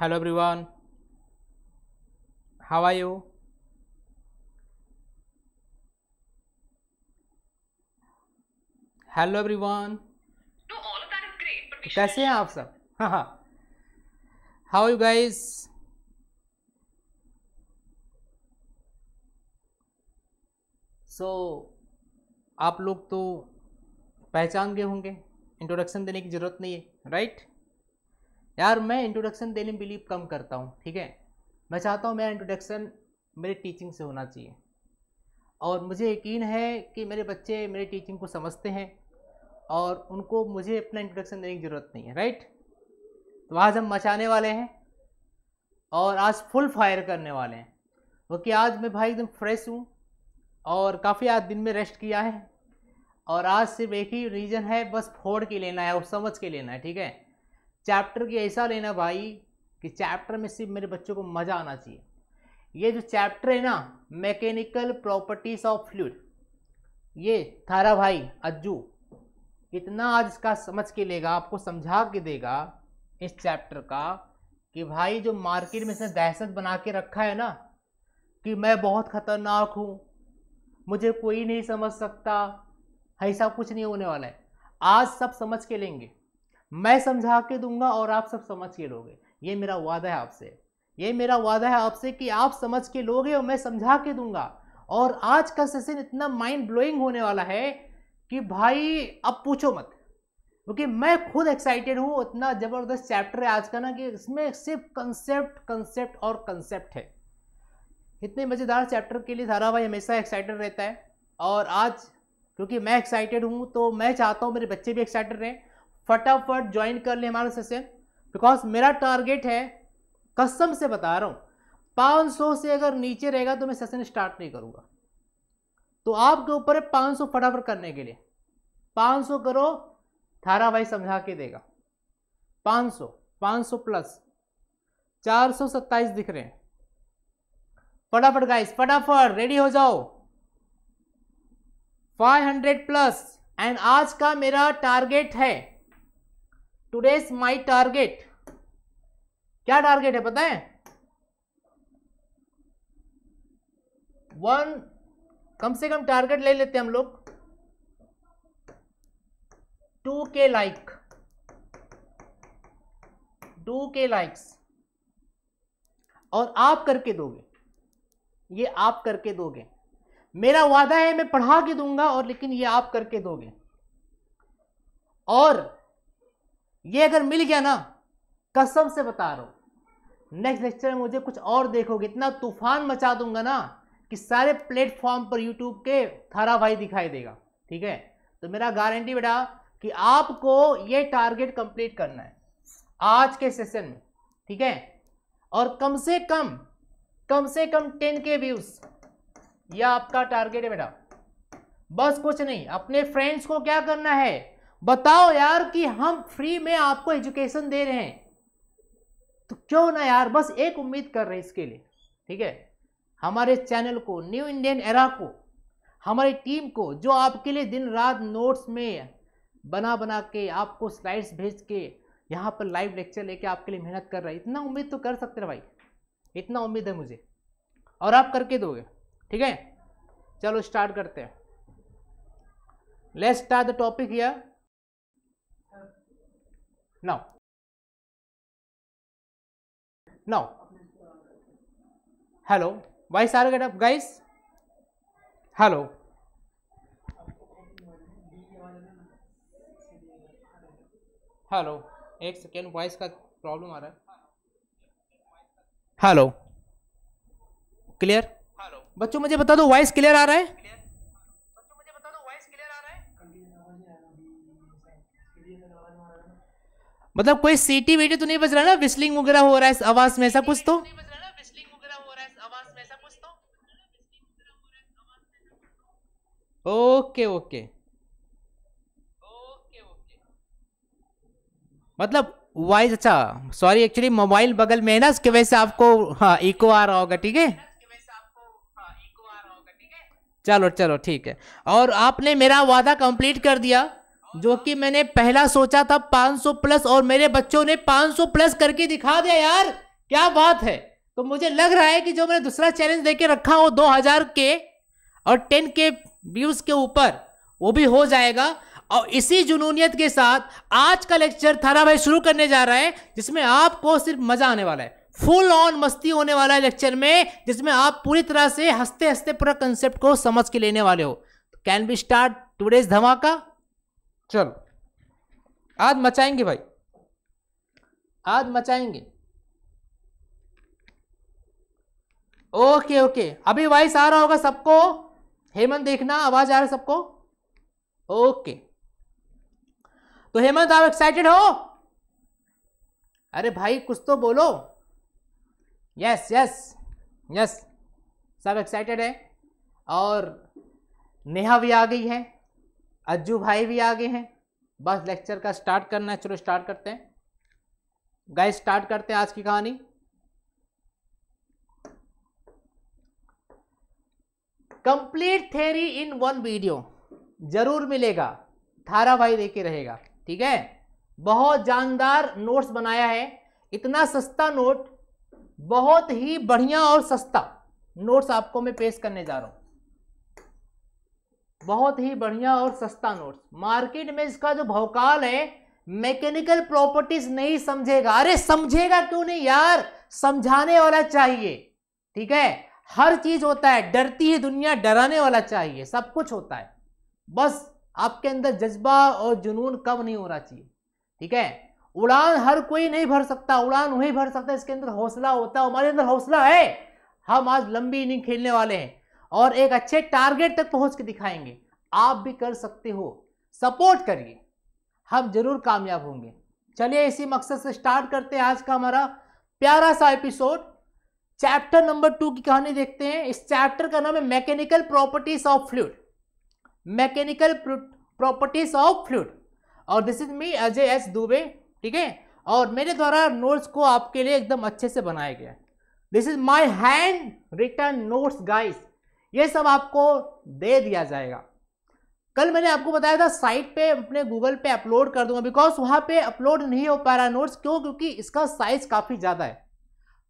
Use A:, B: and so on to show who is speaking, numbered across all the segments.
A: hello everyone how are you hello everyone कैसे हैं आप सब हाँ हाँ how you guys so so, आप लोग तो पहचान गए होंगे इंट्रोडक्शन देने की ज़रूरत नहीं है राइट यार मैं इंट्रोडक्शन देने में बिलीव कम करता हूँ ठीक है मैं चाहता हूँ मेरा इंट्रोडक्शन मेरे टीचिंग से होना चाहिए और मुझे यकीन है कि मेरे बच्चे मेरे टीचिंग को समझते हैं और उनको मुझे अपना इंट्रोडक्शन देने की ज़रूरत नहीं है राइट तो आज हम मचाने वाले हैं और आज फुल फायर करने वाले हैं क्योंकि आज मैं भाई एकदम फ्रेश हूँ और काफ़ी आज दिन में रेस्ट किया है और आज सिर्फ एक ही रीज़न है बस फोड़ के लेना है और समझ के लेना है ठीक है चैप्टर की ऐसा लेना भाई कि चैप्टर में सिर्फ मेरे बच्चों को मज़ा आना चाहिए ये जो चैप्टर है ना मैकेनिकल प्रॉपर्टीज़ ऑफ फ्लूड ये थारा भाई अज्जू इतना आज इसका समझ के लेगा आपको समझा के देगा इस चैप्टर का कि भाई जो मार्केट में इसने दहशत बना के रखा है ना कि मैं बहुत ख़तरनाक हूँ मुझे कोई नहीं समझ सकता ऐसा कुछ नहीं होने वाला है आज सब समझ के लेंगे मैं समझा के दूंगा और आप सब समझ के लोगे ये मेरा वादा है आपसे ये मेरा वादा है आपसे कि आप समझ के लोगे और मैं समझा के दूंगा और आज का सेशन इतना माइंड ब्लोइंग होने वाला है कि भाई अब पूछो मत क्योंकि मैं खुद एक्साइटेड हूँ इतना ज़बरदस्त चैप्टर है आज का ना कि इसमें सिर्फ कंसेप्ट कंसेप्ट और कंसेप्ट है इतने मज़ेदार चैप्टर के लिए सारा भाई हमेशा एक्साइटेड रहता है और आज क्योंकि मैं एक्साइटेड हूँ तो मैं चाहता हूँ मेरे बच्चे भी एक्साइटेड रहें फटाफट ज्वाइन कर लें हमारा सेशन बिकॉज मेरा टारगेट है कसम से बता रहा हूँ पाँच से अगर नीचे रहेगा तो मैं सेशन स्टार्ट नहीं करूँगा तो आपके ऊपर है पाँच फटाफट करने के लिए पाँच करो थारा भाई समझा के देगा 500 500 प्लस सत्ताईस दिख रहे हैं फटाफट गाइस फटाफट रेडी हो जाओ 500 प्लस एंड आज का मेरा टारगेट है टुडेज माय टारगेट क्या टारगेट है पता है वन कम से कम टारगेट ले लेते हैं हम लोग टू के लाइक टू के लाइक्स और आप करके दोगे ये आप करके दोगे मेरा वादा है मैं पढ़ा के दूंगा और लेकिन ये आप करके दोगे और ये अगर मिल गया ना कसम से बता रहा हूं नेक्स्ट लेक्चर में मुझे कुछ और देखोगे इतना तूफान मचा दूंगा ना कि सारे प्लेटफॉर्म पर यूट्यूब के थारा भाई दिखाई देगा ठीक है तो मेरा गारंटी बेटा कि आपको ये टारगेट कंप्लीट करना है आज के सेशन में ठीक है और कम से कम कम से कम टेन के व्यूज यह आपका टारगेट है बेटा बस कुछ नहीं अपने फ्रेंड्स को क्या करना है बताओ यार कि हम फ्री में आपको एजुकेशन दे रहे हैं तो क्यों ना यार बस एक उम्मीद कर रहे इसके लिए ठीक है हमारे चैनल को न्यू इंडियन एरा को हमारी टीम को जो आपके लिए दिन रात नोट्स में बना बना के आपको स्लाइड्स भेज के यहाँ पर लाइव लेक्चर लेके आपके लिए मेहनत कर रहा है इतना उम्मीद तो कर सकते हैं भाई इतना उम्मीद है मुझे और आप करके दोगे ठीक है चलो स्टार्ट करते हैं let's start the topic here now now hello voice are get up guys hello hello एक सेकेंड वॉइस का प्रॉब्लम आ रहा है हेलो क्लियर बच्चों मुझे बता दो वॉइस क्लियर आ रहा है मतलब कोई सीटी वीटी तो नहीं बज रहा ना विस्लिंग वगैरह हो रहा है आवाज तो? तो में ऐसा कुछ तो ओके ओके मतलब वॉइस अच्छा सॉरी एक्चुअली मोबाइल बगल में है ना उसके वजह से आपको हाँ इको आ रहा होगा ठीक है चलो चलो ठीक है और आपने मेरा वादा कंप्लीट कर दिया जो कि मैंने पहला सोचा था 500 प्लस और मेरे बच्चों ने 500 प्लस करके दिखा दिया यार क्या बात है तो मुझे लग रहा है कि जो मैंने दूसरा चैलेंज देके रखा हो 2000 के और 10 के व्यूज़ के ऊपर वो भी हो जाएगा और इसी जुनूनियत के साथ आज का लेक्चर थारा भाई शुरू करने जा रहा है जिसमें आपको सिर्फ मजा आने वाला है फुल ऑन मस्ती होने वाला है लेक्चर में जिसमें आप पूरी तरह से हंसते हंसते पूरा कंसेप्ट को समझ के लेने वाले हो कैन बी स्टार्ट टूडेज धमाका चलो आज मचाएंगे भाई आज मचाएंगे ओके ओके अभी वॉइस आ रहा होगा सबको हेमंत देखना आवाज आ रहा है सबको ओके तो हेमंत आप एक्साइटेड हो अरे भाई कुछ तो बोलो यस यस यस सब एक्साइटेड है और नेहा भी आ गई है अज्जू भाई भी आ गए हैं बस लेक्चर का स्टार्ट करना है चलो स्टार्ट करते हैं गाइस स्टार्ट करते हैं आज की कहानी complete theory in one video जरूर मिलेगा थारा भाई देखे रहेगा ठीक है बहुत जानदार नोट्स बनाया है इतना सस्ता नोट बहुत ही बढ़िया और सस्ता नोट्स आपको मैं पेश करने जा रहा हूँ बहुत ही बढ़िया और सस्ता नोट्स मार्केट में इसका जो भौकाल है मैकेनिकल प्रॉपर्टीज नहीं समझेगा अरे समझेगा क्यों नहीं यार समझाने वाला चाहिए ठीक है हर चीज होता है डरती है दुनिया डराने वाला चाहिए सब कुछ होता है बस आपके अंदर जज्बा और जुनून कम नहीं होना चाहिए ठीक है उड़ान हर कोई नहीं भर सकता उड़ान वही भर सकता है इसके अंदर हौसला होता है हमारे अंदर हौसला है हम आज लंबी इनिंग खेलने वाले हैं और एक अच्छे टारगेट तक पहुंच के दिखाएंगे आप भी कर सकते हो सपोर्ट करिए हम जरूर कामयाब होंगे चलिए इसी मकसद से स्टार्ट करते हैं आज का हमारा प्यारा सा एपिसोड चैप्टर नंबर टू की कहानी देखते हैं इस चैप्टर का नाम है mechanical properties of fluid mechanical properties of fluid और this is me Ajay S Dubey ठीक है और मेरे द्वारा नोट्स को आपके लिए एकदम अच्छे से बनाया गया this is my handwritten notes guys ये सब आपको दे दिया जाएगा कल मैंने आपको बताया था साइट पे अपने गूगल पे अपलोड कर दूंगा बिकॉज वहाँ पे अपलोड नहीं हो पा रहा नोट्स क्यों क्योंकि इसका साइज काफ़ी ज़्यादा है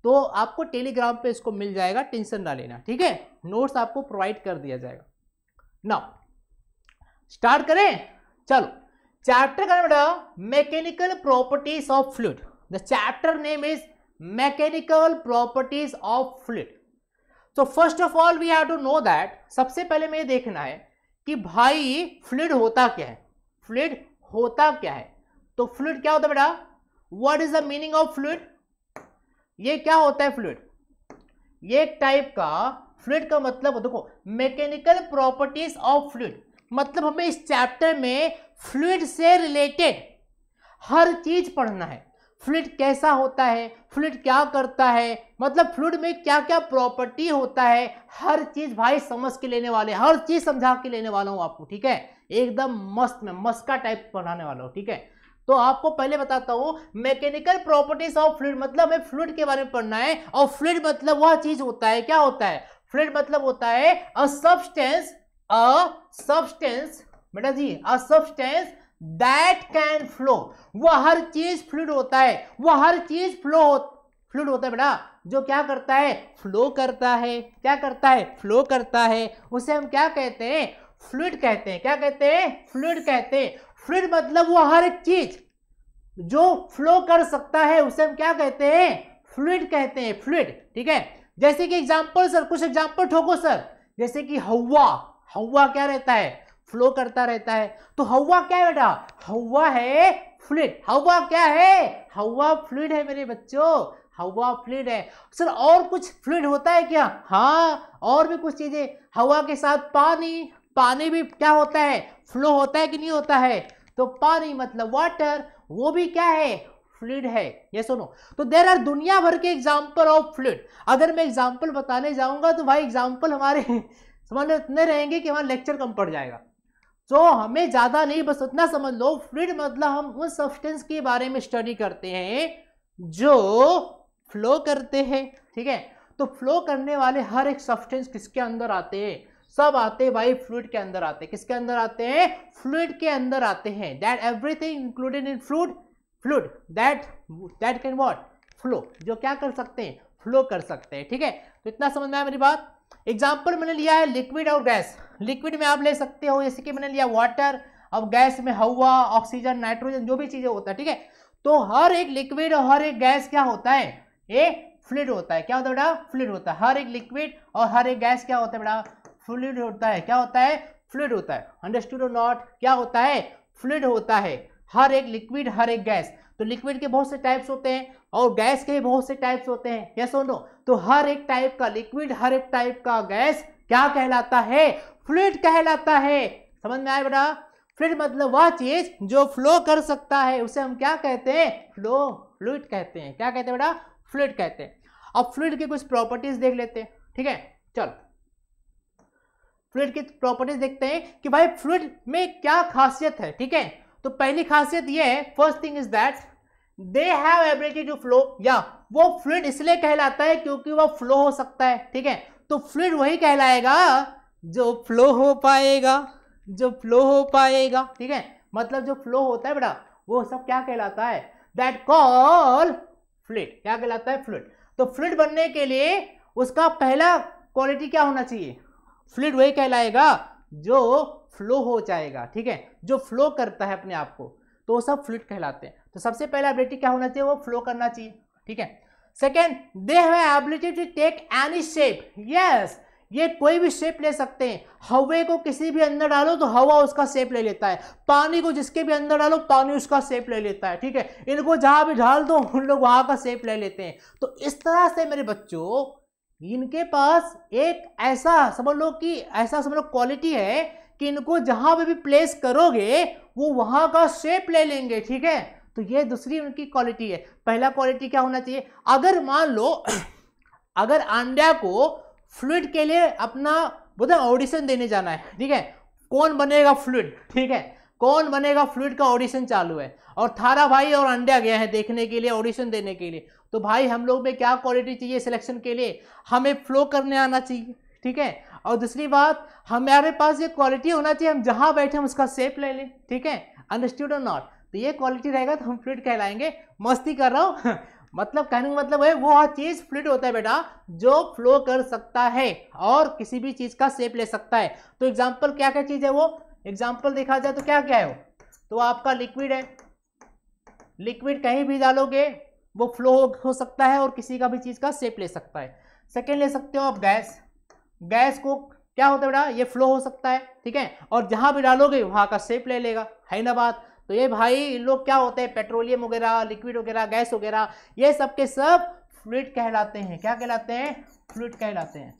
A: तो आपको टेलीग्राम पे इसको मिल जाएगा टेंशन ना लेना ठीक है नोट्स आपको प्रोवाइड कर दिया जाएगा नाउ स्टार्ट करें चलो चैप्टर का बेटा mechanical properties of fluid the chapter name is mechanical properties of fluid तो first of all we have to know that सबसे पहले मैं देखना है कि भाई फ्लूड होता क्या है फ्लूड होता क्या है तो फ्लूड क्या होता है बेटा what is the meaning of fluid ये क्या होता है फ्लूड ये एक टाइप का फ्लूड का मतलब देखो मैकेनिकल प्रॉपर्टीज ऑफ फ्लूड मतलब हमें इस चैप्टर में फ्लूड से रिलेटेड हर चीज़ पढ़ना है फ्लूड कैसा होता है फ्लूड क्या करता है मतलब फ्लूड में क्या क्या प्रॉपर्टी होता है हर चीज़ भाई समझ के लेने वाले हर चीज़ समझा के लेने वाला हूँ आपको ठीक है एकदम मस्त में मस्का टाइप पढ़ाने वाला हूँ ठीक है तो आपको पहले बताता हूँ मैकेनिकल प्रॉपर्टीज ऑफ फ्लूड मतलब हमें फ्लूड के बारे में पढ़ना है और फ्लूड मतलब वह चीज़ होता है क्या होता है फ्लूड मतलब होता है अ सब्सटेंस अ सब्सटेंस बेटा जी a substance that can flow वह हर चीज फ्लूड होता है वह हर चीज फ्लो फ्लूड होता है बेटा जो क्या करता है फ्लो करता है क्या करता है फ्लो करता है उसे हम क्या कहते हैं फ्लूड कहते हैं क्या कहते हैं फ्लूड कहते हैं फ्लूड मतलब वो हर एक चीज जो फ्लो कर सकता है उसे हम क्या कहते हैं फ्लूड कहते हैं फ्लूड ठीक है जैसे कि एग्जाम्पल सर कुछ एग्जाम्पल ठोको सर जैसे कि हवा हवा क्या रहता है फ्लो करता रहता है तो हवा क्या है बेटा हवा है फ्लूड हवा क्या है हवा फ्लूड है मेरे बच्चों हवा फ्लूड है सर और कुछ फ्लूड होता है क्या हाँ और भी कुछ चीज़ें हवा के साथ पानी पानी भी क्या होता है फ्लो होता है कि नहीं होता है तो पानी मतलब वाटर वो भी क्या है फ्लूड है ये सुनो तो देर आर दुनिया भर के एग्जाम्पल ऑफ फ्लूड अगर मैं एग्जाम्पल बताने जाऊंगा तो भाई एग्जाम्पल हमारे समझ लो इतने रहेंगे कि हमारा लेक्चर कम पड़ जाएगा तो हमें ज़्यादा नहीं बस उतना समझ लो फ्लूड मतलब हम उस सब्सटेंस के बारे में स्टडी करते हैं जो फ्लो करते हैं ठीक है तो फ्लो करने वाले हर एक सब्सटेंस किसके अंदर आते हैं सब आते हैं भाई फ्लूड के अंदर आते हैं किसके अंदर आते हैं फ्लूड के अंदर आते हैं that everything included in fluid fluid that that can what flow जो क्या कर सकते हैं फ्लो कर सकते हैं ठीक है तो इतना समझ में आया मेरी बात एग्जाम्पल मैंने लिया है लिक्विड और गैस लिक्विड में आप ले सकते हो जैसे कि मैंने लिया वाटर अब गैस में हवा ऑक्सीजन नाइट्रोजन जो भी चीज़ें होता है ठीक है तो हर एक लिक्विड और हर एक गैस क्या होता है ये फ्लूड होता है क्या होता है बेटा फ्लूड होता है हर एक लिक्विड और हर एक गैस क्या होता है बेटा फ्लूड होता है क्या होता है फ्लूड होता है अंडरस्टूड नॉट क्या होता है फ्लूड होता है हर एक लिक्विड हर एक गैस तो लिक्विड के बहुत से टाइप्स होते हैं और गैस के भी बहुत से टाइप्स होते हैं यस सुनो तो हर एक टाइप का लिक्विड हर एक टाइप का गैस क्या कहलाता है फ्लूड कहलाता है समझ में आए बेटा फ्लूड मतलब वह चीज जो फ्लो कर सकता है उसे हम क्या कहते हैं फ्लो फ्लूड कहते हैं क्या कहते हैं बेटा फ्लूड कहते हैं अब फ्लूड की कुछ प्रॉपर्टीज देख लेते हैं ठीक है चल फ्लूड की प्रॉपर्टीज देखते हैं कि भाई फ्लूड में क्या खासियत है ठीक है तो पहली खासियत यह है first thing is that they have ability to flow या वो फ्लूड इसलिए कहलाता है क्योंकि वो फ्लो हो सकता है ठीक है तो फ्लूड वही कहलाएगा जो फ्लो हो पाएगा जो फ्लो हो पाएगा ठीक है मतलब जो फ्लो होता है बेटा वो सब क्या कहलाता है दैट कॉल फ्लूड क्या कहलाता है फ्लूड तो फ्लूड बनने के लिए उसका पहला क्वालिटी क्या होना चाहिए फ्लूड वही कहलाएगा जो फ्लो हो जाएगा ठीक है जो फ्लो करता है अपने आप को तो वो सब फ्लूड कहलाते हैं तो सबसे पहला एबिलिटी क्या होना चाहिए वो फ्लो करना चाहिए ठीक है सेकेंड दे है ability to take any shape yes ये कोई भी शेप ले सकते हैं हवे को किसी भी अंदर डालो तो हवा उसका शेप ले लेता है पानी को जिसके भी अंदर डालो पानी उसका शेप ले लेता है ठीक है इनको जहां भी ढाल दो उन लोग वहां का शेप ले लेते हैं तो इस तरह से मेरे बच्चों इनके पास एक ऐसा समझ लो कि ऐसा समझ लो क्वालिटी है कि इनको जहां पे भी प्लेस करोगे वो वहां का शेप ले लेंगे ठीक है तो ये दूसरी उनकी क्वालिटी है पहला क्वालिटी क्या होना चाहिए अगर मान लो अगर आंड्या को फ्लूड के लिए अपना बोलते ऑडिशन देने जाना है ठीक है कौन बनेगा फ्लूड ठीक है कौन बनेगा फ्लूड का ऑडिशन चालू है और थारा भाई और अंडा गया है देखने के लिए ऑडिशन देने के लिए तो भाई हम लोग में क्या क्वालिटी चाहिए सिलेक्शन के लिए हमें फ्लो करने आना चाहिए ठीक है और दूसरी बात हमारे पास ये क्वालिटी होना चाहिए हम जहाँ बैठे हम उसका सेप ले लें ठीक है अंडरस्टूड और नॉट तो ये क्वालिटी रहेगा तो हम फ्लूड कहलाएंगे मस्ती कर रहा हूँ मतलब कहने का मतलब है वो हर चीज़ फ्लूड होता है बेटा जो फ्लो कर सकता है और किसी भी चीज़ का सेप ले सकता है तो एग्जाम्पल क्या क्या चीज़ है वो एग्जाम्पल देखा जाए तो क्या क्या है वो तो आपका लिक्विड है लिक्विड कहीं भी डालोगे वो फ्लो हो सकता है और किसी का भी चीज़ का सेप ले सकता है सेकेंड ले सकते हो आप गैस गैस को क्या होता है बेटा ये फ्लो हो सकता है ठीक है और जहाँ भी डालोगे वहाँ का सेप ले लेगा है ना बात तो ये भाई इन लोग क्या होते हैं पेट्रोलियम वगैरह लिक्विड वगैरह गैस वगैरह ये सब के सब फ्लूड कहलाते हैं क्या कहलाते हैं फ्लूड कहलाते हैं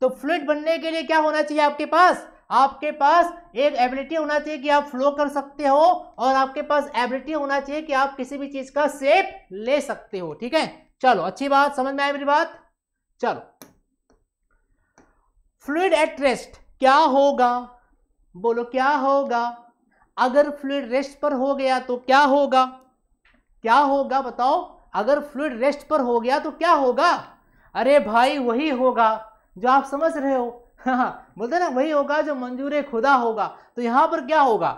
A: तो फ्लूड बनने के लिए क्या होना चाहिए आपके पास आपके पास एक एबिलिटी होना चाहिए कि आप फ्लो कर सकते हो और आपके पास एबिलिटी होना चाहिए कि आप किसी भी चीज़ का सेप ले सकते हो ठीक है चलो अच्छी बात समझ में आए मेरी बात चलो फ्लूड एट रेस्ट क्या होगा बोलो क्या होगा अगर फ्लूड रेस्ट पर हो गया तो क्या होगा क्या होगा बताओ अगर फ्लूड रेस्ट पर हो गया तो क्या होगा अरे भाई वही होगा जो आप समझ रहे हो हाँ बोलते ना वही होगा जो मंजूर खुदा होगा तो यहां पर क्या होगा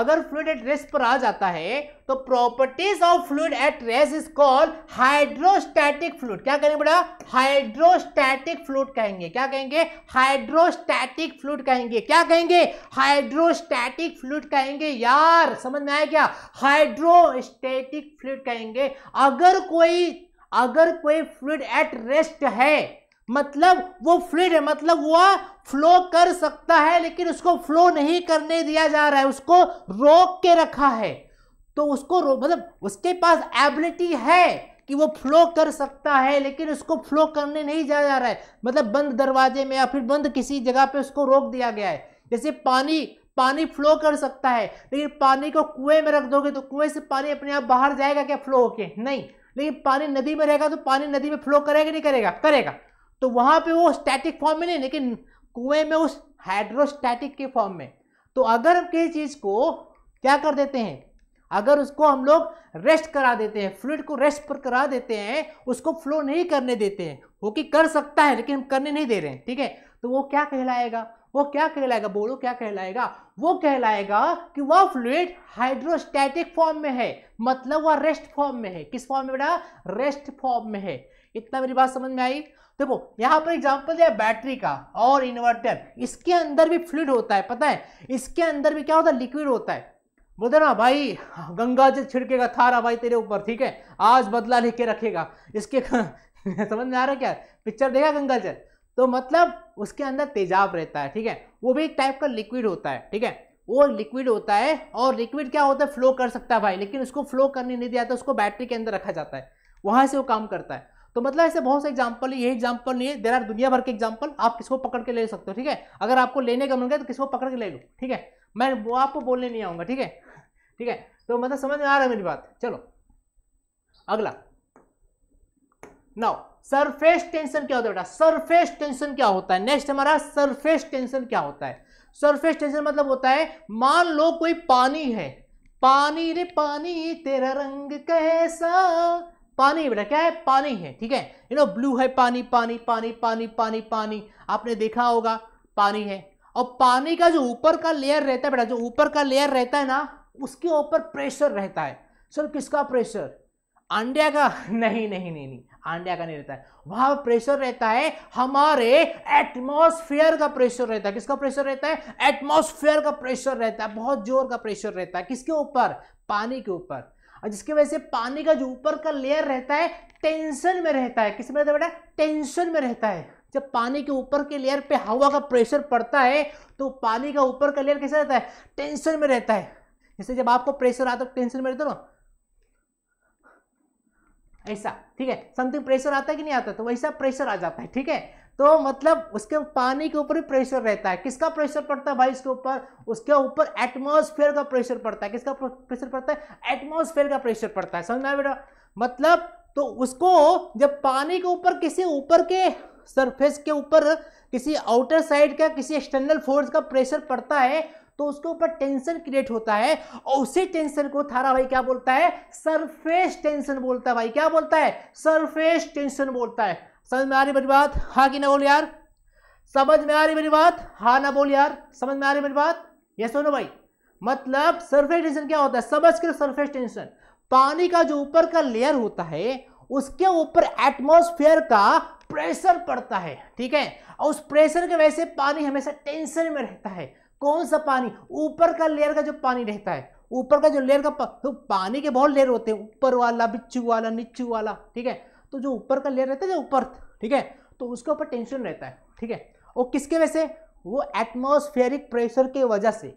A: अगर फ्लूड एट रेस्ट पर आ जाता है तो properties of fluid at rest is called hydrostatic fluid क्या कहेंगे बेटा हाइड्रोस्टैटिक फ्लूड कहेंगे क्या कहेंगे हाइड्रोस्टैटिक फ्लूड कहेंगे क्या कहेंगे हाइड्रोस्टैटिक फ्लूड कहेंगे यार समझ में आया क्या हाइड्रोस्टैटिक फ्लूड कहेंगे अगर कोई अगर कोई फ्लूड एट रेस्ट है मतलब वो फ्लूड है मतलब वह फ्लो कर सकता है लेकिन उसको फ्लो नहीं करने दिया जा रहा है उसको रोक के रखा है तो उसको मतलब उसके पास एबिलिटी है कि वो फ्लो कर सकता है लेकिन उसको फ्लो करने नहीं जाया जा रहा है मतलब बंद दरवाजे में या फिर बंद किसी जगह पे उसको रोक दिया गया है जैसे पानी पानी फ्लो कर सकता है लेकिन पानी को कुएं में रख दोगे तो कुएं से पानी अपने आप बाहर जाएगा क्या फ्लो होके नहीं लेकिन पानी नदी में रहेगा तो पानी नदी में फ्लो करेगा नहीं करेगा करेगा तो वहां पे वो स्टैटिक फॉर्म में नहीं लेकिन कुएं में उस हाइड्रोस्टैटिक के फॉर्म में तो अगर हम किसी चीज़ को क्या कर देते हैं अगर उसको हम लोग रेस्ट करा देते हैं फ्लूड को रेस्ट पर करा देते हैं उसको फ्लो नहीं करने देते हैं वो कि कर सकता है लेकिन हम करने नहीं दे रहे हैं ठीक है तो वो क्या कहलाएगा वो क्या कहलाएगा बोलो क्या कहलाएगा वो कहलाएगा कि वह फ्लूड हाइड्रोस्टैटिक फॉर्म में है मतलब वह रेस्ट फॉर्म में है किस फॉर्म में बेटा रेस्ट फॉर्म में है इतना मेरी बात समझ में आई देखो यहाँ पर एग्जाम्पल दिया बैटरी का और इन्वर्टर इसके अंदर भी फ्लूड होता है पता है इसके अंदर भी क्या होता है लिक्विड होता है बोलते ना भाई गंगा जल छिड़केगा थारा भाई तेरे ऊपर ठीक है आज बदला लेके रखेगा इसके समझ में आ रहा है क्या पिक्चर देखा गंगा जल तो मतलब उसके अंदर तेजाब रहता है ठीक है वो भी एक टाइप का लिक्विड होता है ठीक है वो लिक्विड होता है और लिक्विड क्या होता है फ्लो कर सकता है भाई लेकिन उसको फ्लो करने नहीं दिया जाता तो उसको बैटरी के अंदर रखा जाता है वहाँ से वो काम करता है तो मतलब ऐसे बहुत से एग्जाम्पल ये एग्जाम्पल नहीं है देर आर दुनिया भर के एग्जाम्पल आप किसको पकड़ के ले सकते हो ठीक है अगर आपको लेने का मन गया तो किसको पकड़ के ले लो ठीक है मैं वो आपको बोलने नहीं आऊँगा ठीक है ठीक है तो मतलब समझ में आ रहा है मेरी बात चलो अगला नाउ सरफेस टेंशन क्या होता है बेटा सरफेस टेंशन क्या होता है नेक्स्ट हमारा सरफेस टेंशन क्या होता है सरफेस टेंशन मतलब होता है मान लो कोई पानी है पानी रे पानी तेरा रंग कैसा पानी बेटा क्या है पानी है ठीक है यू नो ब्लू है पानी पानी पानी पानी पानी पानी आपने देखा होगा पानी है और पानी का जो ऊपर का लेयर रहता है बेटा जो ऊपर का लेयर रहता है ना उसके ऊपर प्रेशर रहता है सर किसका प्रेशर अंडिया का नहीं नहीं नहीं नहीं अंडिया का नहीं रहता है वहां प्रेशर रहता है हमारे एटमॉस्फेयर का प्रेशर रहता है किसका प्रेशर रहता है एटमॉस्फेयर का प्रेशर रहता है बहुत जोर का प्रेशर रहता है किसके ऊपर पानी के ऊपर और जिसकी वजह से पानी का जो ऊपर का लेयर रहता है टेंशन में रहता है किसमें रहता है बेटा टेंशन में रहता है जब पानी के ऊपर के लेयर पे हवा का प्रेशर पड़ता है तो पानी का ऊपर का लेयर कैसे रहता है टेंशन में रहता है जैसे जब आपको प्रेशर आता है टेंशन तो में रहता ना ऐसा ठीक है समथिंग प्रेशर आता है कि नहीं आता तो वैसा प्रेशर आ जाता है ठीक है तो मतलब उसके पानी के ऊपर ही प्रेशर रहता है किसका प्रेशर पड़ता है भाई इसके ऊपर उसके ऊपर एटमोसफेयर का प्रेशर पड़ता है किसका प्रेशर पड़ता है एटमोसफेयर का प्रेशर पड़ता है समझना बेटा मतलब तो उसको जब पानी के ऊपर किसी ऊपर के सरफेस के ऊपर किसी आउटर साइड का किसी एक्सटर्नल फोर्स का प्रेशर पड़ता है तो उसके ऊपर टेंशन क्रिएट होता है और उसी टेंशन को थारा भाई क्या बोलता है सरफेस टेंशन बोलता है भाई क्या बोलता है सरफेस टेंशन बोलता है समझ में आ रही मेरी बात हाँ कि ना बोल यार समझ में आ रही मेरी बात हाँ ना बोल यार समझ में आ रही मेरी बात ये सुनो भाई मतलब सरफेस टेंशन क्या होता है समझ के सरफेस टेंशन पानी का जो ऊपर का लेयर होता है उसके ऊपर एटमॉस्फेयर का प्रेशर पड़ता है ठीक है और उस प्रेशर के वजह से पानी हमेशा टेंशन में रहता है कौन सा पानी ऊपर का लेयर का जो पानी रहता है ऊपर का जो लेयर का पा, तो पानी के बहुत लेयर होते हैं ऊपर वाला बिच्छू वाला नीचू वाला ठीक है तो जो ऊपर का लेयर रहता है जो ऊपर ठीक है तो उसके ऊपर टेंशन रहता है ठीक है और किसके वजह से वो एटमोस्फेरिक प्रेशर के वजह से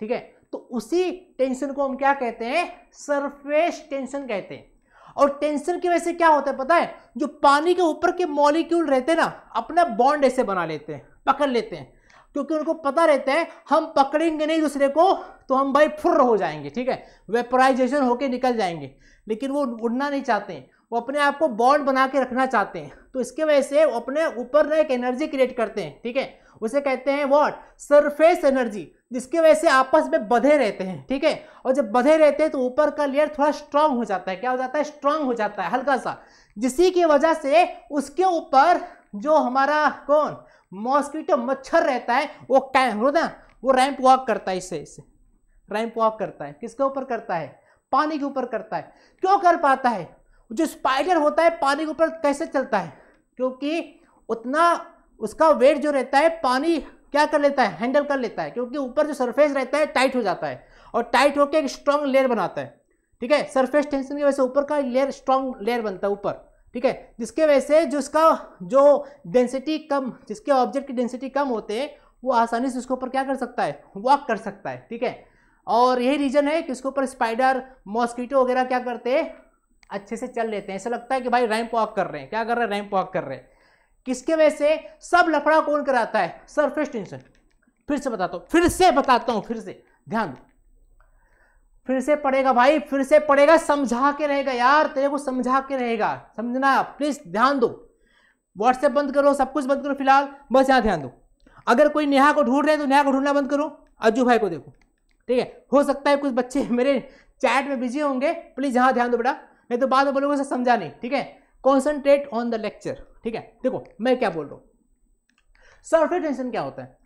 A: ठीक है तो उसी टेंशन को हम क्या कहते हैं सरफेस टेंशन कहते हैं और टेंशन की वजह से क्या होता है पता है जो पानी के ऊपर के मॉलिक्यूल रहते हैं ना अपना बॉन्ड ऐसे बना लेते हैं पकड़ लेते हैं क्योंकि उनको पता रहता है हम पकड़ेंगे नहीं दूसरे को तो हम भाई फुर्र हो जाएंगे ठीक है वेपराइजेशन होके निकल जाएंगे लेकिन वो उड़ना नहीं चाहते हैं वो अपने आप को बॉन्ड बना के रखना चाहते हैं तो इसके वजह से वो अपने ऊपर ना एक एनर्जी क्रिएट करते हैं ठीक है उसे कहते हैं वॉट सरफेस एनर्जी जिसके वजह से आपस में बधे रहते हैं ठीक है और जब बधे रहते हैं तो ऊपर का लेयर थोड़ा स्ट्रांग हो जाता है क्या हो जाता है स्ट्रांग हो जाता है हल्का सा जिसी की वजह से उसके ऊपर जो हमारा कौन मॉस्किटो मच्छर रहता है वो कैम होता वो रैंप वॉक करता है इससे इससे रैंप वॉक करता है किसके ऊपर करता है पानी के ऊपर करता है क्यों कर पाता है जो स्पाइडर होता है पानी के ऊपर कैसे चलता है क्योंकि उतना उसका वेट जो रहता है पानी क्या कर लेता है हैंडल कर लेता है क्योंकि ऊपर जो सरफेस रहता है टाइट हो जाता है और टाइट होकर एक स्ट्रांग लेयर बनाता है ठीक है सरफेस टेंशन की वजह से ऊपर का लेयर स्ट्रांग लेयर बनता है ऊपर ठीक है जिसके वजह से जो उसका जो डेंसिटी कम जिसके ऑब्जेक्ट की डेंसिटी कम होते हैं वो आसानी से उसके ऊपर क्या कर सकता है वॉक कर सकता है ठीक है और यही रीज़न है कि उसके ऊपर स्पाइडर मॉस्किटो वगैरह क्या करते हैं अच्छे से चल लेते हैं ऐसा लगता है कि भाई रैंप वॉक कर रहे हैं क्या कर रहे हैं रैंप वॉक कर रहे हैं किसके वजह से सब लफड़ा कौन कराता है सरफेस टेंशन फिर से बताता हूँ फिर से बताता हूँ फिर से ध्यान दो फिर से पड़ेगा भाई फिर से पड़ेगा समझा के रहेगा यार तेरे को समझा के रहेगा समझना प्लीज ध्यान दो व्हाट्सएप बंद करो सब कुछ बंद करो फिलहाल बस यहाँ ध्यान दो अगर कोई नेहा को ढूंढ रहे हैं तो नेहा को ढूंढना बंद करो अज्जू भाई को देखो ठीक है हो सकता है कुछ बच्चे मेरे चैट में बिजी होंगे प्लीज़ यहाँ ध्यान दो बेटा नहीं तो बाद में बोलूंगा सर समझा नहीं ठीक है कॉन्सेंट्रेट ऑन द लेक्चर ठीक है देखो मैं क्या बोल रहा हूँ सरफेस टेंशन क्या होता है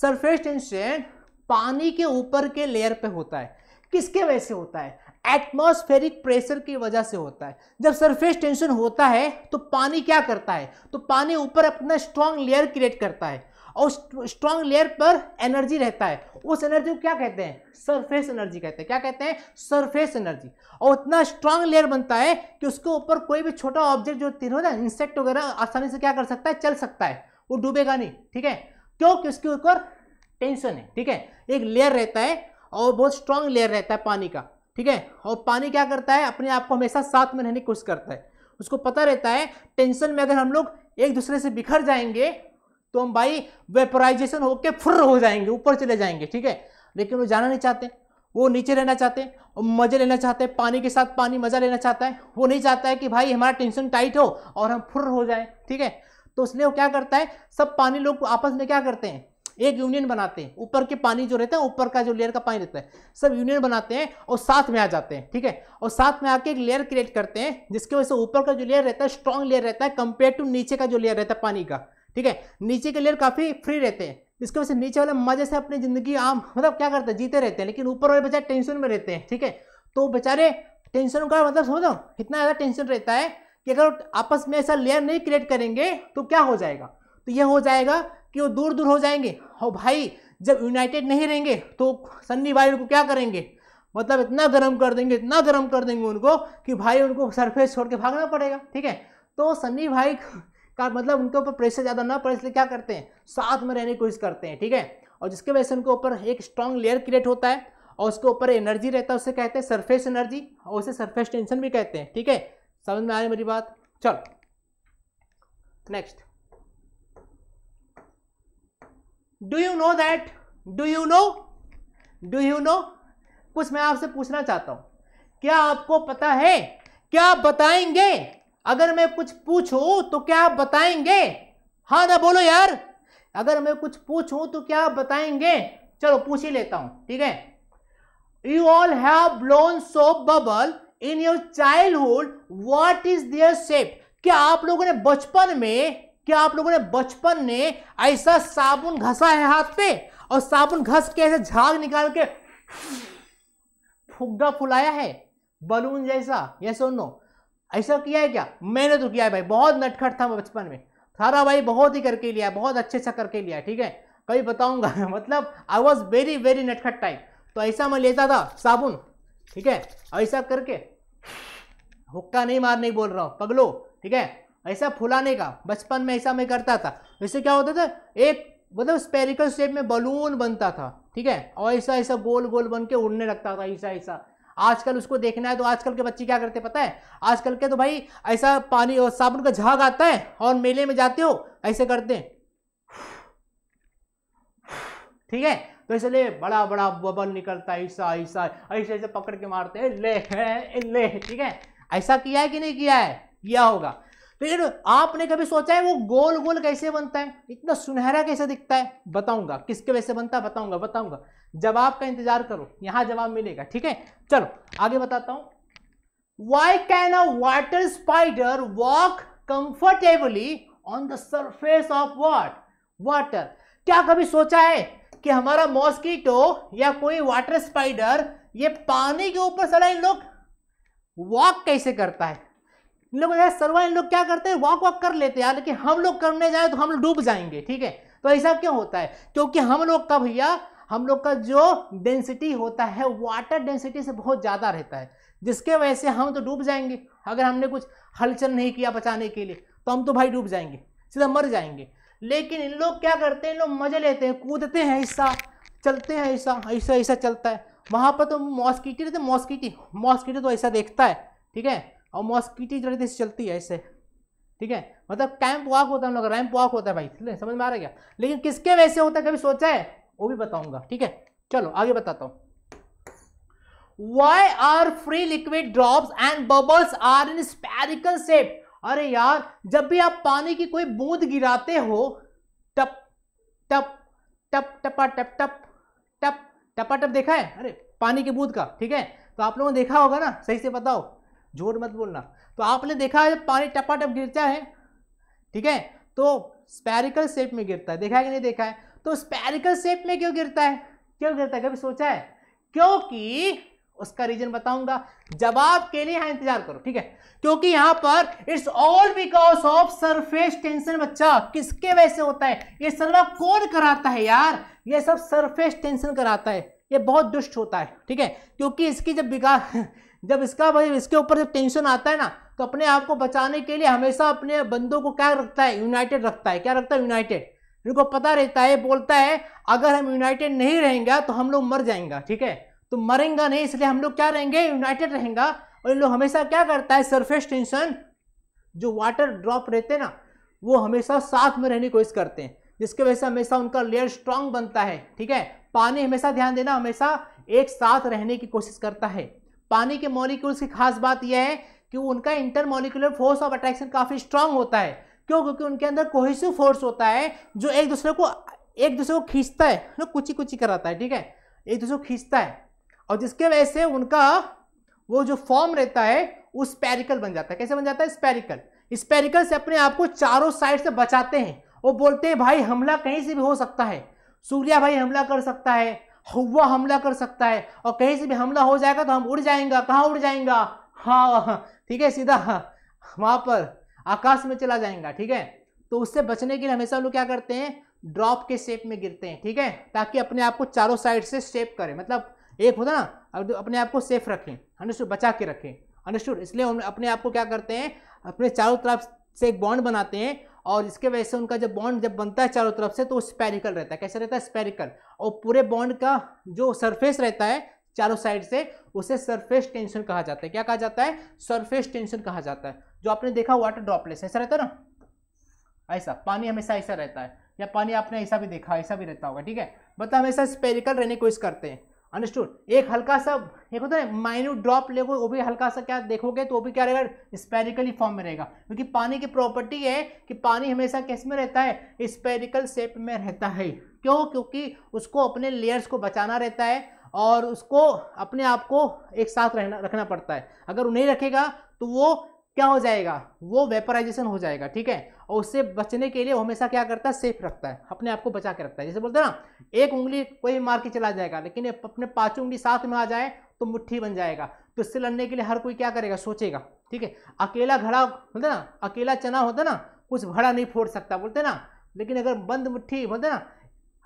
A: सरफेस टेंशन पानी के ऊपर के लेयर पे होता है किसके वजह से होता है एटमॉस्फेरिक प्रेशर की वजह से होता है जब सरफेस टेंशन होता है तो पानी क्या करता है तो पानी ऊपर अपना स्ट्रांग लेयर क्रिएट करता है और स्ट्रॉन्ग लेयर पर एनर्जी रहता है उस एनर्जी को क्या कहते हैं सरफेस एनर्जी कहते हैं क्या कहते हैं सरफेस एनर्जी और उतना स्ट्रांग लेयर बनता है कि उसके ऊपर कोई भी छोटा ऑब्जेक्ट जो तीन होता है इंसेक्ट वगैरह आसानी से क्या कर सकता है चल सकता है वो डूबेगा नहीं ठीक है क्योंकि उसके ऊपर टेंशन है ठीक है एक लेयर रहता है और बहुत स्ट्रांग लेयर रहता है पानी का ठीक है और पानी क्या करता है अपने आप को हमेशा साथ में रहने की कोशिश करता है उसको पता रहता है टेंशन में अगर हम लोग एक दूसरे से बिखर जाएंगे तो हम भाई वेपराइजेशन होके फुर हो जाएंगे ऊपर चले जाएंगे ठीक है लेकिन वो जाना नहीं चाहते वो नीचे रहना चाहते हैं और मज़े लेना चाहते हैं पानी के साथ पानी मज़ा लेना चाहता है वो नहीं चाहता है कि भाई हमारा टेंशन टाइट हो और हम फुर हो जाए ठीक है तो इसलिए वो क्या करता है सब पानी लोग आपस में क्या करते हैं एक यूनियन बनाते हैं ऊपर के पानी जो रहता है ऊपर का जो लेयर का पानी रहता है सब यूनियन बनाते हैं और साथ में आ जाते हैं ठीक है और साथ में आके एक लेयर क्रिएट करते हैं जिसकी वजह से ऊपर का जो लेयर रहता है स्ट्रॉन्ग लेयर रहता है कंपेयर टू नीचे का जो लेयर रहता है पानी का ठीक है नीचे के लेयर काफ़ी फ्री रहते हैं इसकी वजह से नीचे वाले मजे से अपनी ज़िंदगी आम मतलब क्या करते हैं जीते रहते हैं लेकिन ऊपर वाले बेचारे टेंशन में रहते हैं ठीक है तो बेचारे टेंशन का मतलब समझो इतना ज़्यादा टेंशन रहता है कि अगर आपस में ऐसा लेयर नहीं क्रिएट करेंगे तो क्या हो जाएगा तो ये हो जाएगा कि वो दूर दूर हो जाएंगे और भाई जब यूनाइटेड नहीं रहेंगे तो सन्नी भाई उनको क्या करेंगे मतलब इतना गर्म कर देंगे इतना गर्म कर देंगे उनको कि भाई उनको सरफेस छोड़ के भागना पड़ेगा ठीक है तो सन्नी भाई का मतलब उनके ऊपर प्रेशर ज़्यादा ना पड़े इसलिए क्या करते हैं साथ में रहने की कोशिश करते हैं ठीक है और जिसके वजह से उनके ऊपर एक स्ट्रॉन्ग लेयर क्रिएट होता है और उसके ऊपर एनर्जी रहता है उसे कहते हैं सरफेस एनर्जी और उसे सरफेस टेंशन भी कहते हैं ठीक है समझ में आ रही मेरी बात चलो next do you know that do you know do you know कुछ मैं आपसे पूछना चाहता हूं क्या आपको पता है क्या आप बताएंगे अगर मैं कुछ पूछूं तो क्या आप बताएंगे हाँ ना बोलो यार अगर मैं कुछ पूछूं तो क्या आप बताएंगे चलो पूछ ही लेता हूं ठीक है you all have blown soap bubble in your childhood what is their shape क्या आप लोगों ने बचपन में क्या आप लोगों ने बचपन ने ऐसा साबुन घसा है हाथ पे और साबुन घस के ऐसे झाग निकाल के फुग्गा फुलाया है बलून जैसा यस और नो ऐसा किया है क्या मैंने तो किया है भाई बहुत नटखट था बचपन में सारा भाई बहुत ही करके लिया बहुत अच्छे से करके लिया ठीक है कभी बताऊंगा मतलब आई वॉज वेरी वेरी नटखट टाइप तो ऐसा मैं लेता था साबुन ठीक है ऐसा करके हुक्का नहीं मारने बोल रहा हूँ पगलो ठीक है ऐसा फुलाने का बचपन में ऐसा मैं करता था इससे क्या होता था एक मतलब स्पेरिकल शेप में बलून बनता था ठीक है और ऐसा ऐसा गोल गोल बन के उड़ने लगता था ऐसा ऐसा आजकल उसको देखना है तो आजकल के बच्चे क्या करते हैं पता है आजकल के तो भाई ऐसा पानी और साबुन का झाग आता है और मेले में जाते हो ऐसे करते हैं ठीक है तो इसलिए बड़ा बड़ा बबल निकलता है ऐसा ऐसा ऐसे ऐसे पकड़ के मारते हैं ले ले ठीक है ऐसा किया है कि नहीं किया है किया होगा लेकिन आपने कभी सोचा है वो गोल गोल कैसे बनता है इतना सुनहरा कैसे दिखता है बताऊंगा किसके वैसे बनता है बताऊंगा बताऊंगा जवाब का इंतजार करो यहां जवाब मिलेगा ठीक है चलो आगे बताता हूं why can a water spider walk comfortably on the surface of what water क्या कभी सोचा है कि हमारा मॉस्किटो या कोई वाटर स्पाइडर ये पानी के ऊपर सड़ा इन लोग वॉक कैसे करता है लोग इन लोग क्या करते हैं वॉक वॉक कर लेते हैं लेकिन हम लोग करने जाए तो हम लोग डूब जाएंगे ठीक है तो ऐसा क्यों होता है क्योंकि हम लोग का भैया हम लोग का जो डेंसिटी होता है वाटर डेंसिटी से बहुत ज़्यादा रहता है जिसके वजह से हम तो डूब जाएंगे अगर हमने कुछ हलचल नहीं किया बचाने के लिए तो हम तो भाई डूब जाएंगे सीधा मर जाएंगे लेकिन इन लोग क्या करते हैं इन लोग मज़े लेते हैं कूदते हैं ऐसा चलते हैं ऐसा ऐसा ऐसा चलता है वहाँ पर तो मॉस्किटी रहते मॉस्किटी मॉस्किटी तो ऐसा देखता है ठीक है और मॉस्किटी जल्दी से चलती है ऐसे ठीक है मतलब कैंप वॉक होता है हम लोग रैम्प वॉक होता है भाई समझ में आ रहा क्या लेकिन किसके वैसे होता है कभी सोचा है वो भी बताऊंगा ठीक है चलो आगे बताता हूँ why are free liquid drop and bubbles are in spherical shape अरे यार जब भी आप पानी की कोई बूंद गिराते हो टप टप टप टपा टप टप टप टपा टप देखा है अरे पानी की बूंद का ठीक है तो आप लोगों ने देखा होगा ना सही से बताओ जोर मत बोलना तो आपने देखा है जब पानी टपा टप गिरता है ठीक है तो स्पैरिकल शेप में गिरता है देखा है कि नहीं देखा है तो स्पैरिकल शेप में क्यों गिरता है क्यों गिरता है कभी सोचा है क्योंकि उसका रीजन बताऊंगा जवाब के लिए यहां इंतजार करो ठीक है क्योंकि यहां पर it's all because of surface tension बच्चा किसके वजह से होता है ये सर्वा कौन कराता है यार ये सब सरफेस टेंशन कराता है ये बहुत दुष्ट होता है ठीक है क्योंकि इसकी जब बिगा जब इसका भाई इसके ऊपर जब टेंशन आता है ना तो अपने आप को बचाने के लिए हमेशा अपने बंदों को क्या रखता है यूनाइटेड रखता है क्या रखता है यूनाइटेड इनको पता रहता है बोलता है अगर हम यूनाइटेड नहीं रहेंगे तो हम लोग मर जाएंगे ठीक है तो मरेंगे नहीं इसलिए हम लोग क्या रहेंगे यूनाइटेड रहेंगे और इन लोग हमेशा क्या करता है सरफेस टेंशन जो वाटर ड्रॉप रहते हैं ना वो हमेशा साथ में रहने की कोशिश करते हैं जिसकी वजह से हमेशा उनका लेयर स्ट्रांग बनता है ठीक है पानी हमेशा ध्यान देना हमेशा एक साथ रहने की कोशिश करता है पानी के मॉलिक्यूल्स की खास बात यह है कि उनका intermolecular force of attraction काफ़ी स्ट्रांग होता है क्यों क्योंकि उनके अंदर कोहिसिव फोर्स होता है जो एक दूसरे को एक दूसरे को खींचता है ना कुची कुची कराता है ठीक है एक दूसरे को खींचता है और जिसके वजह से उनका वो जो फॉर्म रहता है वो स्पेरिकल बन जाता है कैसे बन जाता है स्पेरिकल स्पेरिकल से अपने आप को चारों साइड से बचाते हैं वो बोलते हैं भाई हमला कहीं से भी हो सकता है सूर्या भाई हमला कर सकता है हुआ हमला कर सकता है और कहीं से भी हमला हो जाएगा तो हम उड़ जाएंगा कहाँ उड़ जाएंगा हाँ ठीक है सीधा वहाँ पर आकाश में चला जाएगा ठीक है तो उससे बचने के लिए हमेशा लोग क्या करते हैं ड्रॉप के शेप में गिरते हैं ठीक है ताकि अपने आप को चारों साइड से सेफ करें मतलब एक होता ना अपने आप को सेफ रखें अंडरस्टूड बचा के रखें अंडरस्टूड इसलिए हम अपने आप को क्या करते हैं अपने चारों तरफ से एक बॉन्ड बनाते हैं और इसके वजह से उनका जब बॉन्ड जब बनता है चारों तरफ से तो स्पेरिकल रहता है कैसे रहता है स्पेरिकल और पूरे बॉन्ड का जो सरफेस रहता है चारों साइड से उसे सरफेस टेंशन कहा जाता है क्या कहा जाता है सरफेस टेंशन कहा जाता है जो आपने देखा वाटर ड्रॉपलेस ऐसा रहता है ना ऐसा पानी हमेशा ऐसा रहता है या पानी आपने ऐसा भी देखा ऐसा भी रहता होगा ठीक है मतलब हमेशा स्पेरिकल रहने की कोशिश करते हैं अंडरस्टूड एक हल्का सा एक होता है माइन्यूट ड्रॉप ले वो भी हल्का सा क्या देखोगे तो वो भी क्या रहेगा स्पेरिकली फॉर्म में रहेगा क्योंकि पानी की प्रॉपर्टी है कि पानी हमेशा किस में रहता है स्पेरिकल शेप में रहता है क्यों क्योंकि उसको अपने लेयर्स को बचाना रहता है और उसको अपने आप को एक साथ रहना रखना पड़ता है अगर वो नहीं रखेगा तो वो क्या हो जाएगा वो वेपराइजेशन हो जाएगा ठीक है और उससे बचने के लिए वो हमेशा क्या करता है सेफ रखता है अपने आप को बचा के रखता है जैसे बोलते हैं ना एक उंगली कोई मार के चला जाएगा लेकिन अपने पाँचों उंगली साथ में आ जाए तो मुट्ठी बन जाएगा तो इससे लड़ने के लिए हर कोई क्या करेगा सोचेगा ठीक है अकेला घड़ा बोलते ना अकेला चना होता ना कुछ घड़ा नहीं फोड़ सकता बोलते ना लेकिन अगर बंद मुट्ठी बोलते ना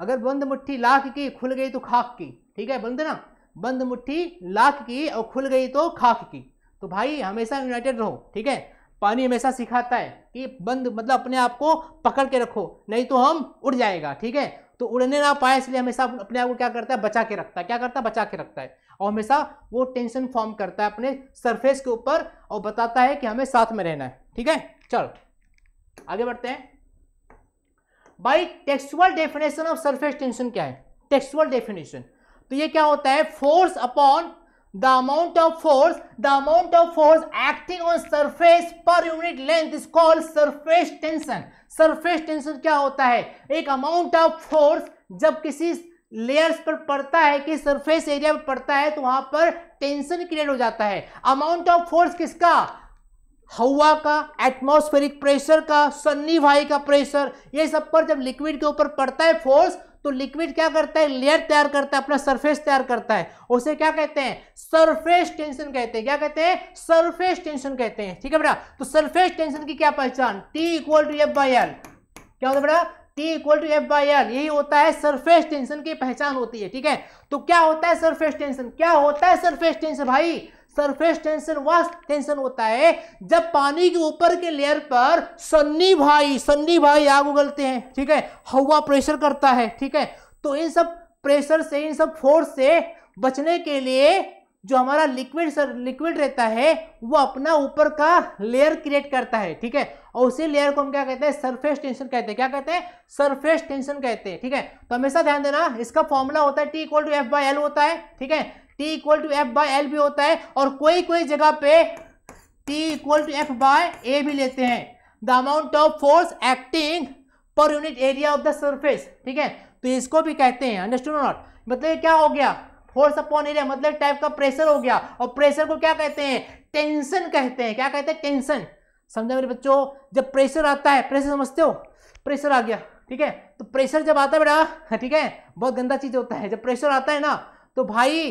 A: अगर बंद मुट्ठी लाख की खुल गई तो खाक की ठीक है बोलते ना बंद मुट्ठी लाख की और खुल गई तो खाक की तो भाई हमेशा यूनाइटेड रहो ठीक है पानी हमेशा सिखाता है कि बंद मतलब अपने आप को पकड़ के रखो नहीं तो हम उड़ जाएगा ठीक है तो उड़ने ना पाए इसलिए हमेशा अपने आप को क्या करता है बचा के रखता है क्या करता है बचा के रखता है और हमेशा वो टेंशन फॉर्म करता है अपने सरफेस के ऊपर और बताता है कि हमें साथ में रहना है ठीक है चलो आगे बढ़ते हैं by textual definition of surface tension क्या है टेक्सुअल डेफिनेशन तो ये क्या होता है force upon the amount of force the amount of force acting on surface per unit length is called surface tension surface tension क्या होता है एक amount of force जब किसी लेयर्स पर पड़ता है कि सरफेस एरिया पर पड़ता है तो वहां पर टेंशन क्रिएट हो जाता है अमाउंट ऑफ फोर्स किसका हवा का एटमॉस्फेरिक प्रेशर का सन्नी भाई का प्रेशर ये सब पर जब लिक्विड के ऊपर पड़ता है फोर्स तो लिक्विड क्या करता है लेयर तैयार करता है अपना सरफेस तैयार करता है उसे क्या कहते हैं सरफेस टेंशन कहते हैं क्या कहते हैं सरफेस टेंशन कहते हैं ठीक है बेटा तो सरफेस टेंशन की क्या पहचान T equal to F by L क्या होता है बेटा T equal to F by L यही होता है सरफेस टेंशन की पहचान होती है ठीक है तो क्या होता है सरफेस टेंशन क्या होता है सरफेस टेंशन भाई सरफेस टेंशन वह टेंशन होता है जब पानी के ऊपर के लेयर पर सन्नी भाई सन्नी भाई आग उगलते हैं ठीक है हवा प्रेशर करता है ठीक है तो इन सब प्रेशर से इन सब फोर्स से बचने के लिए जो हमारा लिक्विड सर लिक्विड रहता है वो अपना ऊपर का लेयर क्रिएट करता है ठीक है और उसी लेयर को हम क्या कहते हैं सरफेस टेंशन कहते हैं क्या कहते हैं सरफेस टेंशन कहते हैं ठीक है तो हमेशा ध्यान देना इसका फॉर्मूला होता है T equal to F by L होता है ठीक है T equal to F by L भी होता है और कोई कोई जगह पे T equal to F by A भी लेते हैं the amount of force acting per unit area of the surface ठीक है तो इसको भी कहते हैं अंडरस्टूड नॉट मतलब क्या हो गया फोर्स अपॉन एरिया मतलब टाइप का प्रेशर हो गया और प्रेशर को क्या कहते हैं टेंशन कहते हैं क्या कहते हैं टेंशन समझा मेरे बच्चों जब प्रेशर आता है प्रेशर समझते हो प्रेशर आ गया ठीक है तो प्रेशर जब आता है बेटा ठीक है बहुत गंदा चीज़ होता है जब प्रेशर आता है ना तो भाई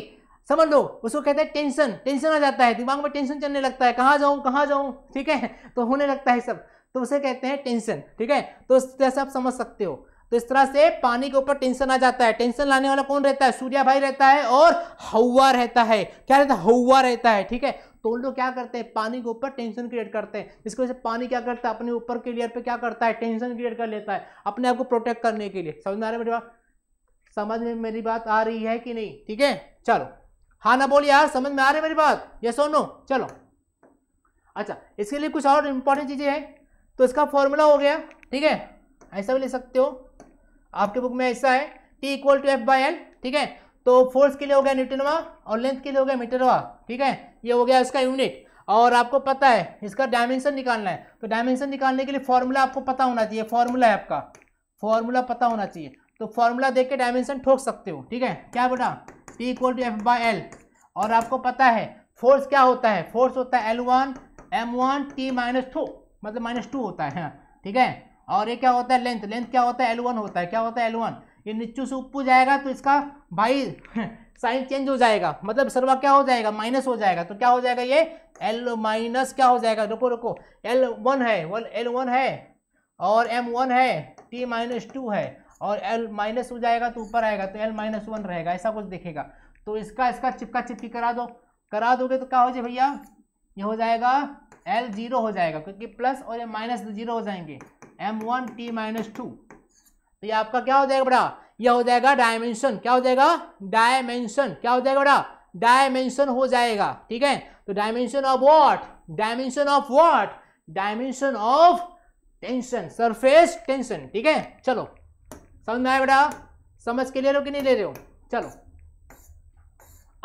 A: समझ लो उसको कहते हैं टेंशन टेंशन आ जाता है दिमाग में टेंशन चलने लगता है कहाँ जाऊँ कहाँ जाऊँ ठीक है तो होने लगता है सब तो उसे कहते हैं टेंशन ठीक है तो इस तरह से आप समझ सकते हो तो इस तरह से पानी के ऊपर टेंशन आ जाता है टेंशन लाने वाला कौन रहता है सूर्या भाई रहता है और हवा रहता है क्या रहता है हवा रहता है ठीक है तो उन लोग क्या करते हैं पानी के ऊपर टेंशन क्रिएट करते हैं जिसकी वजह से पानी क्या करता है अपने ऊपर के लेयर पे क्या करता है टेंशन क्रिएट कर लेता है अपने आप को प्रोटेक्ट करने के लिए समझ में आ रहा है मेरी बात समझ में मेरी बात आ रही है कि नहीं ठीक है चलो हाँ ना बोल यार समझ में आ रही मेरी बात ये सोनो चलो अच्छा इसके लिए कुछ और इम्पोर्टेंट चीज़ें हैं तो इसका फॉर्मूला हो गया ठीक है ऐसा भी ले सकते हो आपके बुक में ऐसा है T equal to F by L ठीक है तो फोर्स के लिए हो गया न्यूटनवा और लेंथ के लिए हो गया मीटरवा ठीक है ये हो गया इसका यूनिट और आपको पता है इसका डायमेंशन निकालना है तो डायमेंशन निकालने के लिए फॉर्मूला आपको पता होना चाहिए फॉर्मूला है आपका फॉर्मूला पता होना चाहिए तो फॉर्मूला देख के डायमेंशन ठोक सकते हो ठीक है क्या बेटा P equal to F by L और आपको पता है फोर्स क्या होता है फोर्स होता है L one M one T minus two मतलब माइनस टू होता है हाँ, ठीक है और ये क्या होता है लेंथ लेंथ क्या होता है एल वन होता है क्या होता है एल वन ये नीचू से ऊपर जाएगा तो इसका भाई साइन हाँ, चेंज हो जाएगा मतलब सर्वा क्या हो जाएगा माइनस हो जाएगा तो क्या हो जाएगा ये एल माइनस क्या हो जाएगा रुको रुको एल वन है एल वन है और एम वन है टी माइनस टू है और एल माइनस हो जाएगा तो ऊपर आएगा तो एल माइनस वन रहेगा ऐसा कुछ देखेगा तो इसका इसका चिपका चिपकी करा दो करा दोगे तो क्या हो जाए भैया ये हो जाएगा एल जीरो हो जाएगा क्योंकि प्लस और ये माइनस जीरो हो जाएंगे M one T minus two तो ये आपका क्या हो जाएगा बड़ा यह हो जाएगा डायमेंशन क्या हो जाएगा डायमेंशन क्या हो जाएगा बड़ा डायमेंशन हो जाएगा ठीक है तो dimension of what dimension of what dimension of tension surface tension ठीक है चलो समझ में आया बेटा समझ के ले रहे हो कि नहीं ले रहे हो चलो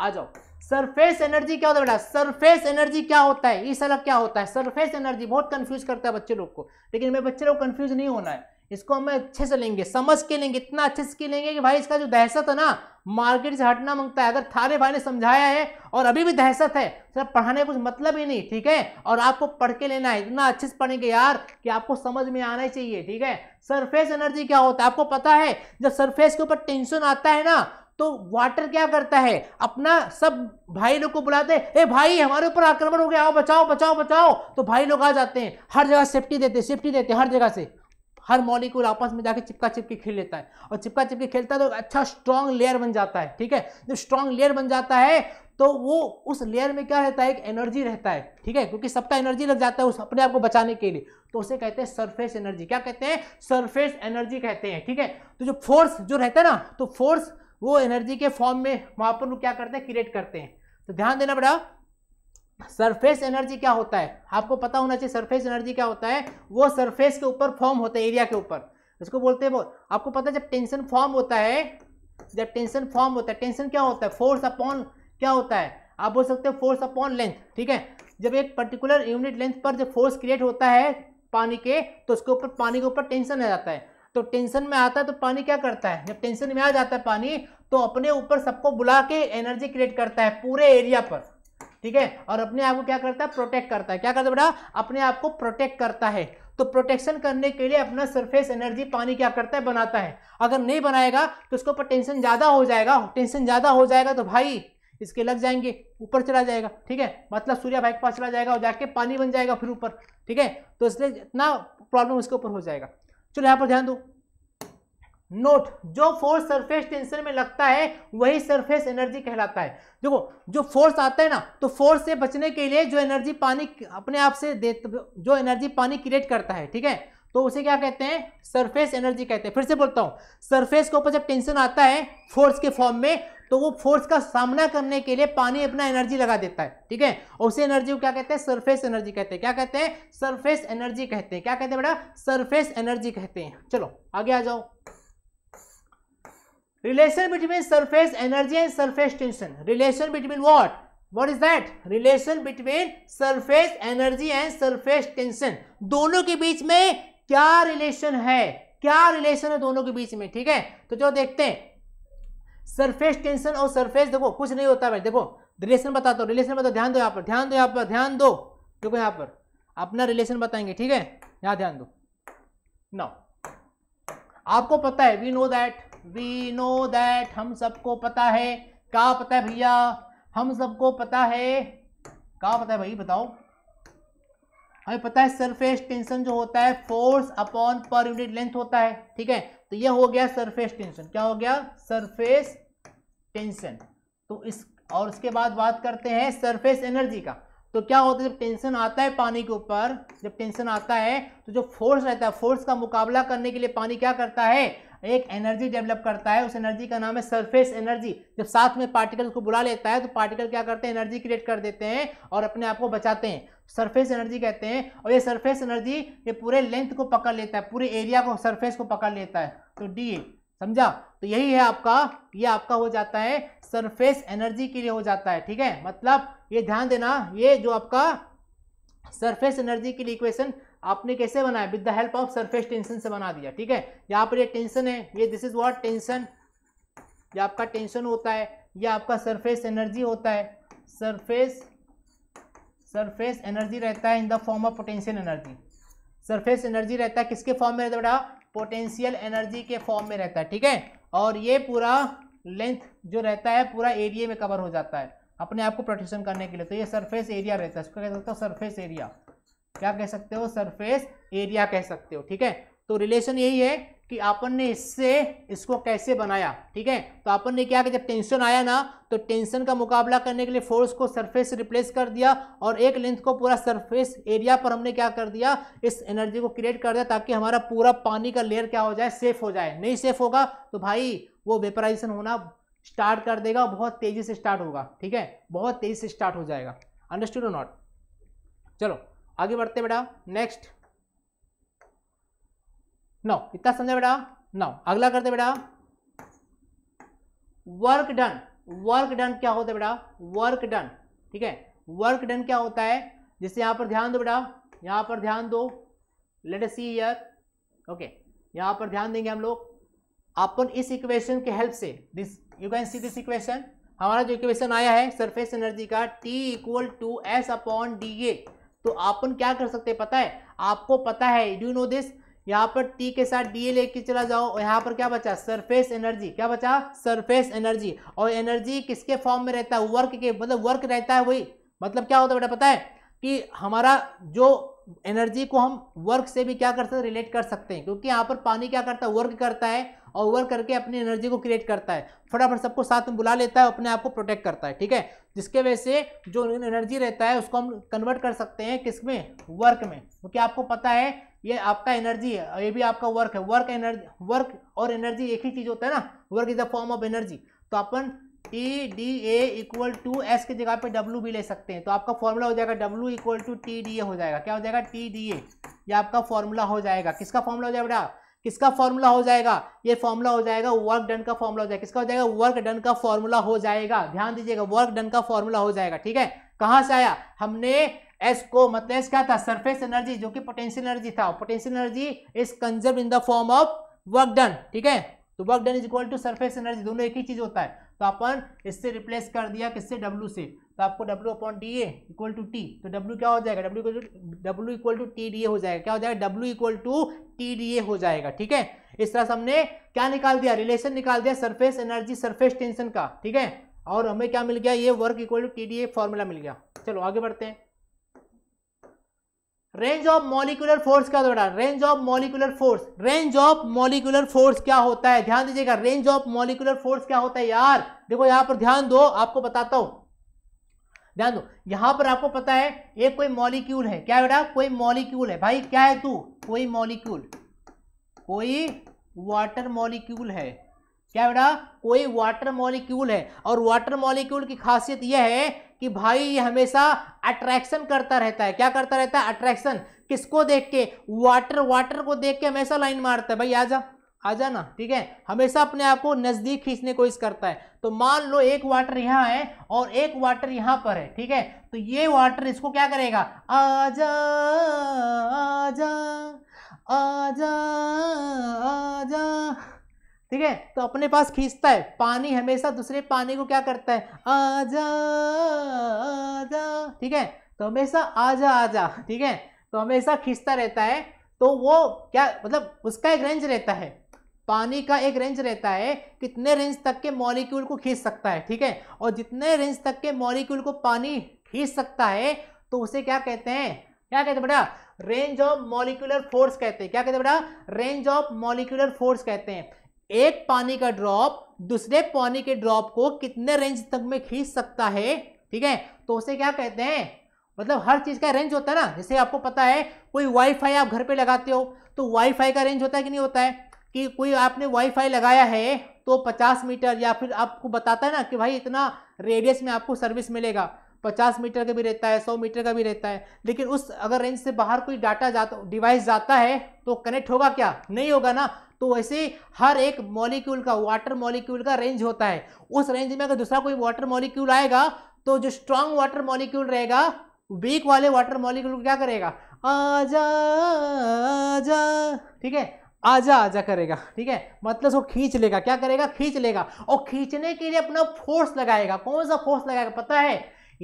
A: आ जाओ सरफेस एनर्जी क्या होता है बेटा सरफेस एनर्जी क्या होता है इस अलग क्या होता है सरफेस एनर्जी बहुत कंफ्यूज करता है बच्चे लोग को लेकिन मैं बच्चे लोग कंफ्यूज नहीं होना है इसको हमें अच्छे से लेंगे समझ के लेंगे इतना अच्छे से लेंगे कि भाई इसका जो दहशत है ना मार्केट से हटना मांगता है अगर थारे भाई ने समझाया है और अभी भी दहशत है सर पढ़ाने कुछ मतलब ही नहीं ठीक है और आपको पढ़ के लेना है इतना अच्छे से पढ़ेंगे यार कि आपको समझ में आना ही चाहिए ठीक है सरफेस एनर्जी क्या होता है आपको पता है जब सरफेस के ऊपर टेंशन आता है ना तो वाटर क्या करता है अपना सब भाई लोग को बुलाते हैं ए भाई हमारे ऊपर आक्रमण हो गया आओ बचाओ बचाओ बचाओ तो भाई लोग आ जाते हैं हर जगह सेफ्टी देते सेफ्टी देते हर जगह से हर मॉलिक्यूल आपस में जाके चिपका चिपके खेल लेता है और चिपका चिपके खेलता है तो अच्छा स्ट्रांग लेयर बन जाता है ठीक है जब स्ट्रांग लेयर बन जाता है तो वो उस लेयर में क्या रहता है एक एनर्जी रहता है ठीक है क्योंकि सबका एनर्जी लग जाता है उस अपने आप को बचाने के लिए तो उसे कहते हैं सरफेस एनर्जी क्या कहते हैं सरफेस एनर्जी कहते हैं ठीक है तो जो फोर्स जो रहता है ना तो फोर्स वो एनर्जी के फॉर्म में वहां पर क्या करते हैं क्रिएट करते हैं तो ध्यान देना पड़ा सरफेस एनर्जी क्या होता है आपको पता होना चाहिए सरफेस एनर्जी क्या होता है वो सरफेस के ऊपर फॉर्म होता है एरिया के ऊपर इसको बोलते हैं आपको पता है जब टेंशन फॉर्म होता है जब टेंशन फॉर्म होता है टेंशन क्या होता है फोर्स अपॉन क्या होता है आप बोल सकते हो फोर्स अपॉन लेंथ ठीक है जब एक पर्टिकुलर यूनिट लेंथ पर जब फोर्स क्रिएट होता है पानी के तो उसके ऊपर पानी के ऊपर टेंशन आ जाता है तो टेंशन में आता है तो पानी क्या करता है जब टेंशन में आ जाता है पानी तो अपने ऊपर सबको बुला के एनर्जी क्रिएट करता है पूरे एरिया पर ठीक है और अपने आप को क्या करता है प्रोटेक्ट करता है क्या करता है बेटा अपने आप को प्रोटेक्ट करता है तो प्रोटेक्शन करने के लिए अपना सरफेस एनर्जी पानी क्या करता है बनाता है अगर नहीं बनाएगा तो उसके ऊपर टेंशन ज़्यादा हो जाएगा टेंशन ज़्यादा हो जाएगा तो भाई इसके लग जाएंगे ऊपर चला जाएगा ठीक है मतलब सूर्या भाई के पास चला जाएगा और जाके पानी बन जाएगा फिर ऊपर ठीक है तो इसलिए इतना प्रॉब्लम उसके ऊपर हो जाएगा चलो यहाँ पर ध्यान दो नोट जो फोर्स सरफेस टेंशन में लगता है वही सरफेस एनर्जी कहलाता है देखो जो फोर्स आता है ना तो फोर्स से बचने के लिए जो एनर्जी पानी अपने आप से दे जो एनर्जी पानी क्रिएट करता है ठीक है तो उसे क्या कहते हैं सरफेस एनर्जी कहते हैं फिर से बोलता हूँ सरफेस के ऊपर जब टेंशन आता है फोर्स के फॉर्म में तो वो फोर्स का सामना करने के लिए पानी अपना एनर्जी लगा देता है ठीक है और उसी एनर्जी को क्या कहते हैं सरफेस एनर्जी कहते हैं क्या कहते हैं सरफेस एनर्जी कहते हैं क्या कहते हैं बेटा सरफेस एनर्जी कहते हैं चलो आगे आ जाओ relation between surface energy and surface tension relation between what what is that relation between surface energy and surface tension दोनों के बीच में क्या रिलेशन है क्या रिलेशन है दोनों के बीच में ठीक है तो जो देखते हैं सरफेस टेंशन और सरफेस देखो कुछ नहीं होता भाई देखो रिलेशन बता दो रिलेशन बता ध्यान दो यहाँ पर ध्यान दो यहाँ पर ध्यान दो देखो यहाँ पर अपना रिलेशन बताएंगे ठीक है यहाँ ध्यान दो नो आपको पता है we know that we know that हम सबको पता है क्या पता है भैया हम सबको पता है क्या पता है भाई बताओ हमें पता है सरफेस टेंशन जो होता है force upon per unit length होता है ठीक है तो यह हो गया सरफेस टेंशन क्या हो गया सरफेस टेंशन तो इस और उसके बाद बात करते हैं सरफेस एनर्जी का तो क्या होता है जब टेंशन आता है पानी के ऊपर जब टेंशन आता है तो जो फोर्स रहता है फोर्स का मुकाबला करने के लिए पानी क्या करता है एक एनर्जी डेवलप करता है उस एनर्जी का नाम है सरफेस एनर्जी जब साथ में पार्टिकल को बुला लेता है तो पार्टिकल क्या करते हैं एनर्जी क्रिएट कर देते हैं और अपने आप को बचाते हैं सरफेस एनर्जी कहते हैं और ये सरफेस एनर्जी ये पूरे लेंथ को पकड़ लेता है पूरे एरिया को सरफेस को पकड़ लेता है तो डी समझा तो यही है आपका ये आपका हो जाता है सरफेस एनर्जी के लिए हो जाता है ठीक है मतलब ये ध्यान देना ये जो आपका सरफेस एनर्जी के लिए इक्वेशन आपने कैसे बनाया with the help of surface tension से बना दिया ठीक है यहाँ पर ये टेंशन है ये दिस इज वॉट टेंशन ये आपका टेंशन होता है यह आपका सरफेस एनर्जी होता है सरफेस सरफेस एनर्जी रहता है in the form of potential energy surface energy रहता है किसके फॉर्म में रहता है बेटा पोटेंशियल एनर्जी के फॉर्म में रहता है ठीक है और ये पूरा लेंथ जो रहता है पूरा एरिया में कवर हो जाता है अपने आप को प्रोटेक्शन करने के लिए तो ये सरफेस एरिया रहता है इसको कह सकते सरफेस एरिया क्या कह सकते हो सरफेस एरिया कह सकते हो ठीक है तो रिलेशन यही है कि आपन ने इससे इसको कैसे बनाया ठीक है तो आपन ने क्या कि जब टेंशन आया ना तो टेंशन का मुकाबला करने के लिए फोर्स को सरफेस रिप्लेस कर दिया और एक लेंथ को पूरा सरफेस एरिया पर हमने क्या कर दिया इस एनर्जी को क्रिएट कर दिया ताकि हमारा पूरा पानी का लेयर क्या हो जाए सेफ हो जाए नहीं सेफ होगा तो भाई वो वेपराइजेशन होना स्टार्ट कर देगा बहुत तेज़ी से स्टार्ट होगा ठीक है बहुत तेज़ी से स्टार्ट हो जाएगा अंडरस्टूड नॉट चलो आगे बढ़ते बेटा नेक्स्ट नौ इतना समझा बेटा नौ अगला करते बेटा वर्क डन वर्क डन क्या होता है बेटा वर्क डन ठीक है वर्क डन क्या होता है जैसे यहां पर ध्यान दो बेटा यहां पर ध्यान दो लेट सी ईयर ओके यहां पर ध्यान देंगे हम लोग अपन इस इक्वेशन के हेल्प से this you can see this equation हमारा जो इक्वेशन आया है सरफेस एनर्जी का T equal to S upon D A तो आपन क्या कर सकते हैं पता है आपको पता है डू नो दिस यहाँ पर टी के साथ डी ए लेके चला जाओ और यहाँ पर क्या बचा सरफेस एनर्जी क्या बचा सरफेस एनर्जी और एनर्जी किसके फॉर्म में रहता है वर्क के मतलब वर्क रहता है वही मतलब क्या होता है बेटा पता है कि हमारा जो एनर्जी को हम वर्क से भी क्या कर सकते हैं रिलेट कर सकते हैं क्योंकि यहाँ पर पानी क्या करता है वर्क करता है और वर्क करके अपनी एनर्जी को क्रिएट करता है फटाफट सबको साथ में बुला लेता है अपने आप को प्रोटेक्ट करता है ठीक है जिसके वजह से जो एनर्जी रहता है उसको हम कन्वर्ट कर सकते हैं किस में वर्क में क्योंकि तो आपको पता है ये आपका एनर्जी है ये भी आपका वर्क है वर्क एनर्जी वर्क और एनर्जी एक ही चीज़ होता है ना work is the form of energy तो अपन T D A equal to S की जगह पे डब्लू भी ले सकते हैं तो आपका फॉर्मूला हो जाएगा W equal to T D A हो जाएगा क्या हो जाएगा टी डी ए ये आपका फॉर्मूला हो जाएगा किसका फॉर्मूला हो जाएगा बेटा किसका फॉर्मूला हो जाएगा ये फॉर्मूला हो जाएगा वर्क डन का फॉर्मूला हो जाएगा किसका हो जाएगा वर्क डन का फॉर्मूला हो जाएगा ध्यान दीजिएगा वर्क डन का फॉर्मूला हो जाएगा ठीक है कहाँ से आया हमने एस को मतलब एस क्या था सरफेस एनर्जी जो कि पोटेंशियल एनर्जी था potential energy is conserve in the form of work done ठीक है तो work done is equal to surface energy दोनों एक ही चीज होता है तो अपन इससे रिप्लेस कर दिया किससे डब्लू से तो आपको W upon D equal equal to T तो डब्ल्यू क्या हो जाएगा W W equal to T D A हो जाएगा क्या हो जाएगा W equal to T D A हो जाएगा ठीक है इस तरह से हमने क्या निकाल दिया रिलेशन निकाल दिया सरफेस एनर्जी सरफेस टेंशन का ठीक है और हमें क्या मिल गया ये work equal to T D A formula मिल गया चलो आगे बढ़ते हैं रेंज ऑफ मॉलिकुलर फोर्स होता है range of molecular force range of molecular force क्या होता है ध्यान दीजिएगा रेंज ऑफ मॉलिकुलर फोर्स क्या होता है यार देखो यहां पर ध्यान दो आपको बताता हूं ध्यान दो यहां पर आपको पता है ये कोई मॉलिक्यूल है क्या बेटा कोई मॉलिक्यूल है भाई क्या है तू कोई मॉलिक्यूल कोई वाटर मॉलिक्यूल है क्या बेटा कोई वाटर मॉलिक्यूल है और वाटर मॉलिक्यूल की खासियत यह है कि भाई ये हमेशा अट्रैक्शन करता रहता है क्या करता रहता है अट्रैक्शन किसको देख के वाटर वाटर को देख के हमेशा लाइन मारता है भाई आजा आजा ना ठीक है हमेशा अपने आप को नज़दीक खींचने कोशिश करता है तो मान लो एक वाटर यहाँ है और एक वाटर यहाँ पर है ठीक है तो ये वाटर इसको क्या करेगा आजा आजा आजा ठीक है तो अपने पास खींचता है पानी हमेशा दूसरे पानी को क्या करता है आजा जा ठीक है तो हमेशा आजा आजा ठीक है तो हमेशा खींचता रहता है तो वो क्या मतलब उसका एक रेंज रहता है पानी का एक रेंज रहता है कितने रेंज तक के मॉलिक्यूल को खींच सकता है ठीक है और जितने रेंज तक के मॉलिक्यूल को पानी खींच सकता है तो उसे क्या कहते हैं क्या कहते हैं बेटा रेंज ऑफ मॉलिक्यूलर फोर्स कहते हैं क्या कहते हैं बेटा रेंज ऑफ मॉलिक्यूलर फोर्स कहते हैं एक पानी का ड्रॉप दूसरे पानी के ड्रॉप को कितने रेंज तक में खींच सकता है ठीक है तो उसे क्या कहते हैं मतलब हर चीज़ का रेंज होता है ना जैसे आपको पता है कोई वाईफाई आप घर पे लगाते हो तो वाईफाई का रेंज होता है कि नहीं होता है कि कोई आपने वाईफाई लगाया है तो 50 मीटर या फिर आपको बताता है ना कि भाई इतना रेडियस में आपको सर्विस मिलेगा 50 मीटर का भी रहता है 100 मीटर का भी रहता है लेकिन उस अगर रेंज से बाहर कोई डाटा जाता डिवाइस जाता है तो कनेक्ट होगा क्या नहीं होगा ना तो वैसे हर एक मॉलिक्यूल का वाटर मॉलिक्यूल का रेंज होता है उस रेंज में अगर दूसरा कोई वाटर मॉलिक्यूल आएगा तो जो स्ट्रांग वाटर मॉलिक्यूल रहेगा वीक वाले वाटर मॉलिक्यूल क्या करेगा आजा आजा ठीक है आजा आजा करेगा ठीक है मतलब उसको खींच लेगा क्या करेगा खींच लेगा और खींचने के लिए अपना फोर्स लगाएगा कौन सा फोर्स लगाएगा पता है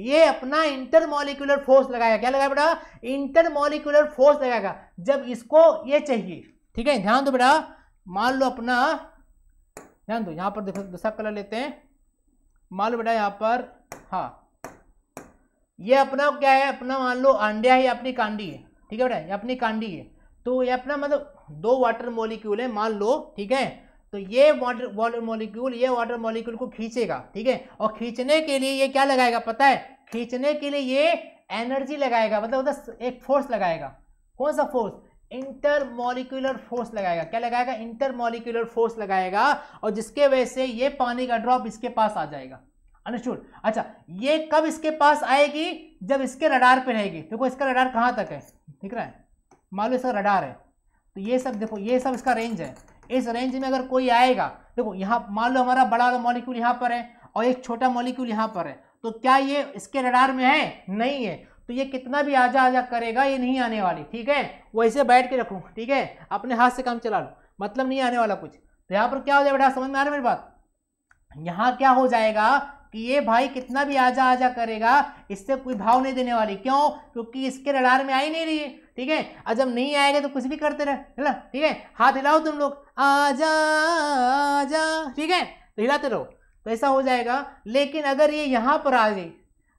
A: ये अपना इंटर मोलिकुलर फोर्स लगाएगा क्या लगाएगा बेटा इंटर मोलिकुलर फोर्स लगाएगा जब इसको ये चाहिए ठीक है ध्यान दो बेटा मान लो अपना ध्यान दो यहाँ पर देखो दूसरा कलर लेते हैं मान लो बेटा यहाँ पर हाँ ये अपना क्या है अपना मान लो अंडिया है अपनी कांडी है ठीक है बेटा ये अपनी कांडी है तो ये अपना मतलब दो वाटर मॉलिक्यूल है मान लो ठीक है तो ये वाटर वाटर मॉलिक्यूल ये वाटर मॉलिक्यूल को खींचेगा ठीक है और खींचने के लिए ये क्या लगाएगा पता है खींचने के लिए ये एनर्जी लगाएगा मतलब मतलब एक फोर्स लगाएगा कौन सा फोर्स इंटरमोलिकुलर फोर्स लगाएगा क्या लगाएगा इंटरमोलिकुलर फोर्स लगाएगा और जिसके वजह से ये पानी का ड्रॉप इसके पास आ जाएगा अनुस्टूड अच्छा ये कब इसके पास आएगी जब इसके रडार पे रहेगी देखो तो इसका रडार कहाँ तक है ठीक रहा है मान लो इसका रडार है तो ये सब देखो ये सब इसका रेंज है इस रेंज में अगर कोई आएगा देखो यहाँ मान लो हमारा बड़ा वाला मॉलिक्यूल यहाँ पर है और एक छोटा मॉलिक्यूल यहाँ पर है तो क्या ये इसके रडार में है नहीं है तो ये कितना भी आजा आजा करेगा ये नहीं आने वाली ठीक है वैसे बैठ के रखूँ ठीक है अपने हाथ से काम चला लो मतलब नहीं आने वाला कुछ तो यहाँ पर क्या हो जाएगा बेटा समझ में आ रहा है मेरी बात यहाँ क्या हो जाएगा कि ये भाई कितना भी आजा आजा करेगा इससे कोई भाव नहीं देने वाली क्यों क्योंकि इसके रडार में आ ही नहीं रही है ठीक है और जब नहीं आएगा तो कुछ भी करते रहे है ना ठीक है हाथ हिलाओ तुम लोग आजा आजा ठीक है तो हिलाते रहो तो ऐसा हो जाएगा लेकिन अगर ये यहाँ पर आ गई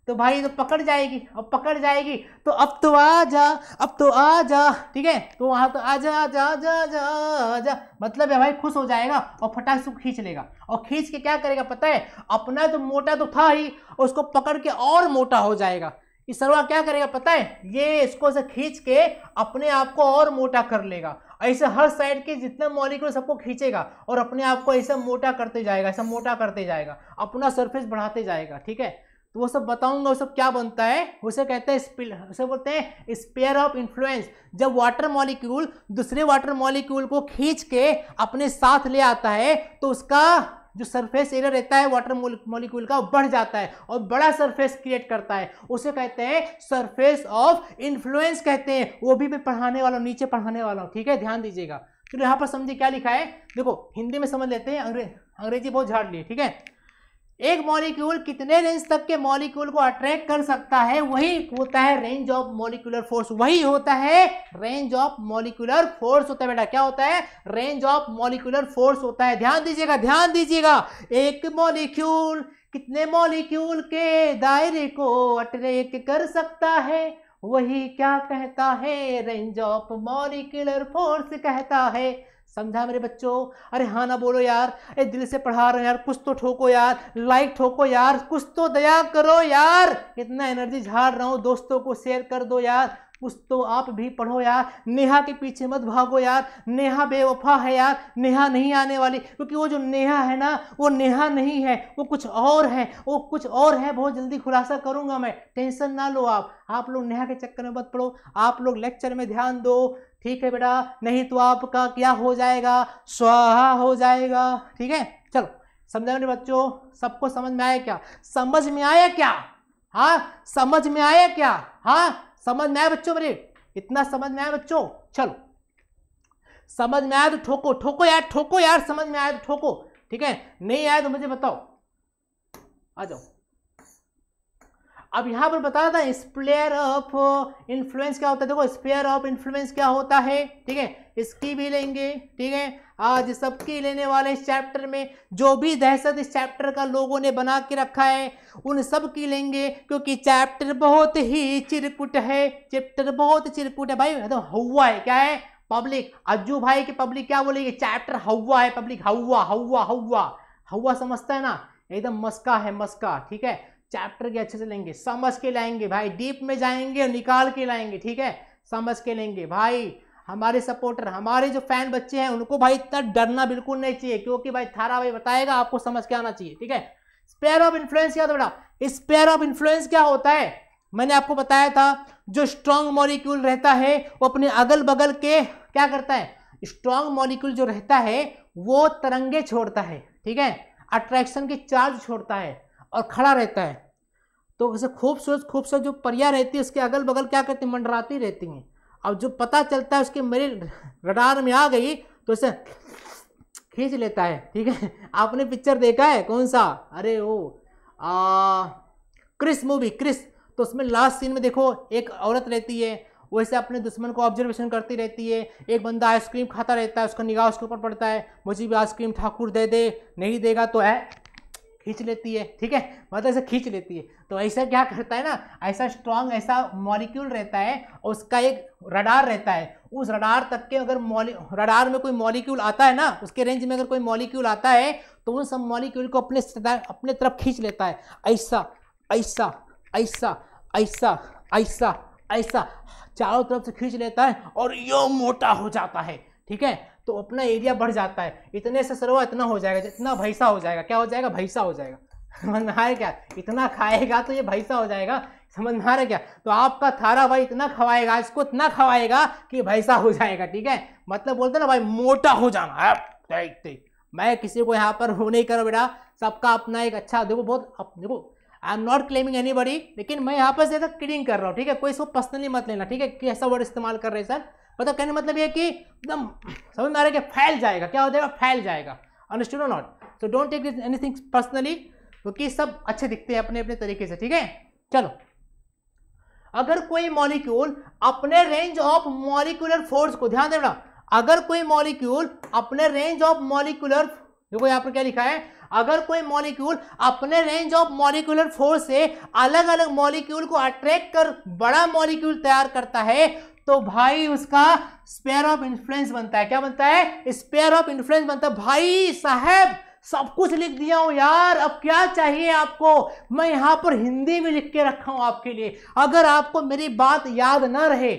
A: तो भाई तो पकड़ जाएगी अब पकड़ जाएगी तो अब तो आ जा अब तो आ जा ठीक है तो वहाँ तो आ जा आ जा आ जा जा आ जा मतलब है भाई खुश हो जाएगा और फटाक से खींच लेगा और खींच के क्या करेगा पता है अपना तो मोटा तो था ही उसको पकड़ के और मोटा हो जाएगा इस सरवा क्या करेगा पता है ये इसको से खींच के अपने आप को और मोटा कर लेगा ऐसे हर साइड के जितने मॉलिक्यूल सबको खींचेगा और अपने आप को ऐसा मोटा करते जाएगा ऐसा मोटा करते जाएगा अपना सरफेस बढ़ाते जाएगा ठीक है तो वो सब बताऊंगा वो सब क्या बनता है उसे कहते हैं उसे बोलते हैं स्पेयर ऑफ इन्फ्लुएंस जब वाटर मॉलिक्यूल दूसरे वाटर मॉलिक्यूल को खींच के अपने साथ ले आता है तो उसका जो सरफेस एरिया रहता है वाटर मॉलिक्यूल का बढ़ जाता है और बड़ा सरफेस क्रिएट करता है उसे कहते हैं सरफेस ऑफ इन्फ्लुएंस कहते हैं वो भी मैं पढ़ाने वाला हूँ नीचे पढ़ाने वाला हूँ ठीक है ध्यान दीजिएगा चलो तो यहाँ पर समझिए क्या लिखा है देखो हिंदी में समझ लेते हैं अंग्रे अंग्रेजी बहुत झाड़ लिए ठीक है एक मॉलिक्यूल कितने रेंज तक के मॉलिक्यूल को अट्रैक्ट कर सकता है वही होता है रेंज ऑफ मॉलिक्यूलर फोर्स वही होता है रेंज ऑफ मॉलिक्यूलर फोर्स होता है बेटा क्या होता है रेंज ऑफ मॉलिक्यूलर फोर्स होता है ध्यान दीजिएगा ध्यान दीजिएगा एक मॉलिक्यूल कितने मॉलिक्यूल के दायरे को अट्रैक्ट कर सकता है वही क्या कहता है रेंज ऑफ मॉलिक्यूलर फोर्स कहता है समझा मेरे बच्चों अरे हाँ ना बोलो यार ए दिल से पढ़ा रहे यार कुछ तो ठोको यार लाइक ठोको यार कुछ तो दया करो यार इतना एनर्जी झाड़ रहा हूँ दोस्तों को शेयर कर दो यार कुछ तो आप भी पढ़ो यार नेहा के पीछे मत भागो यार नेहा बेवफा है यार नेहा नहीं आने वाली क्योंकि वो जो नेहा है ना वो नेहा नहीं है वो कुछ और है वो कुछ और है बहुत जल्दी खुलासा करूंगा मैं टेंशन ना लो आप आप लोग नेहा के चक्कर में मत पढ़ो आप लोग लेक्चर में ध्यान दो ठीक है बेटा नहीं तो आपका क्या हो जाएगा स्वाहा हो जाएगा ठीक है चलो समझा मेरे बच्चों सबको समझ में आया क्या समझ में आया क्या हाँ समझ में आया क्या हाँ समझ में आया बच्चों मेरे इतना समझ में आया बच्चों चलो समझ में आया तो ठोको ठोको यार ठोको यार समझ में आया तो ठोको ठीक है नहीं आया तो मुझे बताओ आ जाओ अब यहां पर बताया था स्प्लेयर ऑफ इन्फ्लुएंस क्या होता है देखो स्पेयर ऑफ इन्फ्लुएंस क्या होता है ठीक है इसकी भी लेंगे ठीक है आज सबकी लेने वाले इस चैप्टर में जो भी दहशत इस चैप्टर का लोगों ने बना के रखा है उन सब की लेंगे क्योंकि चैप्टर बहुत ही चिरकुट है चैप्टर बहुत चिरकुट है भाई तो हवा है क्या है पब्लिक अज्जू भाई की पब्लिक क्या बोलेगी चैप्टर हवा है पब्लिक हवा हवा हवा हवा समझता है ना एकदम मस्का है मस्का ठीक है चैप्टर के अच्छे से लेंगे समझ के लाएंगे भाई डीप में जाएंगे और निकाल के लाएंगे ठीक है समझ के लेंगे भाई हमारे सपोर्टर हमारे जो फैन बच्चे हैं उनको भाई इतना डरना बिल्कुल नहीं चाहिए क्योंकि भाई थारा भाई बताएगा आपको समझ के आना चाहिए ठीक है स्पेयर ऑफ इन्फ्लुएंस क्या होता स्पेयर ऑफ इन्फ्लुएंस क्या होता है मैंने आपको बताया था जो स्ट्रांग मॉलिक्यूल रहता है वो अपने अगल बगल के क्या करता है स्ट्रांग मॉलिक्यूल जो रहता है वो तरंगे छोड़ता है ठीक है अट्रैक्शन के चार्ज छोड़ता है और खड़ा रहता है तो उसे खूबसूरत खूबसूरत जो परियाँ रहती है उसके अगल बगल क्या करती मंडराती रहती हैं अब जो पता चलता है उसके मेरे रडार में आ गई तो उसे खींच लेता है ठीक है आपने पिक्चर देखा है कौन सा अरे वो आ, क्रिस मूवी क्रिस तो उसमें लास्ट सीन में देखो एक औरत रहती है वैसे अपने दुश्मन को ऑब्जर्वेशन करती रहती है एक बंदा आइसक्रीम खाता रहता है उसका निगाह उसके ऊपर पड़ता है मुझे भी आइसक्रीम ठाकुर दे दे नहीं देगा तो है खींच लेती है ठीक है मतलब ऐसे खींच लेती है तो ऐसा क्या करता है ना ऐसा स्ट्रांग ऐसा मॉलिक्यूल रहता है और उसका एक रडार रहता है उस रडार तक के अगर रडार में कोई मॉलिक्यूल आता है ना उसके रेंज में अगर कोई मॉलिक्यूल आता है तो उन सब मॉलिक्यूल को अपने अपने तरफ खींच लेता है ऐसा ऐसा ऐसा ऐसा ऐसा ऐसा चारों तरफ से खींच लेता है और यो मोटा हो जाता है ठीक है तो अपना एरिया बढ़ जाता है इतने से सरवा इतना हो जाएगा इतना भैंसा हो जाएगा क्या हो जाएगा भैंसा हो जाएगा समझ में क्या इतना खाएगा तो ये भैसा हो जाएगा समझ में आ रहा क्या तो आपका थारा भाई इतना खवाएगा इसको इतना खवाएगा कि भैंसा हो जाएगा ठीक है मतलब बोलते ना भाई मोटा हो जाना है मैं किसी को यहाँ पर वो नहीं करो बेटा सबका अपना एक अच्छा देखो बहुत देखो I am not claiming anybody लेकिन मैं यहाँ पर ज़्यादा क्लिंग कर रहा हूँ ठीक है कोई इसको पर्सनली मत लेना ठीक है कि ऐसा वर्ड इस्तेमाल कर रहे हैं सर मतलब कहने मतलब ये कि एकदम समझ में आ रहा है कि फैल जाएगा क्या हो जाएगा फैल जाएगा अंडरस्टूड और not so don't take this anything personally क्योंकि सब अच्छे दिखते हैं अपने अपने तरीके से ठीक है चलो अगर कोई मॉलिक्यूल अपने रेंज ऑफ मॉलिकुलर फोर्स को ध्यान देना अगर कोई मॉलिक्यूल अपने रेंज ऑफ मॉलिकुलर देखो यहाँ पर क्या लिखा है अगर कोई मॉलिक्यूल अपने रेंज ऑफ मॉलिकुलर फोर्स से अलग अलग मॉलिक्यूल को अट्रैक्ट कर बड़ा मॉलिक्यूल तैयार करता है तो भाई उसका स्पेयर ऑफ इन्फ्लुएंस बनता है क्या बनता है स्पेयर ऑफ इन्फ्लुएंस बनता है भाई साहब सब कुछ लिख दिया हूं यार अब क्या चाहिए आपको मैं यहां पर हिंदी में लिख के रखा हूं आपके लिए अगर आपको मेरी बात याद ना रहे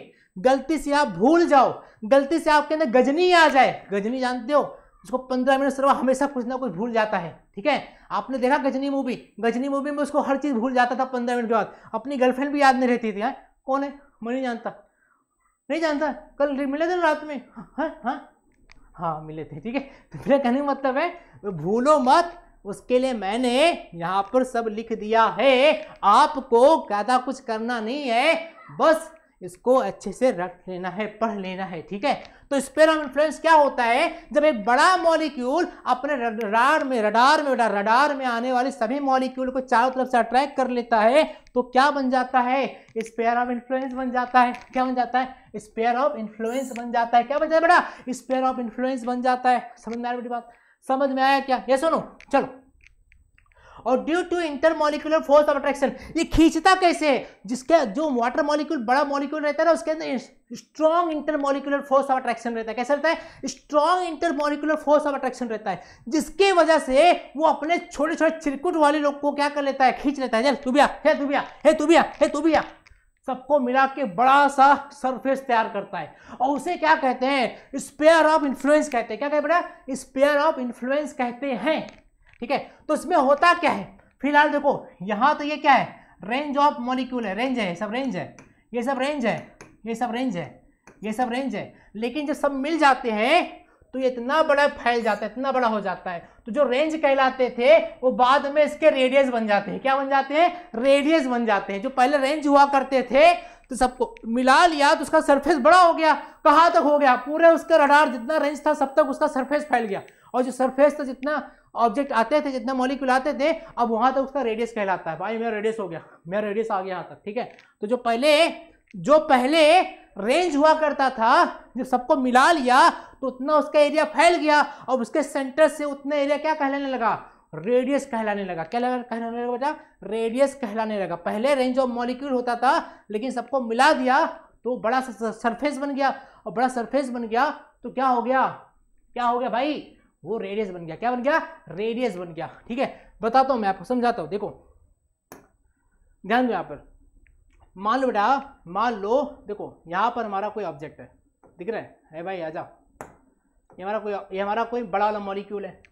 A: गलती से आप भूल जाओ गलती से आपके अंदर गजनी आ जाए गजनी जानते हो उसको पंद्रह मिनट सर्वा हमेशा कुछ ना कुछ भूल जाता है ठीक है आपने देखा गजनी मूवी गजनी मूवी में उसको हर चीज़ भूल जाता था पंद्रह मिनट के बाद अपनी गर्लफ्रेंड भी याद नहीं रहती थी यार कौन है मैं नहीं जानता नहीं जानता कल मिले थे रात में हाँ, हाँ हाँ हाँ मिले थे ठीक है तो मेरा कहने का मतलब है भूलो मत उसके लिए मैंने यहाँ पर सब लिख दिया है आपको ज़्यादा कुछ करना नहीं है बस इसको अच्छे से रख लेना है पढ़ लेना है ठीक है तो स्पेयर ऑफ इन्फ्लुएंस क्या होता है जब एक बड़ा मॉलिक्यूल अपने रडार में रडार में रडार में आने वाले सभी मॉलिक्यूल को चारों तरफ से अट्रैक्ट कर लेता है तो क्या बन जाता है स्पेयर ऑफ इन्फ्लुएंस बन जाता है क्या बन जाता है स्पेयर ऑफ इन्फ्लुएंस बन जाता है क्या बन जाता है बेटा स्पेयर ऑफ इन्फ्लुएंस बन जाता है समझ में आया बेटी बात समझ में आया क्या ये सुनो चलो और due to inter intermolecular force of attraction ये खींचता कैसे है जिसके जो वाटर मॉलिक्यूल बड़ा मॉलिक्यूल रहता है ना उसके अंदर strong inter intermolecular force of attraction रहता है कैसे रहता है strong inter intermolecular force of attraction रहता है जिसके वजह से वो अपने छोटे छोटे चिरकुट वाले लोग को क्या कर लेता है खींच लेता है चल तुबिया हे तुबिया हे तुबिया हे तुबिया सबको मिला के बड़ा सा सरफेस तैयार करता है और उसे क्या कहते हैं स्पेयर ऑफ इन्फ्लुएंस कहते हैं क्या कहते बेटा स्पेयर ऑफ इन्फ्लुएंस कहते हैं ठीक है तो इसमें होता क्या है फिलहाल देखो यहां तो ये क्या है रेंज ऑफ मॉलिक्यूल है रेंज है सब रेंज है ये सब रेंज है ये सब रेंज है ये सब रेंज है लेकिन जब सब मिल जाते हैं तो ये इतना बड़ा फैल जाता है इतना बड़ा हो जाता है तो जो रेंज कहलाते थे वो बाद में इसके रेडियस बन जाते हैं क्या बन जाते हैं रेडियस बन जाते हैं जो पहले रेंज हुआ करते थे तो सबको मिला लिया तो उसका सरफेस बड़ा हो गया कहाँ तक हो गया पूरे उसका रडार जितना रेंज था सब तक उसका सरफेस फैल गया और जो सरफेस था जितना ऑब्जेक्ट आते थे जितना मॉलिक्यूल आते थे अब वहां तक उसका रेडियस कहलाता है भाई मेरा रेडियस हो गया मेरा रेडियस आ गया तक ठीक है तो जो पहले जो पहले रेंज हुआ करता था जब सबको मिला लिया तो उतना उसका एरिया फैल गया और उसके सेंटर से उतना एरिया क्या कहलाने लगा रेडियस कहलाने लगा क्या कहलाने लगा बेटा रेडियस कहलाने लगा पहले रेंज ऑफ मॉलिक्यूल होता था लेकिन सबको मिला दिया तो बड़ा सरफेस बन गया और बड़ा सरफेस बन गया तो क्या हो गया क्या हो गया भाई वो रेडियस बन गया क्या बन गया रेडियस बन गया ठीक है बताता हूं मैं आपको समझाता हूँ देखो ध्यान दो यहाँ पर मान लो बेटा मान लो देखो यहाँ पर हमारा कोई ऑब्जेक्ट है दिख रहा है भाई आजा ये हमारा कोई ये हमारा कोई बड़ा वाला मॉलिक्यूल है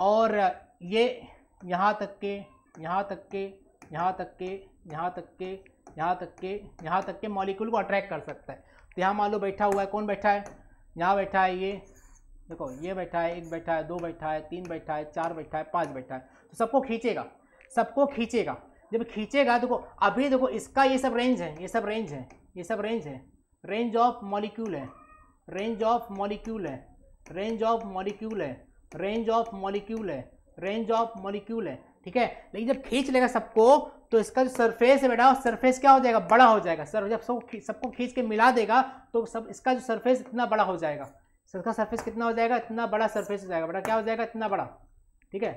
A: और ये यहाँ तक के यहाँ तक के यहाँ तक के यहाँ तक के यहाँ तक के यहाँ तक के मॉलिक्यूल को अट्रैक्ट कर सकता है तो यहाँ मान लो बैठा हुआ है कौन बैठा है यहाँ बैठा है ये देखो ये बैठा है एक बैठा है दो बैठा है तीन बैठा है चार बैठा है पाँच बैठा है तो सबको खींचेगा सबको खींचेगा जब खींचेगा देखो अभी देखो इसका ये सब रेंज है ये सब रेंज है ये सब रेंज है रेंज ऑफ मॉलिक्यूल है रेंज ऑफ मॉलिक्यूल है रेंज ऑफ मॉलिक्यूल है रेंज ऑफ मॉलिक्यूल है रेंज ऑफ मॉलिक्यूल है ठीक है लेकिन जब खींच लेगा सबको तो इसका जो सरफेस है बेटा सरफेस क्या हो जाएगा बड़ा हो जाएगा सर जब सबको सबको खींच के मिला देगा तो सब इसका जो सरफेस इतना बड़ा हो जाएगा इसका सरफेस कितना हो जाएगा इतना बड़ा सरफेस हो जाएगा बड़ा क्या हो जाएगा इतना बड़ा ठीक है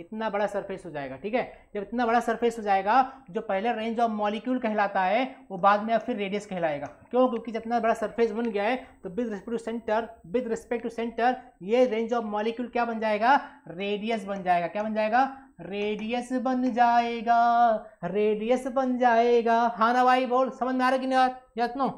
A: इतना बड़ा सरफेस हो जाएगा ठीक है जब इतना बड़ा सरफेस हो जाएगा जो पहले रेंज ऑफ मॉलिक्यूल कहलाता है वो बाद में अब फिर रेडियस कहलाएगा क्यों क्योंकि जब इतना बड़ा सरफेस बन गया है तो with respect to centre with respect to centre ये रेंज ऑफ मॉलिक्यूल क्या बन जाएगा रेडियस बन जाएगा क्या बन जाएगा रेडियस बन जाएगा रेडियस बन जाएगा हाँ ना भाई बोल समझ में आ रहा कि नहीं यार नो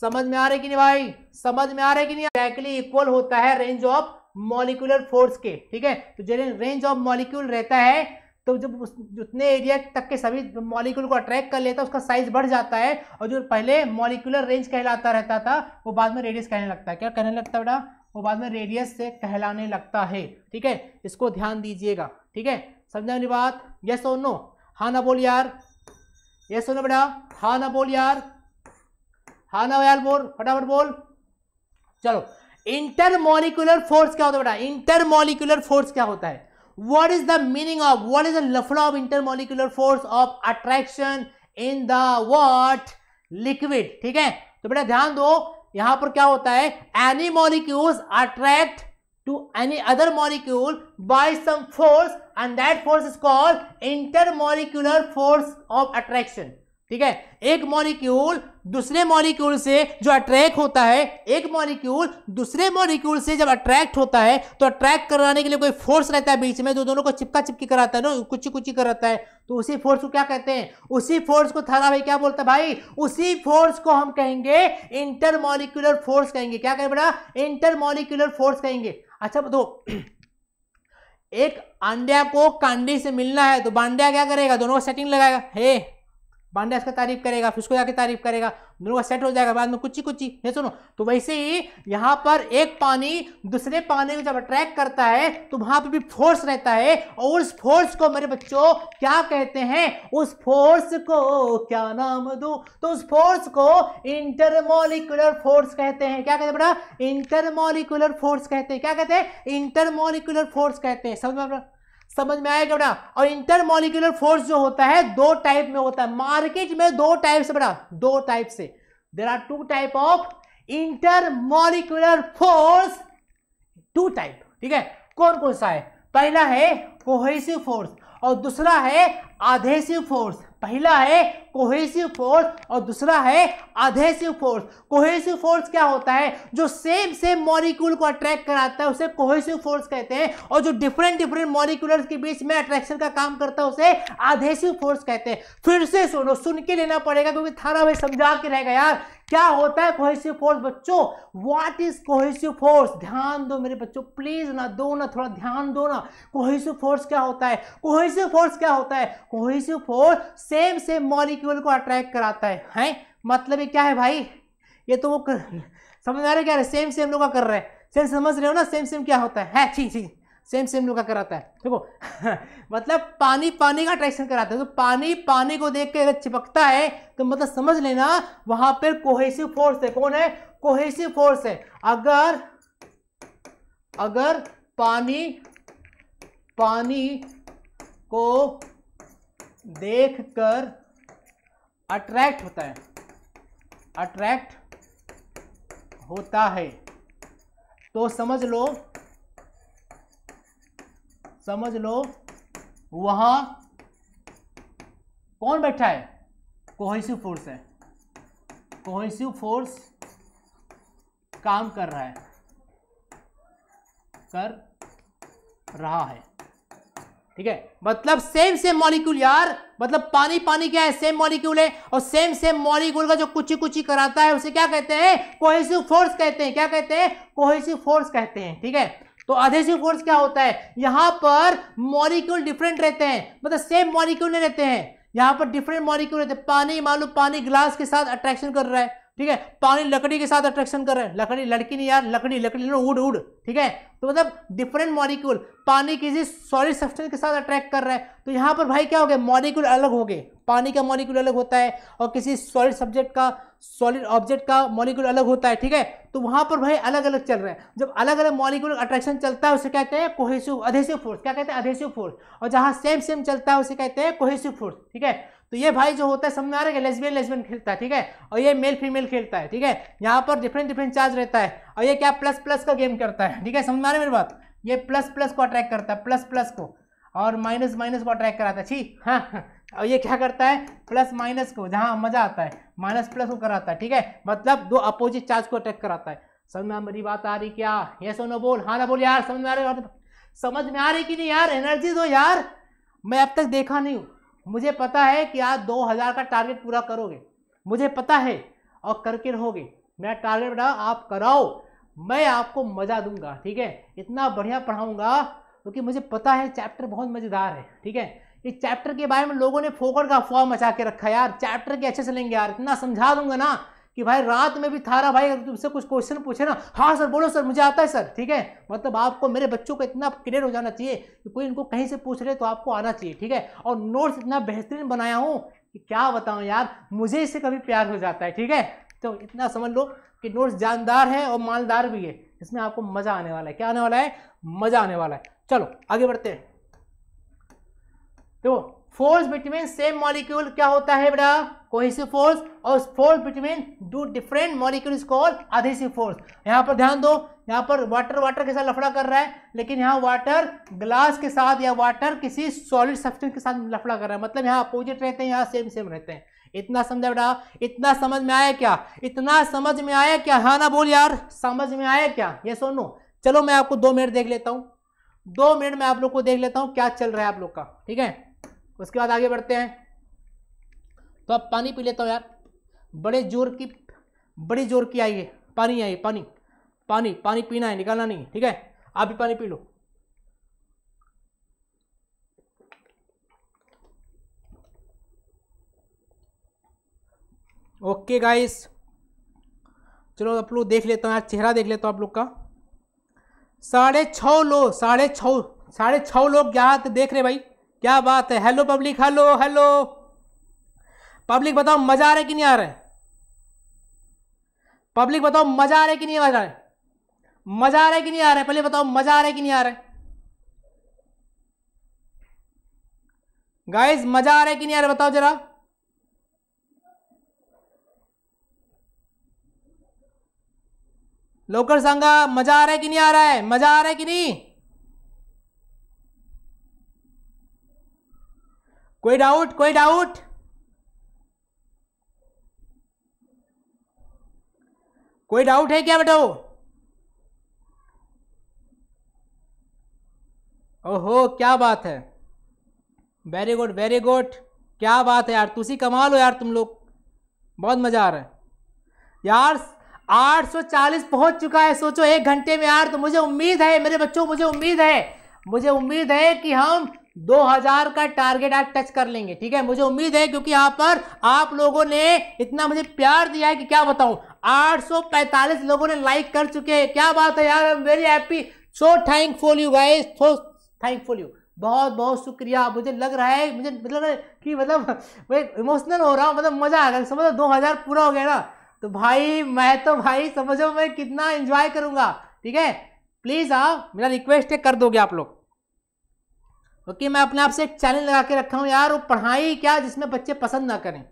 A: समझ में आ रहा है कि नहीं भाई समझ में आ रहा है कि नहीं डायरेक्टली इक्वल होता है रेंज ऑफ मॉलिकुलर फोर्स के ठीक है तो जब रेंज ऑफ मॉलिक्यूल रहता है तो जब जितने एरिया तक के सभी मॉलिक्यूल को अट्रैक्ट कर लेता है उसका साइज बढ़ जाता है और जो पहले मॉलिकुलर रेंज कहलाता रहता था वो बाद में रेडियस कहने लगता है क्या कहने लगता है बेटा वो बाद में रेडियस से कहलाने लगता है ठीक है इसको ध्यान दीजिएगा ठीक है समझा मेरी बात यस और नो हाँ ना बोल यार यस और नो बेटा हाँ ना बोल यार हाँ ना यार बोल फटाफट बोल चलो इंटरमोलिकुलर फोर्स क्या होता है बेटा इंटरमोलिकुलर फोर्स क्या होता है what is the meaning of what is the लफड़ा of intermolecular force of attraction in the what liquid ठीक है तो बेटा ध्यान दो यहां पर क्या होता है any molecules attract to any other molecule by some force and that force is called intermolecular force of attraction ठीक है एक मॉलिक्यूल दूसरे मॉलिक्यूल से जो अट्रैक्ट होता है एक मॉलिक्यूल दूसरे मॉलिक्यूल से जब अट्रैक्ट होता है तो अट्रैक्ट कराने के लिए कोई फोर्स रहता है बीच में जो दोनों को चिपका चिपकी कराता है ना कुची कुची कराता है तो उसी फोर्स को क्या कहते हैं उसी फोर्स को थारा भाई क्या बोलता है भाई उसी फोर्स को हम कहेंगे इंटर मॉलिक्यूलर फोर्स कहेंगे क्या कहें बेटा इंटर मॉलिक्यूलर फोर्स कहेंगे अच्छा दो तो एक अंड्या को कांडी से मिलना है तो बांड्या क्या करेगा दोनों को सेटिंग लगाएगा हे पांड्या इसका तारीफ करेगा फिर उसको जाके तारीफ करेगा दोनों का सेट हो जाएगा बाद में कुछ ही कुछ ही ये सुनो तो वैसे ही यहाँ पर एक पानी दूसरे पानी को जब अट्रैक्ट करता है तो वहाँ पर भी फोर्स रहता है और उस फोर्स को मेरे बच्चों क्या कहते हैं उस फोर्स को क्या नाम दो तो उस फोर्स को इंटरमोलिकुलर फोर्स कहते हैं क्या कहते हैं बड़ा इंटरमोलिकुलर फोर्स कहते हैं क्या कहते हैं इंटरमोलिकुलर फोर्स कहते हैं समझ में समझ में आया क्या बेटा और इंटरमोलिकुलर फोर्स जो होता है दो टाइप में होता है मार्केट में दो टाइप से बेटा दो टाइप से there are two type of intermolecular force two type ठीक है कौन कौन सा है पहला है कोहेसिव फोर्स और दूसरा है आधेसिव फोर्स पहला है कोहेसिव फोर्स और दूसरा है आधेसिव फोर्स कोहेसिव फोर्स क्या होता है जो सेम सेम मॉलिक्यूल को अट्रैक्ट कराता है उसे कोहेसिव फोर्स कहते हैं और जो डिफरेंट डिफरेंट मॉलिक्यूलर्स के बीच में अट्रैक्शन का काम करता है उसे आधेसिव फोर्स कहते हैं फिर से सुनो सुन के लेना पड़ेगा क्योंकि थाना भाई समझा के रहेगा यार क्या होता है कोहेसिव फोर्स बच्चों व्हाट इज कोहेसिव फोर्स ध्यान दो मेरे बच्चों प्लीज ना दो ना थोड़ा ध्यान दो ना कोहेसिव फोर्स क्या होता है कोहेसिव फोर्स क्या होता है cohesive force same same molecule को अट्रैक्ट कराता है हैं मतलब ये क्या है भाई ये तो वो कर, समझ में आ रहा है क्या रहे? सेम सेम लोग का कर रहे हैं सेम समझ रहे हो ना सेम सेम क्या होता है है ठीक ठीक सेम सेम लोग का कराता है देखो मतलब पानी पानी का अट्रैक्शन कराता है तो पानी पानी को देख के अगर चिपकता है तो मतलब समझ लेना वहां पर कोहेसिव फोर्स है कौन है कोहेसिव फोर्स है अगर अगर पानी पानी को देख कर अट्रैक्ट होता है अट्रैक्ट होता है तो समझ लो समझ लो वहां कौन बैठा है कोहेसिव फोर्स है कोहेसिव फोर्स काम कर रहा है कर रहा है ठीक है मतलब सेम सेम मॉलिक्यूल यार मतलब पानी पानी क्या है सेम मॉलिक्यूल है और सेम सेम मॉलिक्यूल का जो कुची कुची कराता है उसे क्या कहते हैं कोहेसिव फोर्स कहते हैं क्या कहते हैं कोहेसिव फोर्स कहते हैं ठीक है तो अधेसिव फोर्स क्या होता है यहां पर मॉलिक्यूल डिफरेंट रहते हैं मतलब सेम मॉलिक्यूल नहीं रहते हैं यहां पर डिफरेंट मॉलिक्यूल रहते हैं पानी मान लो पानी ग्लास के साथ अट्रैक्शन कर रहा है ठीक है पानी लकड़ी के साथ अट्रैक्शन कर रहा है लकड़ी लड़की नहीं यार लकड़ी लकड़ी ना उड़ उड़ ठीक है तो मतलब डिफरेंट मॉलिक्यूल पानी किसी सॉलिड सब्सटेंस के साथ अट्रैक्ट कर रहा है तो यहाँ पर भाई क्या हो गया मॉलिक्यूल अलग हो गए पानी का मॉलिक्यूल अलग होता है और किसी सॉलिड सब्जेक्ट का सॉलिड ऑब्जेक्ट का मॉलिक्यूल अलग होता है ठीक है तो वहाँ पर भाई अलग अलग चल रहे हैं जब अलग अलग मॉलिक्यूल अट्रैक्शन चलता है उसे कहते हैं कोहेसिव अधेसिव फोर्स क्या कहते हैं अधेसिव फोर्स और जहाँ सेम सेम चलता है उसे कहते हैं कोहेसिव फोर्स ठीक है तो ये भाई जो होता है समझ में आ रहा है लेसबियन लेसबियन खेलता है ठीक है और ये मेल फीमेल खेलता है ठीक है यहाँ पर डिफरेंट डिफरेंट चार्ज रहता है और ये क्या प्लस प्लस का गेम करता है ठीक है समझ में आ रहा है मेरी बात ये प्लस प्लस को अट्रैक्ट करता है प्लस प्लस को और माइनस माइनस को अट्रैक्ट कराता है ठीक हाँ, हाँ और ये क्या करता है प्लस माइनस को जहाँ मजा आता है माइनस प्लस को कराता है ठीक है मतलब दो अपोजिट चार्ज को अट्रैक्ट कराता है समझ में मेरी बात आ रही क्या ये सोनो बोल हाँ ना बोल यार समझ में आ रही समझ में आ रही कि नहीं यार एनर्जी दो यार मैं अब तक देखा नहीं हूँ मुझे पता है कि आप दो हज़ार का टारगेट पूरा करोगे मुझे पता है और करके रहोगे मेरा टारगेट बेटा आप कराओ मैं आपको मज़ा दूंगा ठीक है इतना बढ़िया पढ़ाऊंगा क्योंकि तो मुझे पता है चैप्टर बहुत मज़ेदार है ठीक है इस चैप्टर के बारे में लोगों ने फोकड़ का अफवाह मचा के रखा यार चैप्टर के अच्छे से लेंगे यार इतना समझा दूंगा ना कि भाई रात में भी थारा भाई अगर तुमसे कुछ क्वेश्चन पूछे ना हाँ सर बोलो सर मुझे आता है सर ठीक है मतलब आपको मेरे बच्चों को इतना क्लियर हो जाना चाहिए कि कोई इनको कहीं से पूछ रहे तो आपको आना चाहिए ठीक है और नोट्स इतना बेहतरीन बनाया हूँ कि क्या बताऊँ यार मुझे इससे कभी प्यार हो जाता है ठीक है तो इतना समझ लो कि नोट्स जानदार है और मालदार भी है इसमें आपको मज़ा आने वाला है क्या आने वाला है मज़ा आने वाला है चलो आगे बढ़ते हैं देखो फोर्स बिटवीन सेम मॉलिक्यूल क्या होता है बेटा कोहेसिव फोर्स और force between two different molecule is called adhesive force यहाँ पर ध्यान दो यहाँ पर वाटर वाटर के साथ लफड़ा कर रहा है लेकिन यहाँ वाटर ग्लास के साथ या वाटर किसी सॉलिड सब्सटेंस के साथ लफड़ा कर रहा है मतलब यहाँ अपोजिट रहते हैं यहाँ सेम सेम रहते हैं इतना समझा बेटा इतना समझ में आया क्या इतना समझ में आया क्या हाँ ना बोल यार समझ में आया क्या ये सोनो चलो मैं आपको दो मिनट देख लेता हूँ दो मिनट में आप लोग को देख लेता हूँ क्या चल रहा है आप लोग का ठीक है उसके बाद आगे बढ़ते हैं तो अब पानी पी लेता हूँ यार बड़े जोर की बड़ी जोर की आई है पानी आई पानी पानी पानी पीना है निकालना नहीं है ठीक है आप भी पानी पी लो ओके गाइस चलो आप लोग देख लेता हूँ यार चेहरा देख लेता हूँ आप लोग का साढ़े छः लोग साढ़े छः साढ़े छः लोग यहाँ देख रहे भाई क्या बात है hello public hello hello public बताओ मजा आ रहा है कि नहीं आ रहा है पब्लिक बताओ मजा आ रहा है कि नहीं आ रहा है मजा आ रहा है कि नहीं आ रहा है पहले बताओ मजा आ रहा है कि नहीं आ रहा है गाइस मजा आ रहा है कि नहीं आ रहा बताओ जरा लोकर सांगा मजा आ रहा है कि नहीं आ रहा है मजा आ रहा है कि नहीं कोई डाउट कोई डाउट कोई डाउट है क्या बेटा ओहो क्या बात है वेरी गुड वेरी गुड क्या बात है यार तुसी कमाल हो यार तुम लोग बहुत मज़ा आ रहा है यार 840 पहुंच चुका है सोचो एक घंटे में यार तो मुझे उम्मीद है मेरे बच्चों मुझे उम्मीद है मुझे उम्मीद है कि हम 2000 का टारगेट आज टच कर लेंगे ठीक है मुझे उम्मीद है क्योंकि यहाँ पर आप लोगों ने इतना मुझे प्यार दिया है कि क्या बताऊं 845 लोगों ने लाइक कर चुके हैं क्या बात है यार very happy so thankful you guys so thankful you बहुत बहुत शुक्रिया मुझे लग रहा है मुझे मतलब कि मतलब मैं इमोशनल हो रहा हूँ मतलब मज़ा आ गया समझो दो हज़ार पूरा हो गया ना तो भाई मैं तो भाई समझो मैं कितना इन्जॉय करूँगा ठीक है प्लीज़ आप मेरा रिक्वेस्ट है कर दोगे आप लोग ओके मैं अपने आप से एक चैलेंज लगा के रखा हूँ यार वो पढ़ाई क्या जिसमें बच्चे पसंद ना करें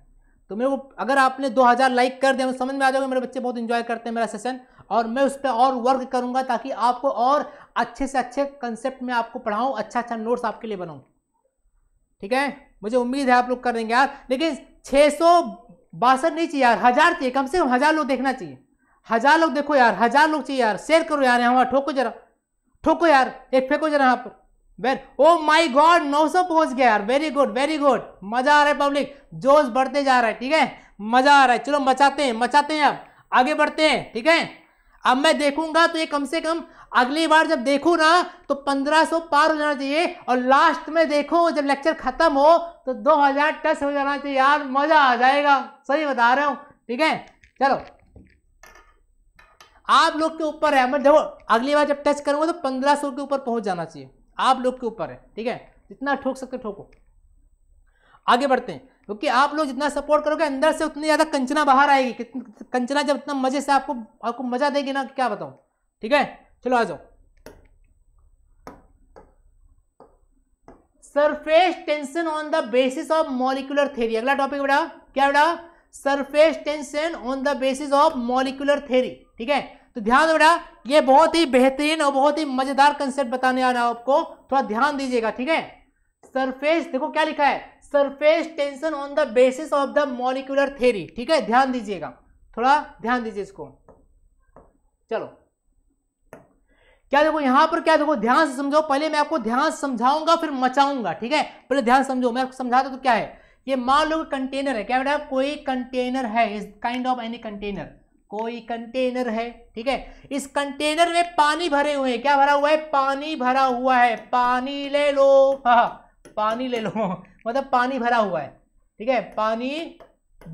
A: तो मेरे को अगर आपने 2000 लाइक कर दिया तो समझ में आ जाओगे मेरे बच्चे बहुत इन्जॉय करते हैं मेरा सेशन और मैं उस पर और वर्क करूँगा ताकि आपको और अच्छे से अच्छे कंसेप्ट में आपको पढ़ाऊँ अच्छा अच्छा नोट्स आपके लिए बनाऊँ ठीक है मुझे उम्मीद है आप लोग कर देंगे यार लेकिन छः सौ बासठ नहीं चाहिए यार हज़ार चाहिए कम से कम हज़ार लोग देखना चाहिए हज़ार लोग देखो यार हज़ार लोग चाहिए यार शेयर करो यार यहाँ ठोको जरा ठोको यार एक फेंको जरा यहाँ पर वेर ओ माई गॉड सौ पहुंच गया यार वेरी गुड वेरी गुड मजा आ रहा है पब्लिक जोश बढ़ते जा रहा है ठीक है मजा आ रहा है चलो मचाते हैं मचाते हैं अब आगे बढ़ते हैं ठीक है अब मैं देखूंगा तो ये कम से कम अगली बार जब देखूँ ना तो 1500 पार हो जाना चाहिए और लास्ट में देखो जब लेक्चर खत्म हो तो 2000 टच हो जाना चाहिए यार मजा आ जाएगा सही बता रहा हूँ ठीक है चलो आप लोग के ऊपर है मैं देखो अगली बार जब टच करूंगा तो 1500 के ऊपर पहुंच जाना चाहिए आप लोग के ऊपर है ठीक है जितना ठोक सकते ठोको आगे बढ़ते हैं क्योंकि तो आप लोग जितना सपोर्ट करोगे अंदर से उतनी ज़्यादा कंचना बाहर आएगी कंचना जब इतना मज़े से आपको आपको मज़ा देगी ना क्या बताऊँ ठीक है चलो आ जाओ surface tension on the basis of molecular theory अगला टॉपिक बेटा क्या बेटा surface tension on the basis of molecular theory ठीक है तो ध्यान बेटा ये बहुत ही बेहतरीन और बहुत ही मजेदार कंसेप्ट बताने आ रहा हूं आपको थोड़ा ध्यान दीजिएगा ठीक है सरफेस देखो क्या लिखा है surface tension on the basis of the molecular theory ठीक है ध्यान दीजिएगा थोड़ा ध्यान दीजिए इसको चलो क्या देखो यहां पर क्या देखो ध्यान से समझो पहले मैं आपको ध्यान समझाऊंगा फिर मचाऊंगा ठीक है पहले ध्यान समझो मैं आपको समझाता तो क्या है ये मान लो कंटेनर है क्या बेटा कोई कंटेनर है इस काइंड ऑफ एनी कंटेनर कोई कंटेनर है ठीक है इस कंटेनर में पानी भरे हुए हैं क्या भरा हुआ है पानी भरा हुआ है पानी ले लो हा हाँ, पानी ले लो मतलब पानी भरा हुआ है ठीक है पानी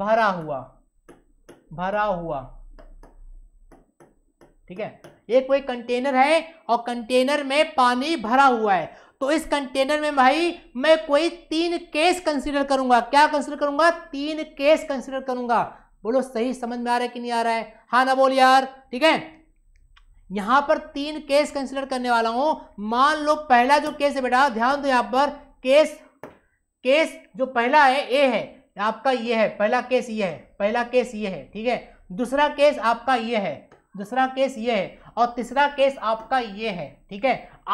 A: भरा हुआ भरा हुआ ठीक है ये कोई कंटेनर है और कंटेनर में पानी भरा हुआ है तो इस कंटेनर में भाई मैं कोई तीन केस कंसीडर करूंगा क्या कंसीडर करूंगा तीन केस कंसीडर करूंगा बोलो सही समझ में आ रहा है कि नहीं आ रहा है हाँ ना बोल यार ठीक है यहां पर तीन केस कंसिडर करने वाला हूं मान लो पहला जो केस है बेटा ध्यान दो यहां पर केस केस जो पहला है ए है आपका ये है पहला केस ये है पहला केस ये है ठीक है दूसरा केस आपका ये है दूसरा केस ये है और तीसरा केस आपका ये है ठीक है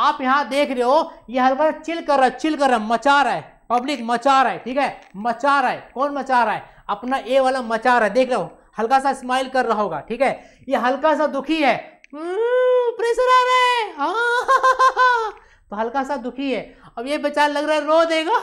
A: आप यहां देख रहे हो ये हल्का चिल कर रहा है चिल कर रहा है मचा रहा है पब्लिक मचा रहा है ठीक है मचा रहा है कौन मचा रहा है अपना ए वाला मचा रहा है देख रहे हो हल्का सा स्माइल कर रहा होगा ठीक है ये हल्का सा दुखी है प्रेशर हम्म, आ रहा है हाँ। तो हल्का सा दुखी है अब ये बेचार लग रहा है रो देगा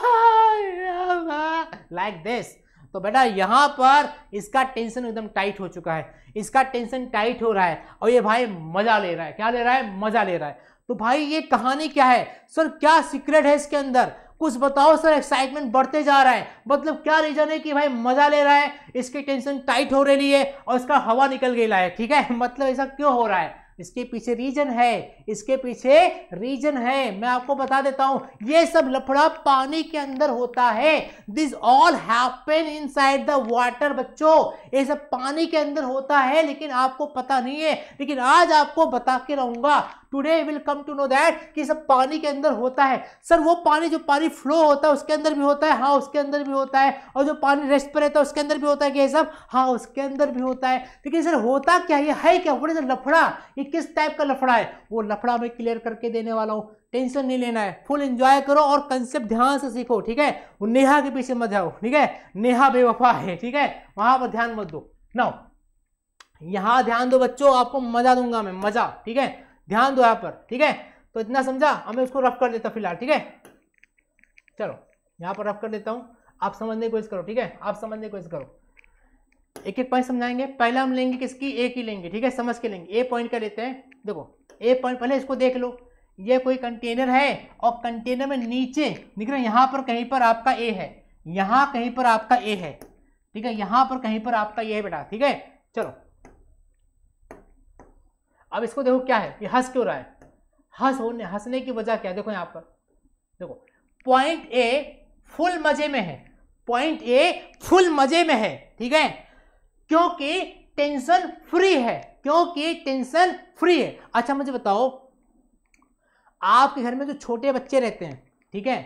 A: लाइक दिस तो बेटा यहाँ पर इसका टेंशन एकदम टाइट हो चुका है इसका टेंशन टाइट हो रहा है और ये भाई मजा ले रहा है क्या ले रहा है मजा ले रहा है तो भाई ये कहानी क्या है सर क्या सीक्रेट है इसके अंदर कुछ बताओ सर एक्साइटमेंट बढ़ते जा रहा है मतलब क्या रीजन है कि भाई मजा ले रहा है इसकी टेंशन टाइट हो रही है और इसका हवा निकल गई है ठीक है मतलब ऐसा क्यों हो रहा है इसके पीछे रीजन है इसके पीछे रीजन है मैं आपको बता देता हूं ये सब लफड़ा पानी के अंदर होता है this all happen inside the water बच्चों ये सब पानी के अंदर होता है लेकिन आपको पता नहीं है लेकिन आज आपको बता के रहूंगा today will come to know that कि सब पानी के अंदर होता है सर वो पानी जो पानी फ्लो होता है उसके अंदर भी होता है हाँ उसके अंदर भी होता है और जो पानी रेस्ट पर रहता है उसके अंदर भी होता है क्या सब हाँ उसके अंदर भी होता है लेकिन सर होता क्या ये है क्या बड़े सर लफड़ा ये किस टाइप का लफड़ा है वो लफड़ा मैं क्लियर करके देने वाला हूँ टेंशन नहीं लेना है फुल एंजॉय करो और कंसेप्ट ध्यान से सीखो ठीक है वो नेहा के पीछे मत जाओ ठीक है नेहा बेवफा है ठीक है वहां पर ध्यान मत दो ना यहाँ ध्यान दो बच्चों आपको मजा दूंगा मैं मजा ठीक है ध्यान दो यहाँ पर ठीक है तो इतना समझा अब मैं उसको रफ कर देता फिलहाल ठीक है चलो यहाँ पर रफ कर देता हूँ आप समझने की कोशिश करो ठीक है आप समझने की कोशिश करो एक एक पॉइंट समझाएंगे पहला हम लेंगे किसकी ए की लेंगे ठीक है समझ के लेंगे ए पॉइंट का लेते हैं देखो ए पॉइंट पहले इसको देख लो ये कोई कंटेनर है और कंटेनर में नीचे दिख रहा है यहाँ पर कहीं पर आपका ए है यहाँ कहीं पर आपका ए है ठीक है यहाँ पर कहीं पर आपका ए है बेटा ठीक है चलो अब इसको देखो क्या है ये हंस क्यों रहा है हंस होने हंसने की वजह क्या है देखो यहाँ पर देखो पॉइंट ए फुल मजे में है पॉइंट ए फुल मजे में है ठीक है क्योंकि टेंशन फ्री है क्योंकि टेंशन फ्री है अच्छा मुझे बताओ आपके घर में जो छोटे बच्चे रहते हैं ठीक है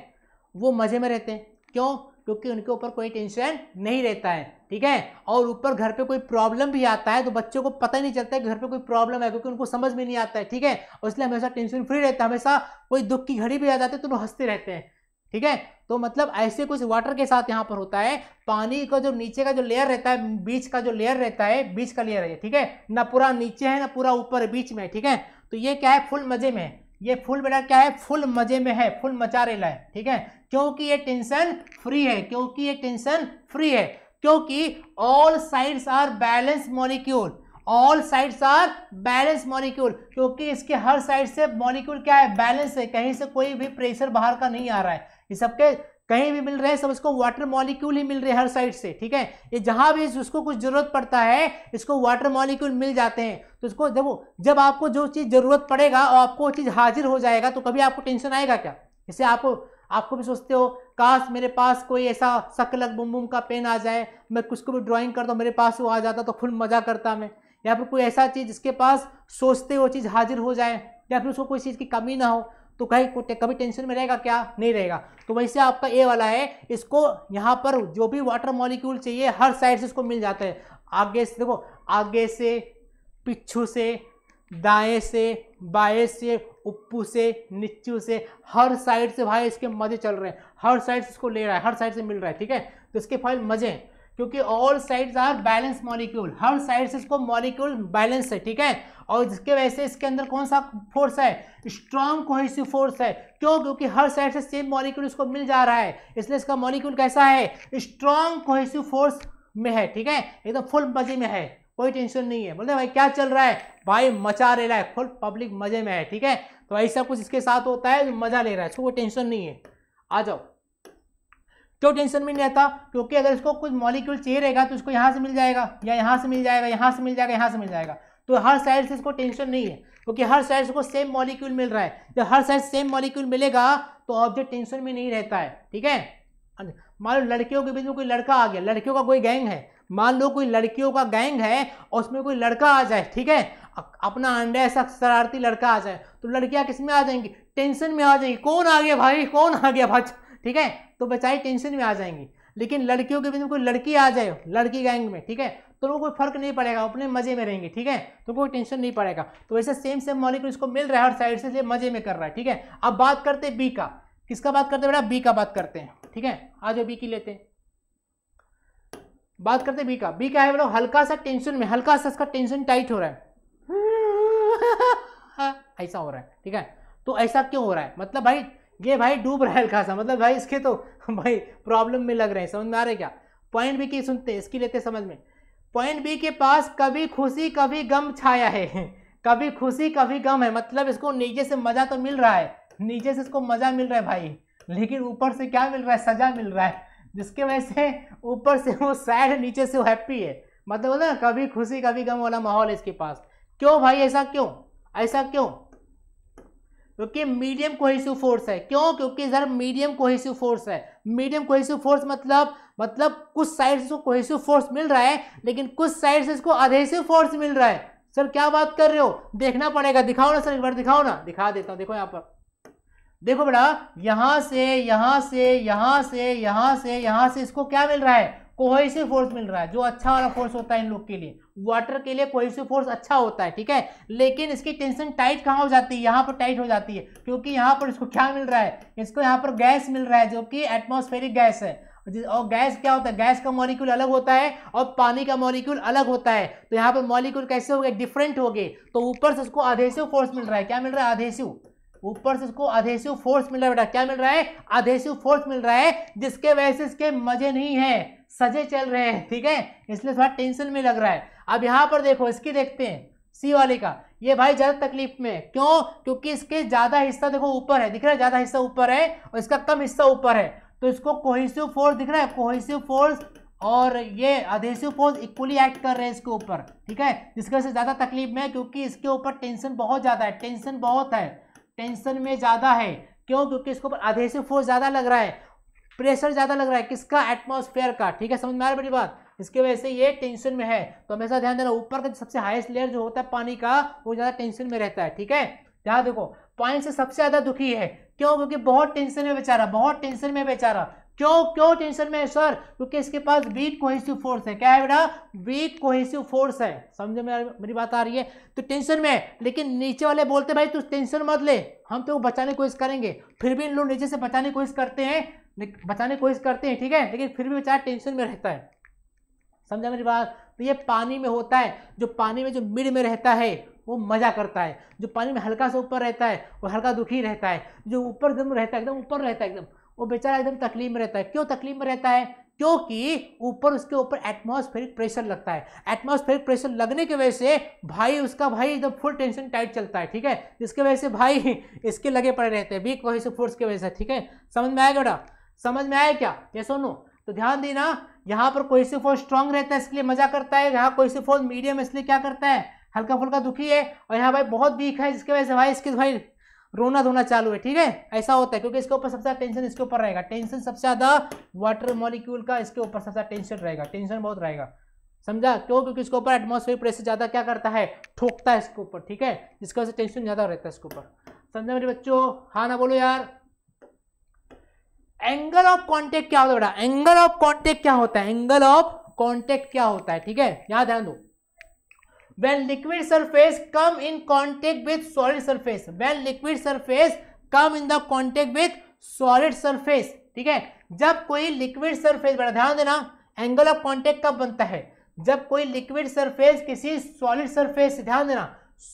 A: वो मजे में रहते हैं क्यों क्योंकि उनके ऊपर कोई टेंशन नहीं रहता है ठीक है और ऊपर घर पे कोई प्रॉब्लम भी आता है तो बच्चों को पता ही नहीं चलता है कि घर पे कोई प्रॉब्लम है क्योंकि उनको समझ में नहीं आता है ठीक है और इसलिए हमेशा टेंशन फ्री रहता है हमेशा कोई दुख की घड़ी भी आ जाती है तो हंसते रहते हैं ठीक है तो मतलब ऐसे कुछ वाटर के साथ यहाँ पर होता है पानी का जो नीचे का जो लेयर रहता है बीच का जो लेयर रहता है बीच का लेयर है ठीक है ना पूरा नीचे है ना पूरा ऊपर बीच में ठीक है तो ये क्या है फुल मजे में ये फुल बेटा क्या है फुल मजे में है फुल मचा रेला है ठीक है क्योंकि ये टेंशन फ्री है क्योंकि ये टेंशन फ्री है क्योंकि all sides are balance molecule all sides are balance molecule क्योंकि इसके हर साइड से मॉलिक्यूल क्या है बैलेंस है कहीं से कोई भी प्रेशर बाहर का नहीं आ रहा है ये सबके कहीं भी मिल रहे हैं सब इसको वाटर मॉलिक्यूल ही मिल रहे हैं हर साइड से ठीक है ये जहां भी उसको कुछ ज़रूरत पड़ता है इसको वाटर मॉलिक्यूल मिल जाते हैं तो इसको देखो जब आपको जो चीज़ ज़रूरत पड़ेगा और आपको वो चीज़ हाजिर हो जाएगा तो कभी आपको टेंशन आएगा क्या इससे आपको आपको भी सोचते हो काश मेरे पास कोई ऐसा सकलक बुम बुम का पेन आ जाए मैं कुछ को भी ड्राइंग करता हूँ मेरे पास वो आ जाता तो फुल मज़ा करता मैं या फिर कोई ऐसा चीज़ जिसके पास सोचते वो चीज़ हाजिर हो जाए या फिर उसको कोई चीज़ की कमी ना हो तो कहीं कभी टेंशन में रहेगा क्या नहीं रहेगा तो वैसे आपका ए वाला है इसको यहाँ पर जो भी वाटर मॉलिक्यूल चाहिए हर साइड से इसको मिल जाता है आगे से देखो आगे से पिछू से दाएँ से बाएं से उप्पू से निच्चू से हर साइड से भाई इसके मजे चल रहे हैं हर साइड से इसको ले रहा है हर साइड से मिल रहा है ठीक है तो इसके फाइल मजे हैं क्योंकि all sides are balance molecule हर साइड से इसको मॉलिक्यूल बैलेंस है ठीक है और जिसके वजह से इसके अंदर कौन सा फोर्स है स्ट्रांग कोहेसिव फोर्स है क्यों क्योंकि हर साइड से सेम मॉलिक्यूल इसको मिल जा रहा है इसलिए इसका मॉलिक्यूल कैसा है स्ट्रांग कोहेसिव फोर्स में है ठीक है एकदम फुल मजे में है कोई टेंशन नहीं है बोलते भाई क्या चल रहा है भाई मचा ले रहा है फुल पब्लिक मजे में है ठीक है तो ऐसा कुछ इसके साथ होता है मजा ले रहा है इसको कोई टेंशन नहीं है आ जाओ क्यों टेंशन में नहीं रहता क्योंकि अगर इसको कुछ मॉलिक्यूल चाहिए रहेगा तो इसको यहाँ से मिल जाएगा या यहाँ से मिल जाएगा यहाँ से मिल जाएगा यहाँ से मिल जाएगा तो हर साइड से इसको टेंशन नहीं है क्योंकि हर साइड इसको सेम मॉलिक्यूल मिल रहा है जब हर साइड सेम मॉलिक्यूल मिलेगा तो ऑब्जेक्ट टेंशन में नहीं रहता है ठीक है मान लो लड़कियों के बीच में कोई लड़का आ गया लड़कियों का कोई गैंग है मान लो कोई लड़कियों का गैंग है और उसमें कोई लड़का आ जाए ठीक है अपना अंडे ऐसा शरारती लड़का आ जाए तो लड़कियां किस में आ जाएंगी टेंशन में आ जाएंगी कौन आ गया भाई कौन आ गया भाई ठीक है तो बेचारी टेंशन में आ जाएंगी लेकिन लड़कियों के बीच में कोई लड़की आ जाए लड़की गैंग में ठीक है तो उनको कोई फर्क नहीं पड़ेगा अपने मजे में रहेंगे ठीक है तो कोई टेंशन नहीं पड़ेगा तो वैसे सेम सेम मॉलिक्यूल इसको मिल रहा है हर साइड से मजे में कर रहा है ठीक है अब बात करते हैं बी का किसका बात करते हैं बेटा बी का बात करते हैं ठीक है आज बी की लेते हैं बात करते बी का बी क्या है बोलो हल्का सा टेंशन में हल्का सा इसका टेंशन टाइट हो रहा है ऐसा हो रहा है ठीक है तो ऐसा क्यों हो रहा है मतलब भाई ये भाई डूब रहा है हल्का सा मतलब भाई इसके तो भाई प्रॉब्लम में लग रहे हैं समझ में आ रहे क्या पॉइंट बी की सुनते हैं इसकी लेते समझ में पॉइंट बी के पास कभी खुशी कभी गम छाया है कभी खुशी कभी गम है मतलब इसको नीचे से मज़ा तो मिल रहा है नीचे से इसको मज़ा मिल रहा है भाई लेकिन ऊपर से क्या मिल रहा है सजा मिल रहा है जिसके वजह से ऊपर से वो सैड नीचे से वो हैप्पी है मतलब ना कभी खुशी कभी गम वाला माहौल है इसके पास क्यों भाई ऐसा क्यों ऐसा क्यों क्योंकि मीडियम कोहेसिव फोर्स है क्यों क्योंकि इधर मीडियम कोहेसिव फोर्स है मीडियम कोहेसिव फोर्स मतलब मतलब कुछ साइड से कोहेसिव फोर्स मिल रहा है लेकिन कुछ साइड से इसको अधेसिव फोर्स मिल रहा है सर क्या बात कर रहे हो देखना पड़ेगा दिखाओ ना सर एक बार दिखाओ ना दिखा देता हूँ देखो यहाँ पर देखो बेटा यहां से यहां से यहां से यहां से यहां से इसको क्या मिल रहा है कोहेसिव फोर्स मिल रहा है जो अच्छा वाला फोर्स होता है इन लोग के लिए वाटर के लिए कोहेसिव फोर्स अच्छा होता है ठीक है लेकिन इसकी टेंशन टाइट कहाँ हो जाती है यहाँ पर टाइट हो जाती है क्योंकि यहाँ पर इसको क्या मिल रहा है इसको यहाँ पर गैस मिल रहा है जो कि एटमोस्फेरिक गैस है और गैस क्या होता है गैस का मॉलिक्यूल अलग होता है और पानी का मॉलिक्यूल अलग होता है तो यहाँ पर मॉलिक्यूल कैसे हो गए डिफरेंट हो गए तो ऊपर से उसको आधेसिव फोर्स मिल रहा है क्या मिल रहा है आधेसिव ऊपर से इसको अधेसिव फोर्स मिल रहा है बेटा क्या मिल रहा है अधेसिव फोर्स मिल रहा है जिसके वजह से इसके मजे नहीं है सजे चल रहे हैं ठीक है इसलिए थोड़ा टेंशन में लग रहा है अब यहाँ पर देखो इसकी देखते हैं सी वाले का ये भाई ज़्यादा तकलीफ में है क्यों क्योंकि इसके ज़्यादा हिस्सा देखो ऊपर है दिख रहा है ज़्यादा हिस्सा ऊपर है और इसका कम हिस्सा ऊपर है तो इसको कोहेसिव फोर्स दिख रहा है कोहेसिव फोर्स और ये अधेसिव फोर्स इक्वली एक्ट कर रहे हैं इसके ऊपर ठीक है जिसकी वजह से ज़्यादा तकलीफ में है क्योंकि इसके ऊपर टेंशन बहुत ज़्यादा है टेंशन बहुत है टेंशन में ज़्यादा है क्यों क्योंकि इसके ऊपर आधेसिव फोर्स ज़्यादा लग रहा है प्रेशर ज़्यादा लग रहा है किसका एटमॉस्फेयर का ठीक है समझ में आ रहा है बड़ी बात इसके वजह से ये टेंशन में है तो हमेशा ध्यान देना ऊपर का सबसे हाईएस्ट लेयर जो होता है पानी का वो ज़्यादा टेंशन में रहता है ठीक है यहाँ देखो पानी से सबसे ज़्यादा दुखी है क्यों क्योंकि बहुत टेंशन में बेचारा बहुत टेंशन में बेचारा क्यों क्यों टेंशन में है सर क्योंकि इसके पास वीक कोहेसिव फोर्स है क्या है बेटा वीक कोहेसिव फोर्स है समझ में मेरी बात आ रही है तो टेंशन में है लेकिन नीचे वाले बोलते भाई तू टेंशन मत ले हम तो बचाने की कोशिश करेंगे फिर भी इन लोग नीचे से बचाने की कोशिश करते हैं बचाने की कोशिश करते हैं ठीक है लेकिन फिर भी बेचारा टेंशन में रहता है समझा मेरी बात तो ये पानी में होता है जो पानी में जो मिड में रहता है वो मज़ा करता है जो पानी में हल्का सा ऊपर रहता है वो हल्का दुखी रहता है जो ऊपर एकदम रहता है एकदम ऊपर रहता है एकदम वो बेचारा एकदम तकलीफ में रहता है क्यों तकलीफ में रहता है क्योंकि ऊपर उसके ऊपर एटमॉस्फेरिक प्रेशर लगता है एटमॉस्फेरिक प्रेशर लगने की वजह से भाई उसका भाई एकदम फुल टेंशन टाइट चलता है ठीक है जिसके वजह से भाई इसके लगे पड़े रहते हैं वीक वही से फोर्स की वजह से ठीक है समझ में आया बेटा समझ में आया क्या ये सोनू तो ध्यान देना यहाँ पर कोई से फोर्स स्ट्रांग रहता है इसलिए मजा करता है यहाँ कोई से फोर्स मीडियम इसलिए क्या करता है हल्का फुल्का दुखी है और यहाँ भाई बहुत वीक है जिसकी वजह से भाई इसके भाई रोना धोना चालू है ठीक है ऐसा होता है क्योंकि इसके ऊपर सबसे ज़्यादा टेंशन इसके ऊपर रहेगा टेंशन सबसे ज़्यादा वाटर मॉलिक्यूल का इसके ऊपर सबसे ज़्यादा टेंशन रहेगा टेंशन बहुत रहेगा समझा क्यों क्योंकि इसके ऊपर एटमोसफेयर प्रेशर ज़्यादा क्या करता है ठोकता है इसके ऊपर ठीक है जिसकी वजह से टेंशन ज़्यादा रहता है इसके ऊपर समझा मेरे बच्चों हाँ ना बोलो यार एंगल ऑफ कॉन्टेक्ट क्या होता है बेटा एंगल ऑफ कॉन्टेक्ट क्या होता है एंगल ऑफ कॉन्टेक्ट क्या होता है ठीक है यहां ध्यान दो when liquid surface come in contact with solid surface when liquid surface come in the contact with solid surface ठीक है जब कोई लिक्विड सरफेस बड़ा ध्यान देना एंगल ऑफ कॉन्टेक्ट कब बनता है जब कोई लिक्विड सरफेस किसी सॉलिड सरफेस से ध्यान देना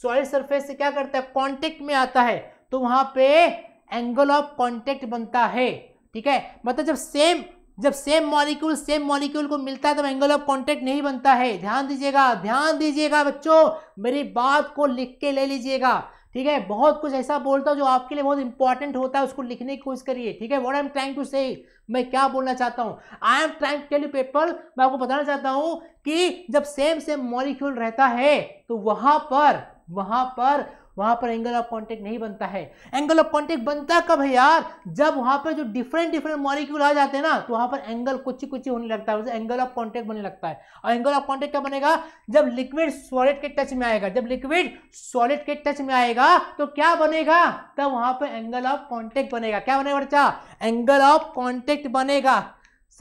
A: सॉलिड सरफेस से क्या करता है कॉन्टेक्ट में आता है तो वहां पे एंगल ऑफ कॉन्टेक्ट बनता है ठीक है मतलब जब सेम जब सेम मॉलिक्यूल सेम मॉलिक्यूल को मिलता है तो एंगल ऑफ कॉन्टेक्ट नहीं बनता है ध्यान दीजिएगा ध्यान दीजिएगा बच्चों मेरी बात को लिख के ले लीजिएगा ठीक है बहुत कुछ ऐसा बोलता हूँ जो आपके लिए बहुत इंपॉर्टेंट होता है उसको लिखने की कोशिश करिए ठीक है what I am trying to say मैं क्या बोलना चाहता हूँ I am trying tell you paper मैं आपको बताना चाहता हूँ कि जब सेम सेम मॉलिक्यूल रहता है तो वहाँ पर वहाँ पर वहां पर एंगल ऑफ कॉन्टेक्ट नहीं बनता है एंगल ऑफ कॉन्टेक्ट बनता कब है यार जब वहां पर जो डिफरेंट डिफरेंट मॉलिक्यूल आ जाते हैं ना तो वहां पर एंगल कुछ कुछ होने लगता है एंगल ऑफ कॉन्टेक्ट बनने लगता है और एंगल ऑफ कॉन्टेक्ट क्या बनेगा जब लिक्विड सॉलिड के टच में आएगा जब लिक्विड सॉलिड के टच में आएगा तो क्या बनेगा तब वहां पर एंगल ऑफ कॉन्टेक्ट बनेगा क्या बनेगा बच्चा एंगल ऑफ कॉन्टेक्ट बनेगा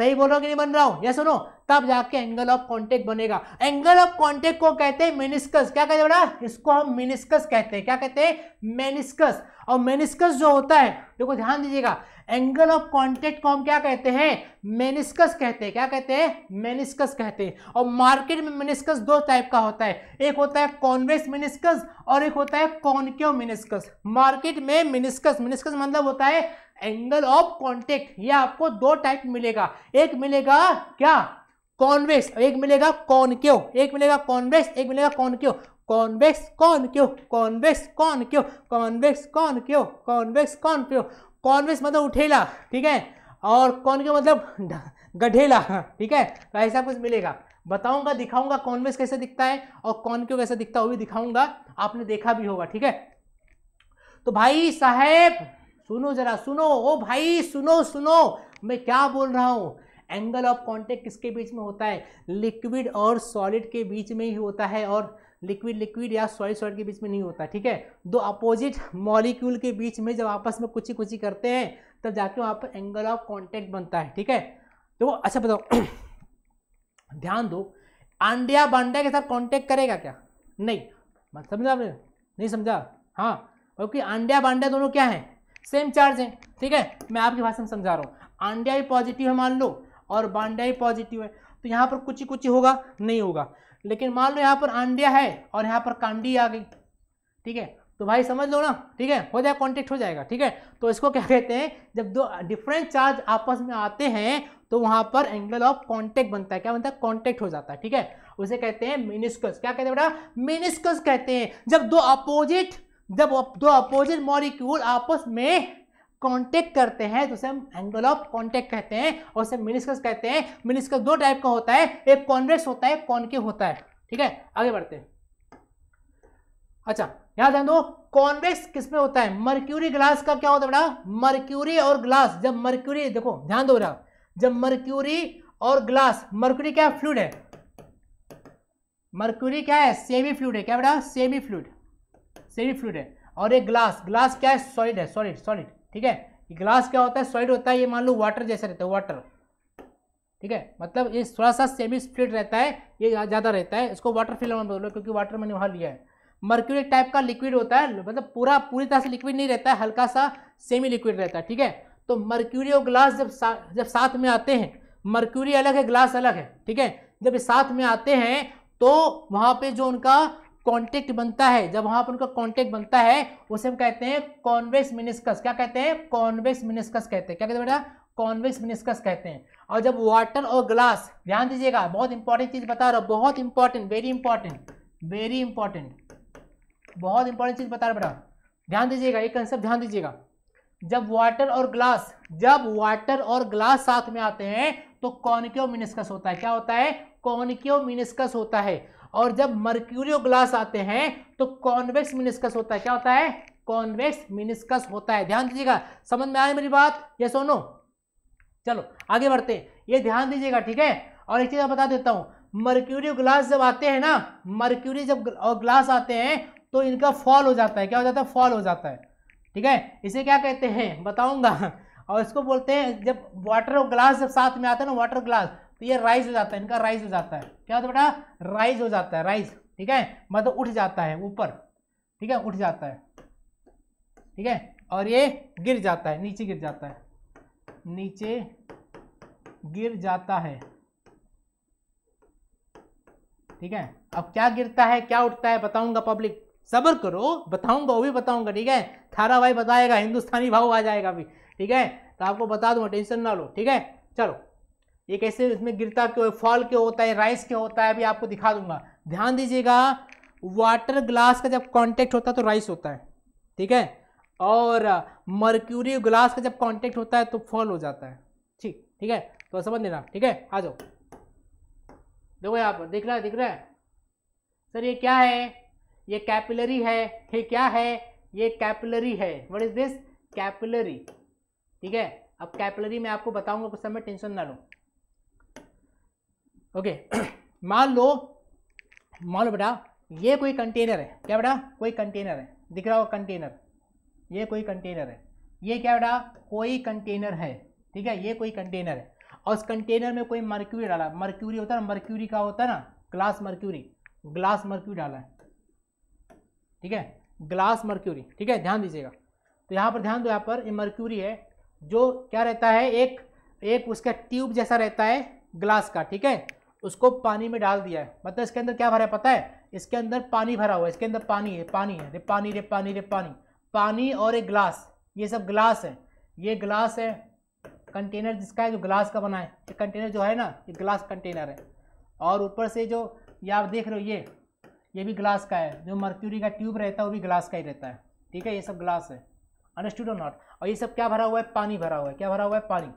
A: सही बोल रहा कि नहीं बन रहा हूं यस सुनो तब जाके एंगल ऑफ कॉन्टेक्ट बनेगा एंगल ऑफ कॉन्टेक्ट को कहते हैं मेनिस्कस क्या कहते हैं बेटा इसको हम मेनिस्कस कहते हैं क्या कहते हैं मेनिस्कस और मेनिस्कस जो होता है देखो ध्यान दीजिएगा एंगल ऑफ कॉन्टेक्ट को हम क्या कहते हैं मेनिस्कस कहते हैं क्या कहते हैं मेनिस्कस कहते हैं और मार्केट में मेनिस्कस दो टाइप का होता है एक होता है कॉन्वेक्स मेनिस्कस और एक होता है कॉनकेव मेनिस्कस मार्केट में मेनिस्कस मेनिस्कस मतलब होता है एंगल ऑफ कॉन्टेक्ट ये आपको दो टाइप मिलेगा एक मिलेगा क्या कॉन्वेक्स एक मिलेगा कौन क्यों एक मिलेगा कॉन्वेक्स एक मिलेगा कौन कॉनकेव कॉन्वेक्स क्यों convex concave convex concave convex क्यों कॉन्वेक्स मतलब उठेला ठीक है और कौन क्यों मतलब गढ़ेला ठीक है तो ऐसा कुछ मिलेगा बताऊंगा दिखाऊंगा कॉन्वेक्स कैसे दिखता है और कौन क्यों कैसे दिखता है वो भी दिखाऊंगा आपने देखा भी होगा ठीक है तो भाई साहेब सुनो जरा सुनो ओ भाई सुनो सुनो मैं क्या बोल रहा हूँ एंगल ऑफ कॉन्टेक्ट किसके बीच में होता है लिक्विड और सॉलिड के बीच में ही होता है और लिक्विड लिक्विड या सॉलिड सॉलिड के बीच में नहीं होता ठीक है दो अपोजिट मॉलिक्यूल के बीच में जब आपस में कुछ कुची करते हैं तब जाके वहाँ पर एंगल ऑफ कॉन्टेक्ट बनता है ठीक है तो अच्छा बताओ ध्यान दो आंडिया बांडिया के साथ कॉन्टेक्ट करेगा क्या नहीं समझा आपने नहीं समझा हाँ क्योंकि आंडिया बांडिया दोनों क्या है सेम चार्ज है ठीक है मैं आपकी भाषा में समझा रहा हूँ आंडियाई पॉजिटिव है मान लो और बांडियाई पॉजिटिव है तो यहाँ पर कुछ कुछ होगा नहीं होगा लेकिन मान लो यहाँ पर आंडिया है और यहाँ पर कांडी आ गई ठीक है तो भाई समझ लो ना ठीक है हो जाए कॉन्टेक्ट हो जाएगा ठीक है तो इसको क्या कहते हैं जब दो डिफरेंट चार्ज आपस में आते हैं तो वहाँ पर एंगल ऑफ कॉन्टेक्ट बनता है क्या बनता है कॉन्टेक्ट हो जाता है ठीक है उसे कहते हैं मिनिस्कस क्या कहते हैं बेटा मिनिस्कस कहते हैं जब दो अपोजिट जब दो अपोजिट मॉलिक्यूल आपस में कांटेक्ट करते हैं तो उसे हम एंगल ऑफ कांटेक्ट कहते हैं और उसे मिनिस्कस कहते हैं मिनिस्कस दो टाइप का होता है एक कॉन्वेक्स होता है कॉनकेव होता है ठीक है आगे बढ़ते हैं अच्छा याद ध्यान दो कॉन्वेक्स किसमें होता है मर्क्यूरी ग्लास का क्या होता है बेटा मर्क्यूरी और ग्लास जब मर्क्यूरी देखो ध्यान दो बड़ा जब मर्क्यूरी और ग्लास मर्क्यूरी क्या फ्लूड है मर्क्यूरी क्या है सेमी फ्लूड है क्या बेटा सेमी फ्लूड सेमी फ्लूड है और एक ग्लास ग्लास क्या है सॉलिड है सॉलिड सॉलिड ठीक है ग्लास क्या होता है सॉलिड होता है ये मान लो वाटर जैसा रहता है वाटर ठीक है मतलब ये थोड़ा सा सेमी स्प्लिट रहता है ये ज़्यादा रहता है इसको वाटर फिल्म में बोलो क्योंकि वाटर मैंने वहाँ लिया है मर्क्यूरी टाइप का लिक्विड होता है मतलब पूरा पूरी तरह से लिक्विड नहीं रहता है हल्का सा सेमी लिक्विड रहता है ठीक है तो मर्क्यूरी और ग्लास जब सा, जब साथ में आते हैं मर्क्यूरी अलग है ग्लास अलग है ठीक है जब ये साथ में आते हैं तो वहाँ पे जो उनका कॉन्टेक्ट बनता है जब वहां पर उनका कॉन्टेक्ट बनता है उसे हम कहते हैं कॉन्वेक्स मिनिस्कस क्या कहते हैं कॉन्वेक्स मिनिस्कस कहते हैं क्या कहते हैं बेटा कॉन्वेक्स मिनिस्कस कहते हैं और जब वाटर और ग्लास ध्यान दीजिएगा बहुत इंपॉर्टेंट चीज़ बता रहा हूँ बहुत important very important very important बहुत इंपॉर्टेंट चीज़ बता रहा बेटा ध्यान दीजिएगा एक कंसेप्ट ध्यान दीजिएगा जब वाटर और ग्लास जब वाटर और ग्लास साथ में आते हैं तो कॉनक्यो मिनिस्कस होता है क्या होता है कॉनक्यो मिनिस्कस होता है और जब मर्क्यूरियो ग्लास आते हैं तो कॉन्वेक्स मिनिस्कस होता है क्या होता है कॉन्वेक्स मिनिस्कस होता है ध्यान दीजिएगा समझ में आए मेरी बात ये सोनो चलो आगे बढ़ते हैं ये ध्यान दीजिएगा ठीक है और एक चीज़ बता देता हूँ मर्क्यूरियो ग्लास जब आते हैं ना मर्क्यूरी जब ग्लास आते हैं तो इनका फॉल हो जाता है क्या हो जाता है फॉल हो जाता है ठीक है इसे क्या कहते हैं बताऊंगा और इसको बोलते हैं जब वाटर और ग्लास जब साथ में आता है ना वाटर ग्लास तो ये राइज हो जाता है इनका राइज हो जाता है क्या होता है बेटा राइज हो जाता है राइज ठीक है मतलब उठ जाता है ऊपर ठीक है उठ जाता है ठीक है और ये गिर जाता है नीचे गिर जाता है नीचे गिर जाता है ठीक है अब क्या गिरता है क्या उठता है बताऊंगा पब्लिक सबर करो बताऊंगा वो भी बताऊंगा ठीक है थारा भाई बताएगा हिंदुस्तानी भाव आ जाएगा अभी ठीक है तो आपको बता दूंगा टेंशन ना लो ठीक है चलो ये कैसे इसमें गिरता क्यों फॉल क्यों होता है राइस क्यों होता है अभी आपको दिखा दूंगा ध्यान दीजिएगा वाटर ग्लास का जब कांटेक्ट होता है तो राइस होता है ठीक है और मर्क्यूरी ग्लास का जब कांटेक्ट होता है तो फॉल हो जाता है ठीक ठीक है तो समझ लेना ठीक है आ जाओ देखो यहाँ पर दिख रहा है दिख रहा है सर ये क्या है ये कैपिलरी है ये क्या है ये कैपिलरी है व्हाट इज दिस कैपिलरी ठीक है अब कैपिलरी मैं आपको बताऊंगा कुछ समय टेंशन ना लूँ ओके मान लो मान लो बेटा ये कोई कंटेनर है क्या बेटा कोई कंटेनर है दिख रहा हो कंटेनर ये कोई कंटेनर है ये क्या बेटा कोई कंटेनर है ठीक है ये कोई कंटेनर है और उस कंटेनर में कोई मर्क्यूरी डाला मर्क्यूरी होता है ना मर्क्यूरी का होता है ना ग्लास मर्क्यूरी ग्लास मर्क्यूरी डाला है ठीक है ग्लास मर्क्यूरी ठीक है ध्यान दीजिएगा तो यहाँ पर ध्यान दो यहाँ पर ये मर्क्यूरी है जो क्या रहता है एक एक उसका ट्यूब जैसा रहता है ग्लास का ठीक है उसको पानी में डाल दिया है मतलब इसके अंदर क्या भरा है पता है इसके अंदर पानी भरा हुआ है इसके अंदर पानी है पानी है रे पानी रे पानी रे पानी पानी और एक ग्लास ये सब ग्लास है ये ग्लास है कंटेनर जिसका है जो ग्लास का बना है ये कंटेनर जो है ना ये ग्लास कंटेनर है और ऊपर से जो ये आप देख रहे हो ये ये भी ग्लास का है जो मर्क्यूरी का ट्यूब रहता है वो भी ग्लास का ही रहता है ठीक है ये सब ग्लास है अंडरस्टूड नॉट और ये सब क्या भरा हुआ है पानी भरा हुआ है क्या भरा हुआ है पानी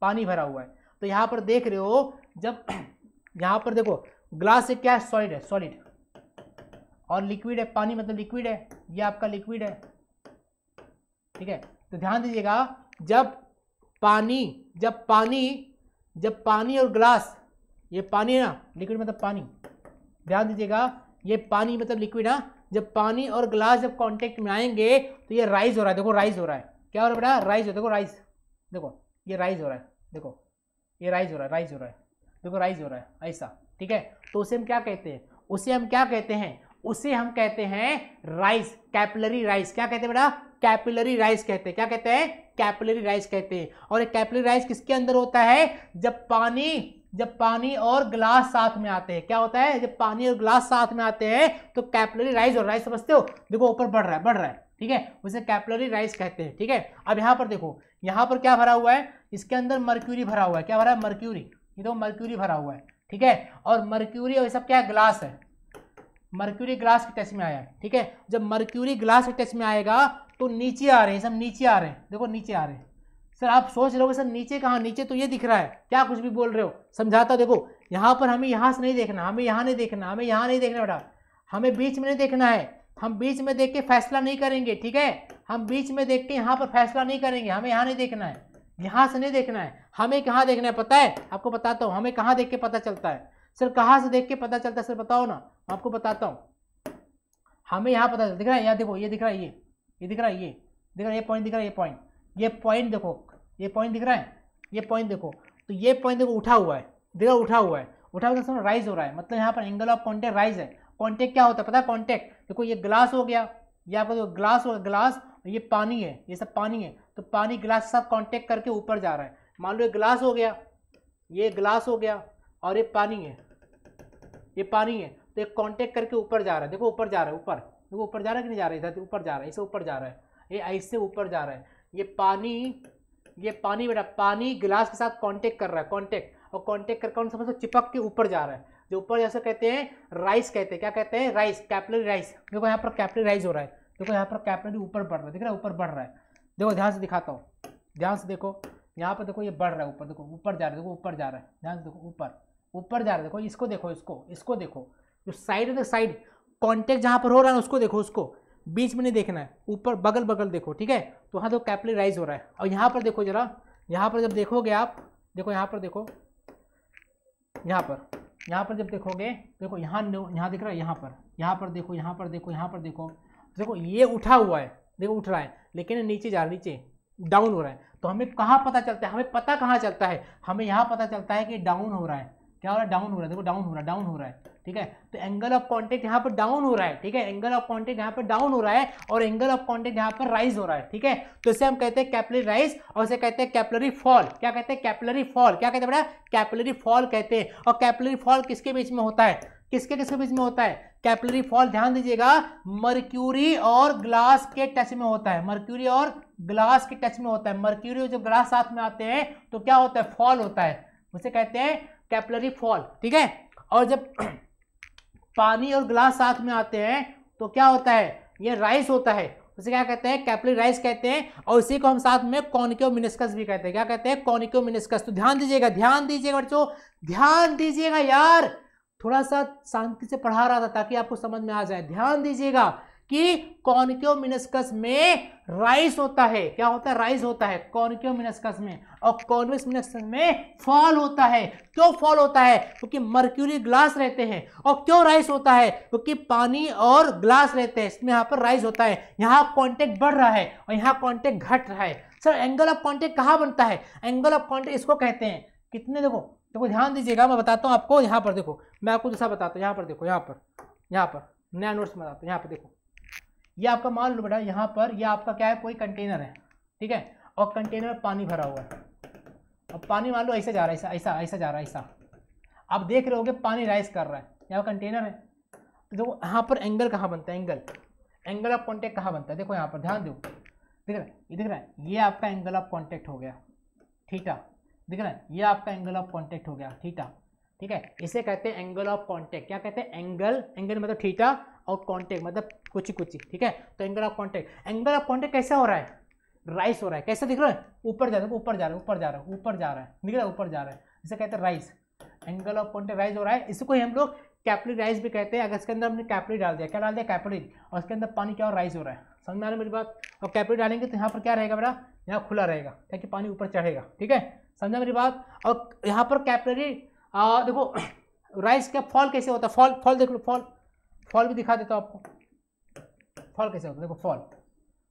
A: पानी भरा हुआ है तो यहाँ पर देख रहे हो जब यहाँ पर देखो ग्लास एक क्या है सॉलिड है सॉलिड और लिक्विड है पानी मतलब लिक्विड है ये आपका लिक्विड है ठीक है तो ध्यान दीजिएगा जब पानी जब पानी जब पानी और ग्लास ये पानी है ना लिक्विड मतलब पानी ध्यान दीजिएगा ये पानी मतलब लिक्विड ना जब पानी और ग्लास जब कांटेक्ट में आएंगे तो ये राइज हो रहा है देखो राइज हो रहा है क्या हो रहा है बेटा राइज हो देखो राइज देखो ये राइज हो रहा है देखो ये राइज हो रहा है राइज हो रहा है देखो राइज हो रहा है ऐसा ठीक है तो उसे हम क्या कहते हैं उसे हम क्या कहते हैं उसे हम कहते हैं राइस कैपिलरी राइस क्या कहते हैं बेटा कैपिलरी राइस कहते हैं क्या कहते हैं कैपिलरी राइस कहते हैं और ये कैपिलरी राइस किसके अंदर होता है जब पानी जब पानी और ग्लास साथ में आते हैं क्या होता है जब पानी और ग्लास साथ में आते हैं तो कैपिलरी राइस और राइस समझते हो देखो ऊपर बढ़ रहा है बढ़ रहा है ठीक है उसे कैपिलरी राइस कहते हैं ठीक है अब यहाँ पर देखो यहाँ पर क्या भरा हुआ है इसके अंदर मर्क्यूरी भरा हुआ है क्या भरा है मर्क्यूरी ये तो मर्क्यूरी भरा हुआ है ठीक है और मर्क्यूरी और ये सब क्या है ग्लास है मर्क्यूरी ग्लास के टेस्ट में आया है ठीक है जब मर्क्यूरी ग्लास के टेस्ट में आएगा तो नीचे आ रहे हैं सब नीचे आ रहे हैं देखो नीचे आ रहे हैं सर आप सोच रहे हो सर नीचे कहाँ नीचे तो ये दिख रहा है क्या कुछ भी बोल रहे हो समझाता देखो यहाँ पर हमें यहाँ से नहीं देखना हमें यहाँ नहीं देखना हमें यहाँ नहीं देखना बेटा हमें बीच में नहीं देखना है हम बीच में देख के फैसला नहीं करेंगे ठीक है हम बीच में देख के यहाँ पर फैसला नहीं करेंगे हमें यहाँ नहीं देखना है यहां से नहीं देखना है हमें कहाँ देखना है पता है आपको बताता हूं हमें कहां देख के पता चलता है सर कहां से देख के पता चलता है सर बताओ ना आपको बताता हूं हमें यहां पता दिख रहा है यहाँ देखो ये दिख रहा है ये ये दिख रहा है ये दिख रहा है ये पॉइंट दिख रहा है ये पॉइंट ये पॉइंट देखो ये पॉइंट दिख रहा है ये पॉइंट देखो तो ये पॉइंट देखो उठा हुआ है दिख रहा उठा हुआ है उठा हुआ राइज हो रहा है मतलब यहाँ पर एंगल ऑफ कॉन्टेक्ट राइज है कॉन्टेक्ट क्या होता है पता है कॉन्टेक्ट देखो ये ग्लास हो गया ये आपका जो ग्लास हो गया ग्लास ये पानी है ये सब पानी है तो पानी गिलास के साथ कांटेक्ट करके ऊपर जा रहा है मान लो ये गिलास हो गया ये गिलास हो गया और ये पानी है ये पानी है तो ये कांटेक्ट करके ऊपर जा रहा है देखो ऊपर जा रहा है ऊपर देखो ऊपर जा रहा है कि नहीं जा रहा है ऊपर जा रहा है इसे ऊपर जा रहा है ये ऐसे ऊपर जा रहा है ये पानी ये पानी बेटा पानी गिलास के साथ कॉन्टेक्ट कर रहा है कॉन्टेक्ट और कॉन्टेक्ट करके उन लो चिपक के ऊपर जा रहा है जो ऊपर जैसे कहते हैं राइस कहते हैं क्या कहते हैं राइस कैपलरी राइस देखो यहाँ पर कैपलरी राइस हो रहा है देखो यहाँ पर कैपलरी ऊपर बढ़ रहा है देख रहा है ऊपर बढ़ रहा है देखो ध्यान से दिखाता हूँ ध्यान से देखो यहाँ पर देखो ये बढ़ रहा है ऊपर देखो ऊपर जा रहा है देखो ऊपर जा रहा है ध्यान से देखो ऊपर ऊपर जा रहा है देखो इसको देखो इसको इसको देखो जो साइड है साइड कॉन्टेक्ट जहाँ पर हो रहा है उसको देखो उसको बीच में नहीं देखना है ऊपर बगल बगल देखो ठीक है तो वहाँ तो कैपली राइज हो रहा है और यहाँ पर देखो जरा यहाँ पर जब देखोगे आप देखो यहाँ पर देखो यहाँ पर यहाँ पर जब देखोगे देखो यहाँ यहाँ दिख रहा है यहाँ पर यहाँ पर देखो यहाँ पर देखो यहाँ पर देखो देखो ये उठा हुआ है देखो उठ रहा है लेकिन नीचे जा रहा नीचे डाउन हो रहा है तो हमें कहाँ पता चलता है हमें पता कहाँ चलता है हमें यहाँ पता चलता है कि डाउन हो रहा है क्या हो रहा है डाउन हो रहा है देखो डाउन हो रहा है डाउन हो रहा है ठीक है तो एंगल ऑफ कॉन्टेक्ट यहाँ पर डाउन हो रहा है ठीक है एंगल ऑफ कॉन्टेक्ट यहाँ पर डाउन हो रहा है और एंगल ऑफ कॉन्टेक्ट यहाँ पर राइज हो रहा है ठीक है तो इसे हम कहते हैं कैपलरी राइज और इसे कहते हैं कैपलरी फॉल क्या कहते हैं कैपलरी फॉल क्या कहते हैं बेटा कैपलरी फॉल कहते हैं और कैपलरी फॉल किसके बीच में होता है किसके किसके बीच में होता है कैपिलरी फॉल ध्यान दीजिएगा मर्क्यूरी और ग्लास के टच में होता है मर्क्यूरी और ग्लास के टच में होता है मर्क्यूरी और जब ग्लास साथ में आते हैं तो क्या होता है फॉल होता है उसे कहते हैं कैपिलरी फॉल ठीक है और जब पानी और ग्लास साथ में आते हैं तो क्या होता है ये राइस होता है उसे क्या कहते हैं कैपलरी राइस कहते हैं और इसी को हम साथ में कॉनिक्यो मिनिस्कस भी कहते हैं क्या कहते हैं कॉनिक्यो मिनिस्कस तो ध्यान दीजिएगा ध्यान दीजिएगा बच्चों ध्यान दीजिएगा यार थोड़ा सा शांति से पढ़ा रहा था ताकि आपको समझ में आ जाए ध्यान दीजिएगा कि कॉनक्यो मिनस्कस में राइस होता है क्या होता है राइस होता है कॉनक्यो मिनस्कस में और कॉन्वेक्स मिनस्कस में फॉल होता है क्यों फॉल होता है क्योंकि मर्क्यूरी ग्लास रहते हैं और क्यों राइस होता है क्योंकि पानी और ग्लास रहते हैं इसमें यहाँ पर राइस होता है यहाँ कॉन्टेक्ट बढ़ रहा है और यहाँ कॉन्टेक्ट घट रहा है सर एंगल ऑफ कॉन्टेक्ट कहाँ बनता है एंगल ऑफ कॉन्टेक्ट इसको कहते हैं कितने देखो देखो ध्यान दीजिएगा मैं बताता हूँ आपको यहाँ पर देखो मैं आपको जैसा बताता हूँ यहाँ पर देखो यहाँ पर यहाँ पर नया नोट्स बताता हूँ यहाँ पर देखो ये आपका मान लो बेटा यहाँ पर ये आपका क्या है कोई कंटेनर है ठीक है और कंटेनर में पानी भरा हुआ है अब पानी मान लो ऐसा जा रहा है ऐसा ऐसा जा रहा है ऐसा आप देख रहे कि पानी राइस कर रहा है यहाँ कंटेनर है तो देखो यहाँ पर एंगल कहाँ बनता है एंगल एंगल ऑफ कॉन्टेक्ट कहाँ बनता है देखो यहाँ पर ध्यान दो देख रहा है ये देख रहा है ये आपका एंगल ऑफ कॉन्टेक्ट हो गया ठीक है दिख रहा है ये आपका एंगल ऑफ कॉन्टेक्ट हो गया थीटा ठीक है इसे कहते हैं एंगल ऑफ कॉन्टेक्ट क्या कहते हैं एंगल एंगल मतलब थीटा और कॉन्टेक्ट मतलब कुछ कुछ ठीक है तो angle of contact angle of contact कैसा हो रहा है राइस हो रहा है कैसे दिख रहा है ऊपर जा रहा है ऊपर जा रहा है ऊपर जा रहा है ऊपर जा रहा है दिख रहा है ऊपर जा रहा है इसे कहते हैं rise angle of contact rise हो रहा है इसको ही हम लोग कैपलिन राइस भी कहते हैं अगर इसके अंदर हमने कैपलिन डाल दिया क्या डाल दिया कैपलिन और इसके अंदर पानी क्या और राइस हो रहा है समझ में आ रहा है मेरी बात और कैपलिन डालेंगे तो यहाँ पर क्या रहेगा मेरा यहाँ खुला रहेगा ताकि पानी ऊपर चढ़ेगा ठीक है समझा मेरी बात और यहाँ पर कैपलरी देखो राइस का फॉल कैसे होता है फॉल फॉल देख लो फॉल फॉल भी दिखा देता हूँ आपको फॉल कैसे होता है देखो फॉल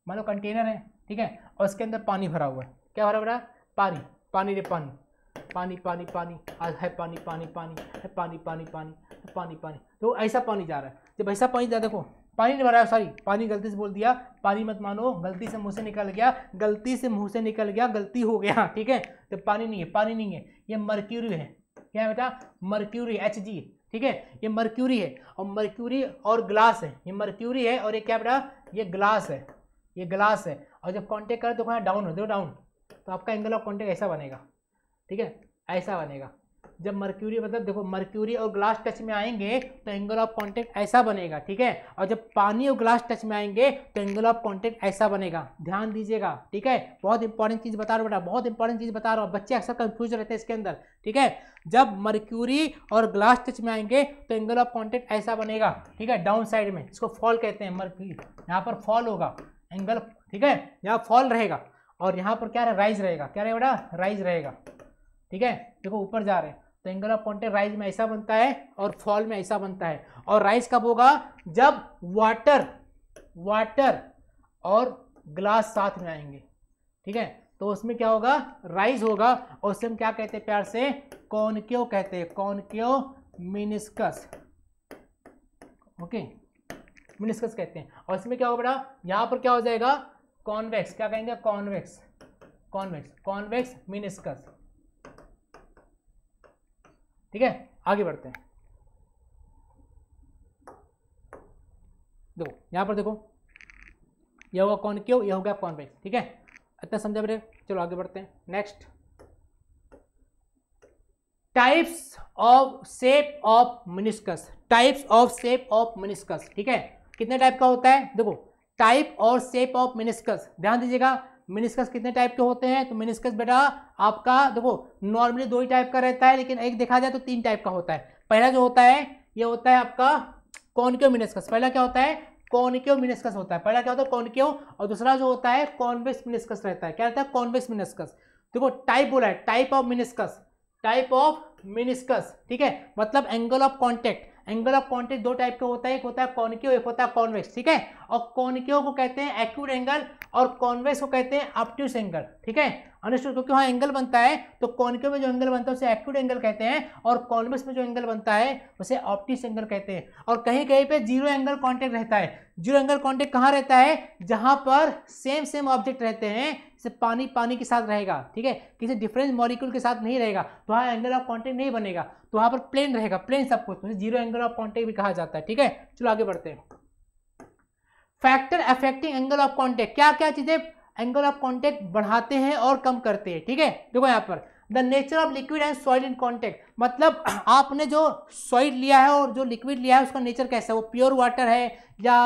A: मान लो कंटेनर है ठीक है और उसके अंदर पानी भरा हुआ है क्या भरा भरा पानी पानी रे पानी पानी पानी पानी आज है पानी पानी पानी है पानी पानी पानी पानी पानी तो ऐसा पानी जा रहा है जब ऐसा पानी जा देखो पानी नहीं भरा सॉरी पानी गलती से बोल दिया पानी मत मानो गलती से मुंह से निकल गया गलती से मुँह से निकल गया गलती हो गया ठीक है तो पानी नहीं है पानी नहीं है ये मर्क्यूरी है क्या है बेटा मर्क्यूरी एच जी ठीक है ये मर्क्यूरी है और मर्क्यूरी और ग्लास है ये मर्क्यूरी है और ये क्या बेटा ये ग्लास है ये ग्लास है और जब कॉन्टेक्ट करें तो कहाँ डाउन हो दो डाउन तो आपका एंगल ऑफ कॉन्टेक्ट ऐसा बनेगा ठीक है ऐसा बनेगा जब मर्क्यूरी मतलब देखो मर्क्यूरी और ग्लास टच में आएंगे तो एंगल ऑफ कॉन्टेक्ट ऐसा बनेगा ठीक है और जब पानी और ग्लास टच में आएंगे तो एंगल ऑफ कॉन्टेक्ट ऐसा बनेगा ध्यान दीजिएगा ठीक है बहुत इंपॉर्टेंट चीज़ बता रहा हूँ बेटा बहुत इंपॉर्टेंट चीज़ बता रहा हूँ बच्चे अक्सर कन्फ्यूज रहते हैं इसके अंदर ठीक है जब मर्क्यूरी और ग्लास टच में आएंगे तो एंगल ऑफ कॉन्टेक्ट ऐसा बनेगा ठीक है डाउन साइड में इसको फॉल कहते हैं मर्क्यूरी यहाँ पर फॉल होगा एंगल ठीक है यहाँ फॉल रहेगा और यहाँ पर क्या रहे? राइज रहेगा क्या रहेगा बेटा राइज रहेगा ठीक है देखो ऊपर जा रहे हैं तो एंगल ऑफ कॉन्टेक्ट राइज में ऐसा बनता है और फॉल में ऐसा बनता है और राइज कब होगा जब वाटर वाटर और ग्लास साथ में आएंगे ठीक है तो उसमें क्या होगा राइज होगा और उसमें हम क्या कहते हैं प्यार से कॉनक्यो कहते हैं कॉनक्यो मिनिस्कस ओके मिनिस्कस कहते हैं और इसमें क्या होगा बेटा यहां पर क्या हो जाएगा कॉन्वेक्स क्या कहेंगे कॉन्वेक्स कॉन्वेक्स कॉन्वेक्स मिनिस्कस ठीक है आगे बढ़ते हैं देखो यहां पर देखो यह होगा कौन क्यों यह होगा कॉन्वेक्स ठीक है इतना समझा मेरे चलो आगे बढ़ते हैं next types of shape of meniscus types of shape of meniscus ठीक है कितने टाइप का होता है देखो टाइप और सेप ऑफ मिनिस्कस ध्यान दीजिएगा मिनिस्कस कितने टाइप के होते हैं तो मिनिस्कस बेटा आपका देखो नॉर्मली दो ही टाइप का रहता है लेकिन एक देखा जाए तो तीन टाइप का होता है पहला जो होता है ये होता है आपका कॉनक्यो मिनिस्कस पहला क्या होता है कॉनक्यो मिनिस्कस होता है पहला क्या होता है कॉनक्यो और दूसरा जो होता है कॉन्वेक्स मिनिस्कस रहता है क्या रहता है कॉन्वेक्स मिनिस्कस देखो टाइप बोला है type of meniscus type of meniscus ठीक है मतलब angle of contact angle of contact दो टाइप के होता है एक होता है कॉनक्यो एक होता है कॉन्वेक्स ठीक है और कॉनक्यो को कहते हैं एक्यूट एंगल और कॉन्वेक्स को कहते हैं अपट्यूस एंगल ठीक है अंडरस्टूड क्योंकि वहाँ एंगल बनता है तो कॉनकेव में जो एंगल बनता है उसे एक्यूट एंगल कहते हैं और कॉन्वेक्स में जो एंगल बनता है उसे ऑप्टिस एंगल कहते हैं और कहीं कहीं पे जीरो एंगल कॉन्टेक्ट रहता है जीरो एंगल कॉन्टेक्ट कहाँ रहता है जहाँ पर सेम सेम ऑब्जेक्ट रहते हैं जैसे पानी पानी के साथ रहेगा ठीक है किसी डिफरेंट मॉलिक्यूल के साथ नहीं रहेगा तो वहाँ एंगल ऑफ कॉन्टेक्ट नहीं बनेगा तो वहाँ पर प्लेन रहेगा प्लेन सब कुछ जीरो एंगल ऑफ कॉन्टेक्ट भी कहा जाता है ठीक है चलो आगे बढ़ते हैं factor affecting angle of contact क्या क्या चीज़ें एंगल ऑफ कॉन्टेक्ट बढ़ाते हैं और कम करते हैं ठीक है देखो यहाँ पर the nature of liquid and solid in contact मतलब आपने जो सॉइड लिया है और जो लिक्विड लिया है उसका नेचर कैसा है वो प्योर वाटर है या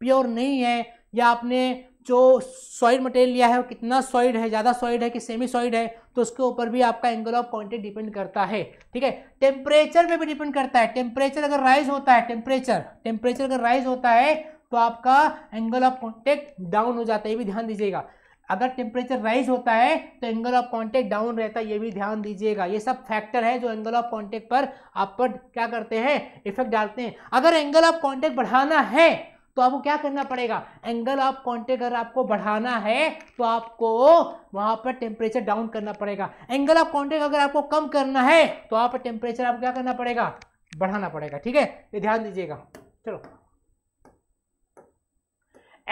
A: प्योर नहीं है या आपने जो सॉइड मटेरियल लिया है वो कितना सॉइड है ज़्यादा सॉइड है कि सेमी सॉइड है तो उसके ऊपर भी आपका एंगल ऑफ कॉन्टेक्ट डिपेंड करता है ठीक है टेम्परेचर पे भी डिपेंड करता है टेम्परेचर अगर राइज होता है टेम्परेचर टेम्परेचर अगर राइज होता है तो आपका एंगल ऑफ कॉन्टेक्ट डाउन हो जाता है ये भी ध्यान दीजिएगा अगर टेम्परेचर राइज होता है तो एंगल ऑफ कॉन्टेक्ट डाउन रहता है ये भी ध्यान दीजिएगा ये सब फैक्टर है जो एंगल ऑफ कॉन्टेक्ट पर आप पर क्या करते हैं इफेक्ट डालते हैं अगर एंगल ऑफ कॉन्टेक्ट बढ़ाना है तो आपको क्या करना पड़ेगा एंगल ऑफ कॉन्टेक्ट अगर आपको बढ़ाना है तो आपको वहां पर टेम्परेचर डाउन करना पड़ेगा एंगल ऑफ कॉन्टेक्ट अगर आपको कम करना है तो आप टेम्परेचर आपको क्या करना पड़ेगा बढ़ाना पड़ेगा ठीक है ये ध्यान दीजिएगा चलो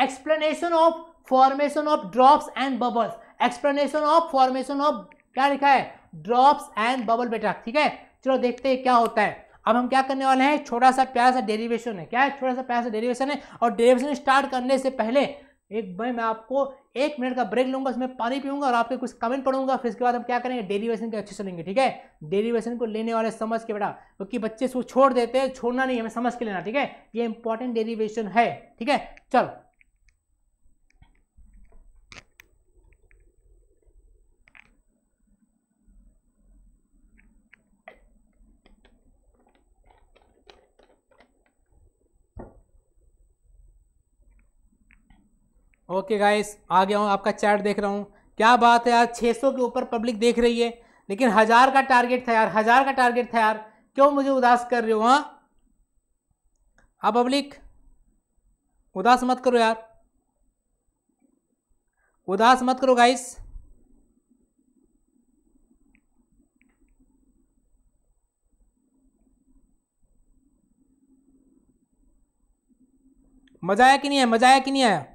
A: explanation of formation of drops and bubbles explanation of formation of क्या लिखा है ड्रॉप्स एंड बबल बेटा ठीक है चलो देखते हैं क्या होता है अब हम क्या करने वाले हैं छोटा सा प्यारा सा डेरिवेशन है क्या है छोटा सा प्यारा सा डेरिवेशन है और डेरिवेशन स्टार्ट करने से पहले एक भाई मैं आपको एक मिनट का ब्रेक लूंगा उसमें पानी पीऊंगा और आपके कुछ कमेंट पढ़ूंगा फिर इसके बाद हम क्या करेंगे डेरिवेशन के अच्छे से लेंगे ठीक है डेरिवेशन को लेने वाले समझ के बेटा क्योंकि तो बच्चे इसको छोड़ देते हैं छोड़ना नहीं हमें समझ के लेना ठीक है ये इंपॉर्टेंट डेरिवेशन है ठीक है चलो ओके गाइस आ गया हूँ आपका चैट देख रहा हूँ क्या बात है यार 600 के ऊपर पब्लिक देख रही है लेकिन हज़ार का टारगेट था यार हज़ार का टारगेट था यार क्यों मुझे उदास कर रहे हो हाँ आप हाँ, पब्लिक उदास मत करो यार उदास मत करो गाइस मजा आया कि नहीं है मजा आया कि नहीं आया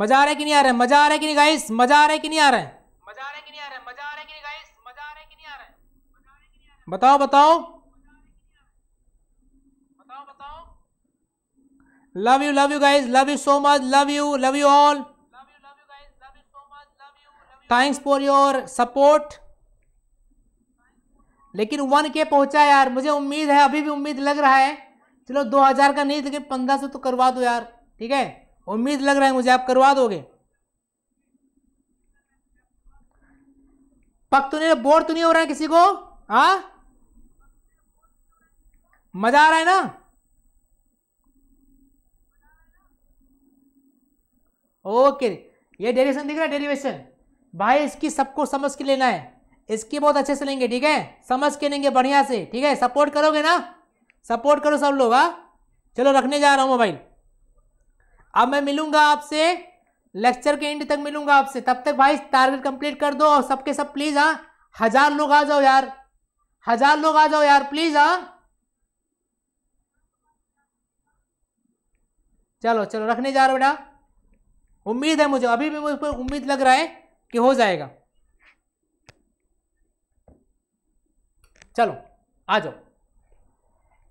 A: मजा आ रहा है कि नहीं आ रहा है मजा आ रहा है कि नहीं गाइस मजा आ रहा है कि नहीं आ रहा है मजा आ रहा है कि नहीं आ रहा है मजा आ रहा है कि नहीं गाइस मजा आ रहा है कि नहीं आ रहा है बताओ बताओ love you love you guys love you so much love you love you all thanks for your support लेकिन वन के पहुंचा यार मुझे उम्मीद है अभी भी उम्मीद लग रहा है चलो दो हजार का नहीं लेकिन पंद्रह सौ तो करवा दो यार ठीक है उम्मीद लग रहा है मुझे आप करवा दोगे पक तो नहीं बोर तो नहीं हो रहा है किसी को हा मजा आ रहा है ना ओके ये डेरिवेशन दिख रहा है डेरिवेशन भाई इसकी सबको समझ के लेना है इसकी बहुत अच्छे से लेंगे ठीक है समझ के लेंगे बढ़िया से ठीक है सपोर्ट करोगे ना सपोर्ट करो सब लोग हाँ चलो रखने जा रहा हूँ मोबाइल अब मैं मिलूंगा आपसे लेक्चर के एंड तक मिलूंगा आपसे तब तक भाई टारगेट कंप्लीट कर दो और सबके सब प्लीज हाँ हजार लोग आ जाओ यार हजार लोग आ जाओ यार प्लीज हाँ चलो चलो रखने जा रहा बेटा उम्मीद है मुझे अभी भी मुझ पर उम्मीद लग रहा है कि हो जाएगा चलो आ जाओ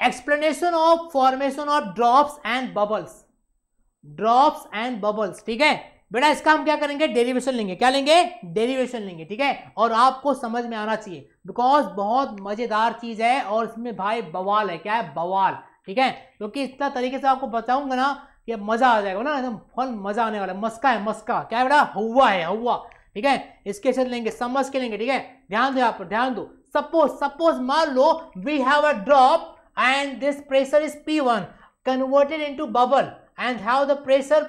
A: explanation of formation of drops and bubbles drops and bubbles ठीक है बेटा इसका हम क्या करेंगे डेरिवेशन लेंगे क्या लेंगे डेरिवेशन लेंगे ठीक है और आपको समझ में आना चाहिए बिकॉज बहुत मजेदार चीज है और इसमें भाई बवाल है क्या है बवाल ठीक है क्योंकि तो इतना तरीके से आपको बताऊंगा ना कि मजा आ जाएगा ना एकदम फन मजा आने वाला मस्का है मस्का क्या है बेटा हुआ है हुआ ठीक है इसके साथ लेंगे समझ के लेंगे ठीक है ध्यान दो आप ध्यान दो सपोज सपोज मान लो we have a drop and this pressure is P one converted into bubble and have the pressure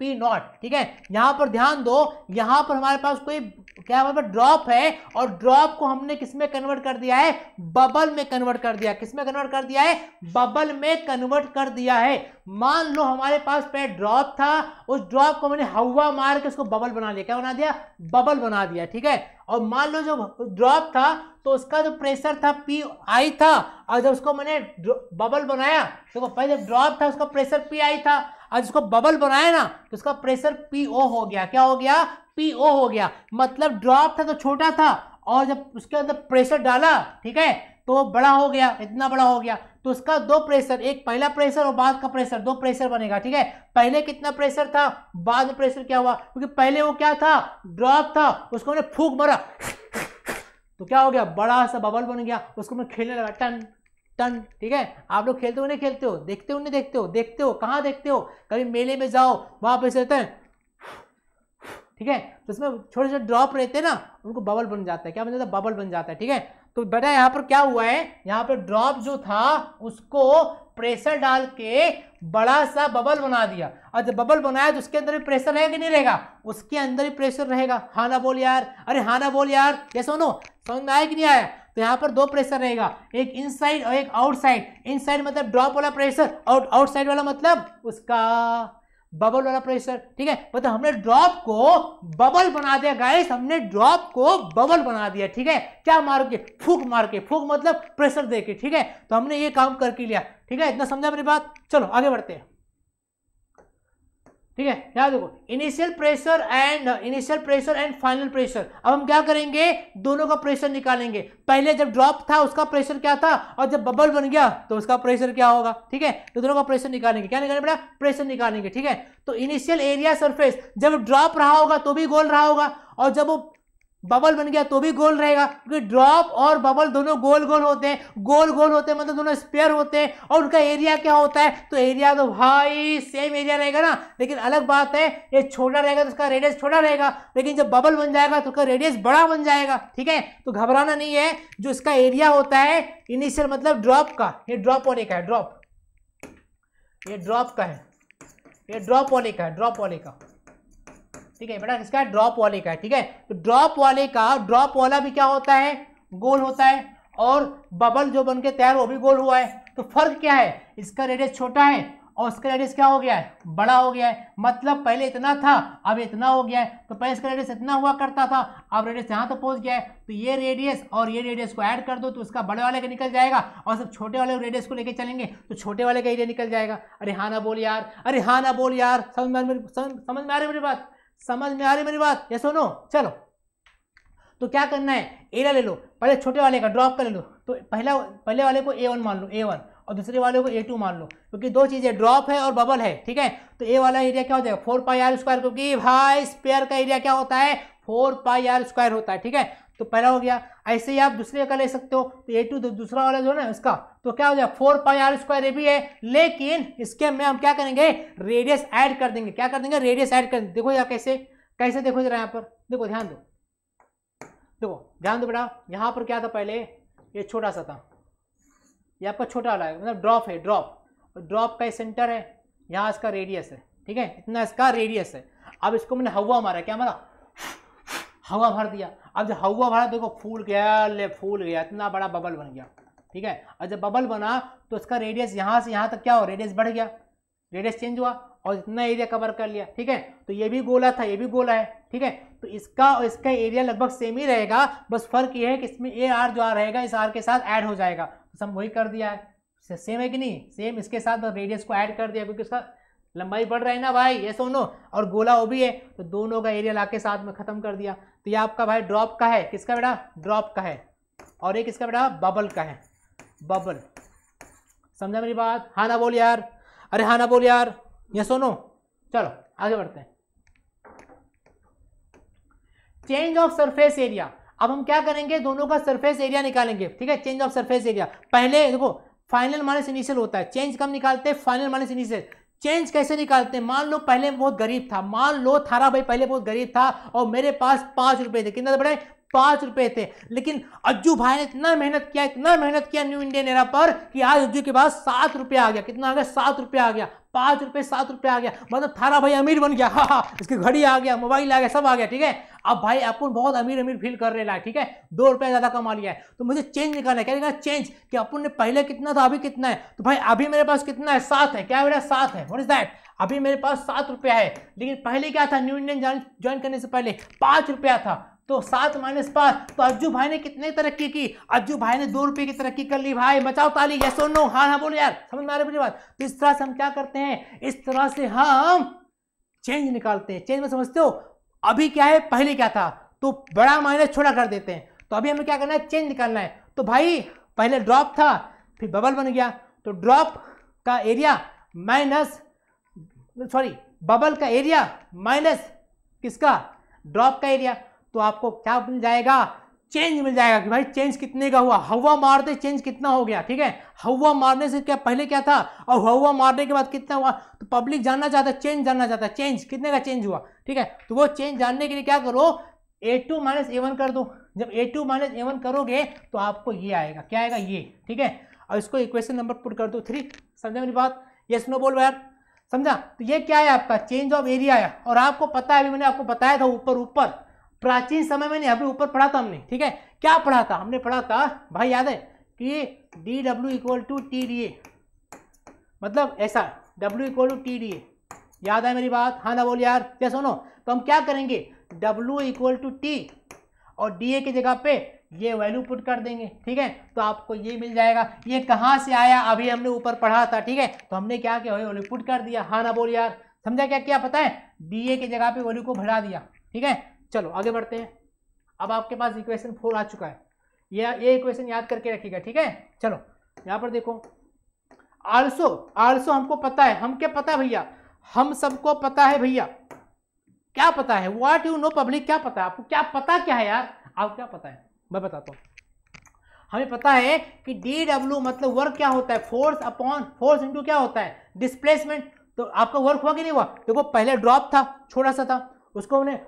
A: P naught ठीक है यहां पर ध्यान दो यहां पर हमारे पास कोई क्या हमारे पास ड्रॉप है और ड्रॉप को हमने किसमें कन्वर्ट कर दिया है बबल में कन्वर्ट कर दिया किसमें कन्वर्ट कर दिया है बबल में कन्वर्ट कर दिया है मान लो हमारे पास पे ड्रॉप था उस ड्रॉप को मैंने हवा मार के उसको बबल बना दिया क्या बना दिया बबल बना दिया ठीक है और मान लो जो ड्रॉप था तो उसका जो प्रेशर था पी आई था और जब उसको मैंने बबल बनाया तो पहले ड्रॉप था उसका प्रेशर पी आई था और जिसको बबल बनाया ना तो उसका प्रेशर पीओ हो गया क्या हो गया पीओ हो गया मतलब ड्रॉप था तो छोटा था और जब उसके अंदर प्रेशर डाला ठीक है तो बड़ा हो गया इतना बड़ा हो गया तो उसका दो प्रेशर एक पहला प्रेशर और बाद का प्रेशर दो प्रेशर बनेगा ठीक है पहले कितना प्रेशर था बाद में प्रेशर क्या हुआ क्योंकि पहले वो क्या था ड्रॉप था उसको मैंने फूक मरा तो क्या हो गया बड़ा सा बबल बन गया उसको मैं खेलने लगा टन टन ठीक है आप लोग खेलते हो नहीं खेलते हो देखते हो नहीं देखते हो देखते हो कहाँ देखते हो कभी मेले में जाओ वहाँ पे रहता हैं ठीक है तो इसमें छोटे छोटे ड्रॉप रहते हैं ना उनको बबल बन जाता है क्या बन जाता है बबल बन जाता है ठीक है तो बेटा यहाँ पर क्या हुआ है यहाँ पर ड्रॉप जो था उसको प्रेशर डाल के बड़ा सा बबल बना दिया और जब बबल बनाया तो उसके अंदर भी प्रेशर रहेगा कि नहीं रहेगा उसके अंदर भी प्रेशर रहेगा हाना बोल यार अरे हाना बोल यार ये सुनो समझ में आया कि नहीं आया तो यहाँ पर दो प्रेशर रहेगा एक इनसाइड और एक आउटसाइड इनसाइड मतलब ड्रॉप वाला प्रेशर और आउटसाइड वाला मतलब उसका बबल वाला प्रेशर ठीक है मतलब हमने ड्रॉप को बबल बना दिया गाइस हमने ड्रॉप को बबल बना दिया ठीक है क्या मार के फूक मार के फूक मतलब प्रेशर दे के ठीक है तो हमने ये काम करके लिया ठीक है इतना समझा मेरी बात चलो आगे बढ़ते हैं ठीक है याद देखो initial pressure and initial pressure and final pressure अब हम क्या करेंगे दोनों का प्रेशर निकालेंगे पहले जब ड्रॉप था उसका प्रेशर क्या था और जब बबल बन गया तो उसका प्रेशर क्या होगा ठीक है तो दोनों का प्रेशर निकालेंगे क्या निकालना पड़ा प्रेशर निकालेंगे ठीक है तो इनिशियल एरिया सरफेस जब ड्रॉप रहा होगा तो भी गोल रहा होगा और जब वो बबल बन गया तो भी गोल रहेगा क्योंकि ड्रॉप और बबल दोनों गोल गोल होते हैं गोल गोल होते हैं मतलब दोनों स्पेयर होते हैं और उनका एरिया क्या होता है तो एरिया तो भाई सेम एरिया रहेगा ना लेकिन अलग बात है ये छोटा रहेगा तो उसका रेडियस छोटा रहेगा लेकिन जब बबल बन जाएगा तो उसका रेडियस बड़ा बन जाएगा ठीक है तो घबराना नहीं है जो इसका एरिया होता है इनिशियल मतलब ड्रॉप का ये ड्रॉप होने का है ड्रॉप ये ड्रॉप का है ये ड्रॉप होने का है ड्रॉप होने का ठीक है बेटा इसका ड्रॉप वाले का है ठीक है तो ड्रॉप वाले का ड्रॉप वाला भी क्या होता है गोल होता है और बबल जो बन के तैयार वो भी गोल हुआ है तो फर्क क्या है इसका रेडियस छोटा है और उसका रेडियस क्या हो गया है बड़ा हो गया है मतलब पहले इतना था अब इतना हो गया है तो पहले इसका रेडियस इतना हुआ करता था अब रेडियस यहाँ तक तो पहुँच गया है तो ये रेडियस और ये रेडियस को ऐड कर दो तो उसका बड़े वाले का निकल जाएगा और सब छोटे वाले रेडियस को लेकर चलेंगे तो छोटे वाले का एरिया निकल जाएगा अरे हाँ ना बोल यार अरे हाँ ना बोल यार समझ में समझ में आ रही मेरी बात समझ में आ रही मेरी बात ये सुनो चलो तो क्या करना है एरिया ले लो पहले छोटे वाले का ड्रॉप कर ले लो तो पहला पहले वाले को ए वन मान लो ए वन और दूसरे वाले को ए टू मान लो क्योंकि दो चीज़ें ड्रॉप है और बबल है ठीक है तो ए वाला एरिया क्या हो जाएगा फोर पाई आर स्क्वायर क्योंकि भाई स्पेयर का एरिया क्या होता है फोर पाई आर स्क्वायर होता है ठीक है तो पहला हो गया ऐसे ही आप दूसरे का ले सकते हो तो ए टू दूसरा वाला जो है ना इसका तो क्या हो गया four pi R square A भी है लेकिन इसके में हम क्या करेंगे रेडियस ऐड कर देंगे क्या कर देंगे रेडियस ऐड कर देंगे देखो यार कैसे कैसे देखो जरा यहाँ पर देखो ध्यान दो देखो ध्यान दो बेटा यहाँ पर क्या था पहले ये छोटा सा था यहाँ पर छोटा वाला है मतलब ड्रॉप है ड्रॉप ड्रॉप का सेंटर है यहाँ इसका रेडियस है ठीक है इतना इसका रेडियस है अब इसको मैंने हवा मारा क्या मारा हवा भर दिया अब जब हवा भरा देखो फूल गया ले फूल गया इतना बड़ा बबल बन गया ठीक है और जब बबल बना तो इसका रेडियस यहाँ से यहाँ तक क्या हो रेडियस बढ़ गया रेडियस चेंज हुआ और इतना एरिया कवर कर लिया ठीक है तो ये भी गोला था ये भी गोला है ठीक है तो इसका और इसका एरिया लगभग सेम ही रहेगा बस फर्क ये है कि इसमें ए आर जो आ रहेगा इस आर के साथ ऐड हो जाएगा तो हम वही कर दिया है सेम है कि नहीं सेम इसके साथ बस रेडियस को ऐड कर दिया क्योंकि इसका लंबाई बढ़ रहा है ना भाई ये सोनो और गोला वो भी है तो दोनों का एरिया ला के साथ में ख़त्म कर दिया तो ये आपका भाई ड्रॉप का है किसका बेटा ड्रॉप का है और ये किसका बेटा बबल का है बबल समझा मेरी बात हाँ ना बोल यार अरे हाँ ना बोल यार ये सुनो चलो आगे बढ़ते हैं चेंज ऑफ सरफेस एरिया अब हम क्या करेंगे दोनों का सरफेस एरिया निकालेंगे ठीक है चेंज ऑफ सरफेस एरिया पहले देखो फाइनल माइनस इनिशियल होता है चेंज कब निकालते हैं फाइनल माइनस इनिशियल चेंज कैसे निकालते हैं मान लो पहले बहुत गरीब था मान लो थारा भाई पहले बहुत गरीब था और मेरे पास पाँच रुपए थे कितना बढ़ाए पांच रुपए थे लेकिन अज्जू भाई ने इतना मेहनत किया इतना मेहनत किया न्यू इंडियन एरा पर कि आज अज्जू के पास सात रुपया आ गया कितना आ गया सात रुपया आ गया पांच रुपए सात रुपए आ गया मतलब थारा भाई अमीर बन गया हाँ हाँ इसकी घड़ी आ गया मोबाइल आ गया सब आ गया ठीक है अब भाई अपन बहुत अमीर अमीर फील कर रहे हैं ठीक है दो रुपया ज़्यादा कमा लिया है तो मुझे चेंज निकालना है क्या चेंज कि अपन ने पहले कितना था अभी कितना है तो भाई अभी मेरे पास कितना है सात है क्या बेटा सात है वॉट इज़ दैट अभी मेरे पास सात रुपया है लेकिन पहले क्या था न्यू इंडियन ज्वाइन करने से पहले पांच रुपया था तो सात माइनस पाँच तो अज्जू भाई ने कितने तरक्की की अज्जू भाई ने दो रुपये की तरक्की कर ली भाई बचाओ ताली यस और नो हाँ हाँ बोलो यार समझ में आ रही बात तो इस तरह से हम क्या करते हैं इस तरह से हम चेंज निकालते हैं चेंज में समझते हो अभी क्या है पहले क्या था तो बड़ा माइनस छोटा कर देते हैं तो अभी हमें क्या करना है चेंज निकालना है तो भाई पहले ड्रॉप था फिर बबल बन गया तो ड्रॉप का एरिया माइनस सॉरी बबल का एरिया माइनस किसका ड्रॉप का एरिया तो आपको क्या मिल जाएगा चेंज मिल जाएगा कि भाई चेंज कितने का हुआ हवा मारते चेंज कितना हो गया ठीक है हवा मारने से क्या पहले क्या था और हवा मारने के बाद कितना हुआ तो पब्लिक जानना चाहता है चेंज जानना चाहता है चेंज कितने का चेंज हुआ ठीक है तो वो चेंज जानने के लिए क्या करो ए टू माइनस एवन कर दो जब ए टू माइनस एवन करोगे तो आपको ये आएगा क्या आएगा ये ठीक है और इसको इक्वेशन नंबर पुट कर दो थ्री समझा मेरी बात ये स्नो बोल वायर समझा तो ये क्या है आपका चेंज ऑफ एरिया आया और आपको पता है अभी मैंने आपको बताया था ऊपर ऊपर प्राचीन समय में नहीं अभी ऊपर पढ़ा था हमने ठीक है क्या पढ़ा था हमने पढ़ा था भाई याद है कि D W equal to T D A मतलब ऐसा W equal to T D A याद है मेरी बात हाँ ना बोल यार क्या सुनो तो हम क्या करेंगे डब्ल्यू इक्वल टू टी और डी ए की जगह पे ये वैल्यू पुट कर देंगे ठीक है तो आपको ये मिल जाएगा ये कहाँ से आया अभी हमने ऊपर पढ़ा था ठीक है तो हमने क्या किया वैल्यू पुट कर दिया हाँ ना बोल यार समझा क्या क्या पता है डी ए की जगह पे वैल्यू को भरा दिया ठीक है चलो आगे बढ़ते हैं अब आपके पास इक्वेशन फोर आ चुका है ये ये इक्वेशन याद करके रखिएगा ठीक है चलो यहाँ पर देखो आलसो आलसो हमको पता है हम क्या पता है भैया हम सबको पता है भैया क्या पता है वाट यू नो पब्लिक क्या पता है आपको क्या पता क्या है यार आप क्या पता है मैं बताता हूँ हमें पता है कि डी डब्ल्यू मतलब वर्क क्या होता है फोर्स अपॉन फोर्स इंटू क्या होता है डिस्प्लेसमेंट तो आपका वर्क हुआ कि नहीं हुआ देखो तो पहले ड्रॉप था छोटा सा था उसको हमने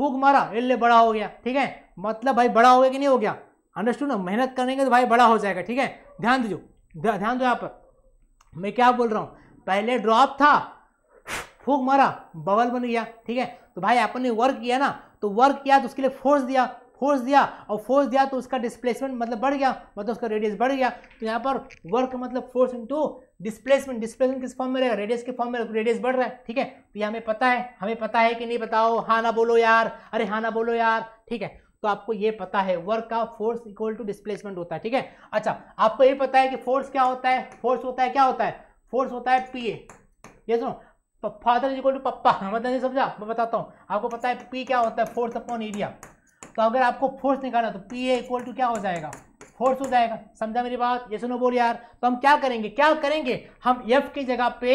A: फूक मारा एल्ले बड़ा हो गया ठीक है मतलब भाई बड़ा हो गया कि नहीं हो गया अंडरस्टूड ना मेहनत करेंगे तो भाई बड़ा हो जाएगा ठीक है ध्यान दीजिए ध्यान दो यहाँ पर मैं क्या बोल रहा हूँ पहले ड्रॉप था फूक मारा बबल बन गया ठीक है तो भाई अपन ने वर्क किया ना तो वर्क किया तो उसके लिए फोर्स दिया फोर्स दिया और फोर्स दिया तो उसका डिस्प्लेसमेंट मतलब बढ़ गया मतलब उसका रेडियस बढ़ गया तो यहाँ पर वर्क मतलब फोर्स इंटू डिस्प्लेसमेंट डिस्प्लेसमेंट किस फॉर्म में रहेगा रेडियस के फॉर्म में रेडियस तो बढ़ रहा है ठीक है तो ये हमें पता है हमें पता है कि नहीं बताओ हाँ ना बोलो यार अरे हाँ ना बोलो यार ठीक है तो आपको ये पता है वर्क का फोर्स इक्वल टू डिस्प्लेसमेंट होता है ठीक है अच्छा आपको ये पता है कि फोर्स क्या होता है फोर्स होता है क्या होता है फोर्स होता है पी ए ये सुनो फादर इज इक्वल टू पप्पा मतलब नहीं समझा मैं बताता हूँ आपको पता है पी क्या होता है फोर्स अपॉन एरिया तो अगर आपको फोर्स निकालना तो पी ए इक्वल टू क्या हो जाएगा फोर्स हो जाएगा समझा मेरी बात ये सुनो बोल यार तो हम क्या करेंगे क्या करेंगे हम एफ की जगह पे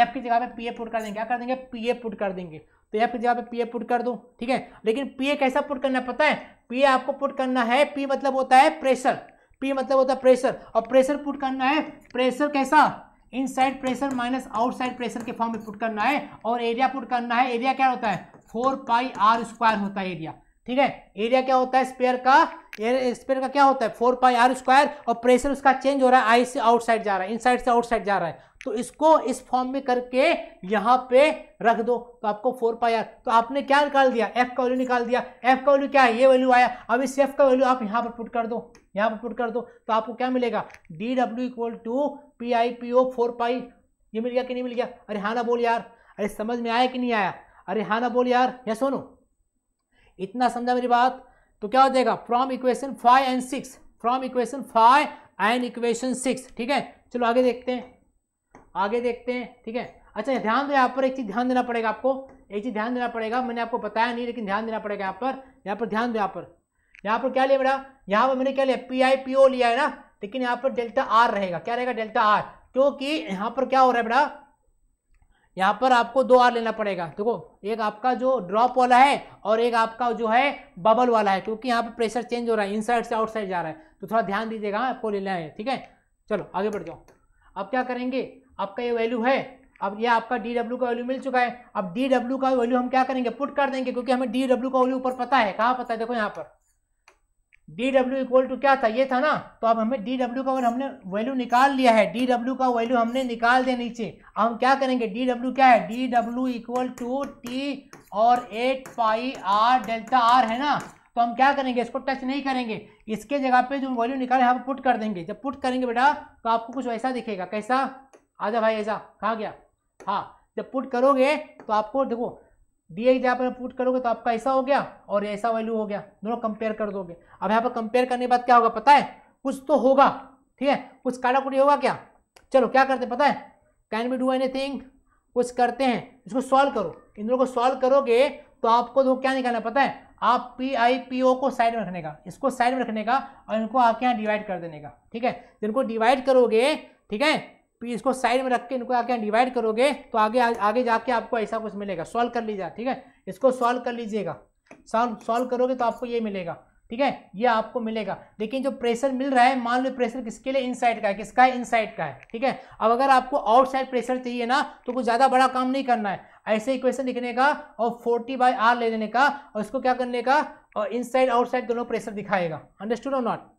A: एफ की जगह पे पी ए पुट कर देंगे क्या कर देंगे पी ए पुट कर देंगे तो एफ की जगह पे पी ए पुट कर दो ठीक है लेकिन पी ए कैसा पुट करना पता है पी ए आपको पुट करना है पी मतलब होता है प्रेशर पी मतलब होता है प्रेशर और प्रेशर पुट करना है प्रेशर कैसा in pressure minus outside pressure के फॉर्म में पुट करना है और एरिया पुट करना है एरिया क्या होता है फोर पाई आर स्क्वायर होता है एरिया ठीक है एरिया क्या होता है स्पेयर का स्पेयर का क्या होता है फोर पाई आर स्क्वायर और प्रेशर उसका चेंज हो रहा है आई से आउटसाइड जा रहा है इनसाइड से आउटसाइड जा रहा है तो इसको इस फॉर्म में करके यहाँ पे रख दो तो आपको फोर पाई आर तो आपने क्या निकाल दिया एफ का वैल्यू निकाल दिया एफ का वैल्यू क्या है ये वैल्यू आया अब इस एफ का वैल्यू आप यहाँ पर पुट कर दो यहाँ पर पुट कर दो तो आपको क्या मिलेगा D W equal to P I P O four pi ये मिल गया कि नहीं मिल गया अरे हाँ ना बोल यार अरे समझ में आया कि नहीं आया अरे हाँ ना बोल यार यह सोनू इतना समझा मेरी बात तो क्या हो जाएगा from equation five and six from equation five and equation six ठीक है चलो आगे देखते हैं आगे देखते हैं ठीक है अच्छा ध्यान दो यहाँ पर एक चीज़ ध्यान देना पड़ेगा आपको एक चीज़ ध्यान देना पड़ेगा मैंने आपको बताया नहीं लेकिन ध्यान देना पड़ेगा यहाँ पर यहाँ पर ध्यान दो यहाँ पर यहाँ पर क्या लिया बेटा यहाँ पर मैंने क्या लिया पी आई पी ओ लिया है ना लेकिन यहाँ पर डेल्टा आर रहेगा क्या रहेगा डेल्टा आर क्योंकि यहाँ पर क्या हो रहा है बेटा यहाँ पर आपको दो आर लेना पड़ेगा देखो एक आपका जो ड्रॉप वाला है और एक आपका जो है बबल वाला है क्योंकि यहाँ पर प्रेशर चेंज हो रहा है इनसाइड से आउटसाइड जा रहा है तो थोड़ा ध्यान दीजिएगा हाँ, आपको लेना है ठीक है चलो आगे बढ़ जाओ अब क्या करेंगे आपका ये वैल्यू है अब ये आपका डी डब्ल्यू का वैल्यू मिल चुका है अब डी डब्ल्यू का वैल्यू हम क्या करेंगे पुट कर देंगे क्योंकि हमें डी डब्ल्यू का वैल्यू ऊपर पता है कहाँ पता है देखो यहाँ पर डी डब्ल्यू इक्वल टू क्या था ये था ना तो अब हमें डी डब्ल्यू का अगर हमने वैल्यू निकाल लिया है डी डब्ल्यू का वैल्यू हमने निकाल दिया नीचे अब हम क्या करेंगे डी डब्ल्यू क्या है D W equal to T और eight pi R delta R है ना तो हम क्या करेंगे इसको टच नहीं करेंगे इसके जगह पे जो वैल्यू निकाले हम पुट कर देंगे जब पुट करेंगे बेटा तो आपको कुछ वैसा दिखेगा कैसा आजा भाई ऐसा कहा गया हाँ जब पुट करोगे तो आपको देखो आई जहाँ पर पुट करोगे तो आपका ऐसा हो गया और ऐसा वैल्यू हो गया दोनों कंपेयर कर दोगे अब यहाँ पर कंपेयर करने के बाद क्या होगा पता है कुछ तो होगा ठीक है कुछ कुटी होगा क्या चलो क्या करते पता है can be do anything कुछ करते हैं इसको सॉल्व करो इन दोनों को सॉल्व करोगे तो आपको दो क्या निकालना पता है आप पी आई पी ओ को साइड में रखने का इसको साइड में रखने का और इनको आपके यहाँ डिवाइड कर देने का ठीक है जिनको डिवाइड करोगे ठीक है फिर तो इसको साइड में रख के इनको आके डिवाइड करोगे तो आगे आ, आगे जाके आपको ऐसा कुछ मिलेगा सॉल्व कर लीजिएगा ठीक है इसको सॉल्व कर लीजिएगा सॉल्व सॉल्व करोगे तो आपको ये मिलेगा ठीक है ये आपको मिलेगा लेकिन जो प्रेशर मिल रहा है मान लो प्रेशर किसके लिए इनसाइड का है किसका है इनसाइड का है ठीक है अब अगर आपको आउटसाइड प्रेशर चाहिए ना तो कुछ ज़्यादा बड़ा काम नहीं करना है ऐसे इक्वेशन लिखने का और फोर्टी बाई आर ले लेने का और इसको क्या करने का और इनसाइड आउटसाइड दोनों प्रेशर दिखाएगा अंडरस्टूड और नॉट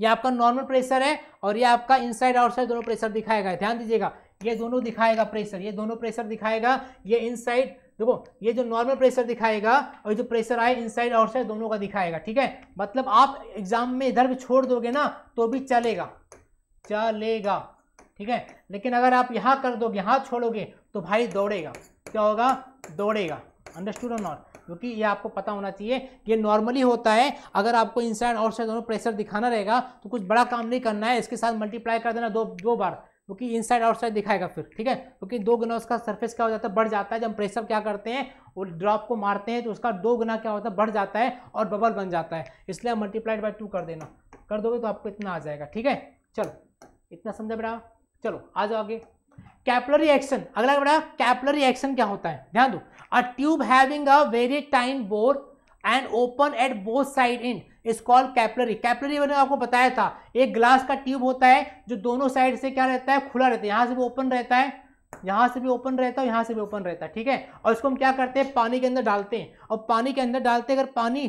A: ये आपका नॉर्मल प्रेशर है और ये आपका इनसाइड आउटसाइड दोनों प्रेशर दिखाएगा ध्यान दीजिएगा ये दोनों दिखाएगा प्रेशर ये दोनों प्रेशर दिखाएगा ये इनसाइड देखो ये जो नॉर्मल प्रेशर दिखाएगा और जो प्रेशर आए इनसाइड आउटसाइड दोनों का दिखाएगा ठीक है मतलब आप एग्जाम में इधर भी छोड़ दोगे ना तो भी चलेगा चलेगा ठीक है लेकिन अगर आप यहाँ कर दोगे यहाँ छोड़ोगे तो भाई दौड़ेगा क्या होगा दौड़ेगा अंडरस्टूड और नॉट क्योंकि ये आपको पता होना चाहिए कि ये नॉर्मली होता है अगर आपको इनसाइड आउटसाइड दोनों प्रेशर दिखाना रहेगा तो कुछ बड़ा काम नहीं करना है इसके साथ मल्टीप्लाई कर देना दो दो बार क्योंकि इनसाइड आउटसाइड दिखाएगा फिर ठीक है क्योंकि दो गुना उसका सरफेस क्या हो जाता है बढ़ जाता है जब प्रेशर क्या करते हैं वो ड्रॉप को मारते हैं तो उसका दो गुना क्या होता है बढ़ जाता है और बबल बन जाता है इसलिए आप मल्टीप्लाइड बाई टू कर देना कर दोगे तो आपको इतना आ जाएगा ठीक है चलो इतना समझा बेटा चलो आ जाओ आगे कैपलरी एक्शन अगला बड़ा कैपलरी एक्शन क्या होता है ध्यान दो a tube having a very time bore and open at both side in is called capillary capillary मैंने आपको बताया था एक ग्लास का ट्यूब होता है जो दोनों साइड से क्या रहता है खुला रहता है यहाँ से भी ओपन रहता है यहाँ से भी ओपन रहता है यहाँ से भी ओपन रहता है ठीक है और इसको हम क्या करते हैं पानी के अंदर डालते हैं और पानी के अंदर डालते हैं अगर पानी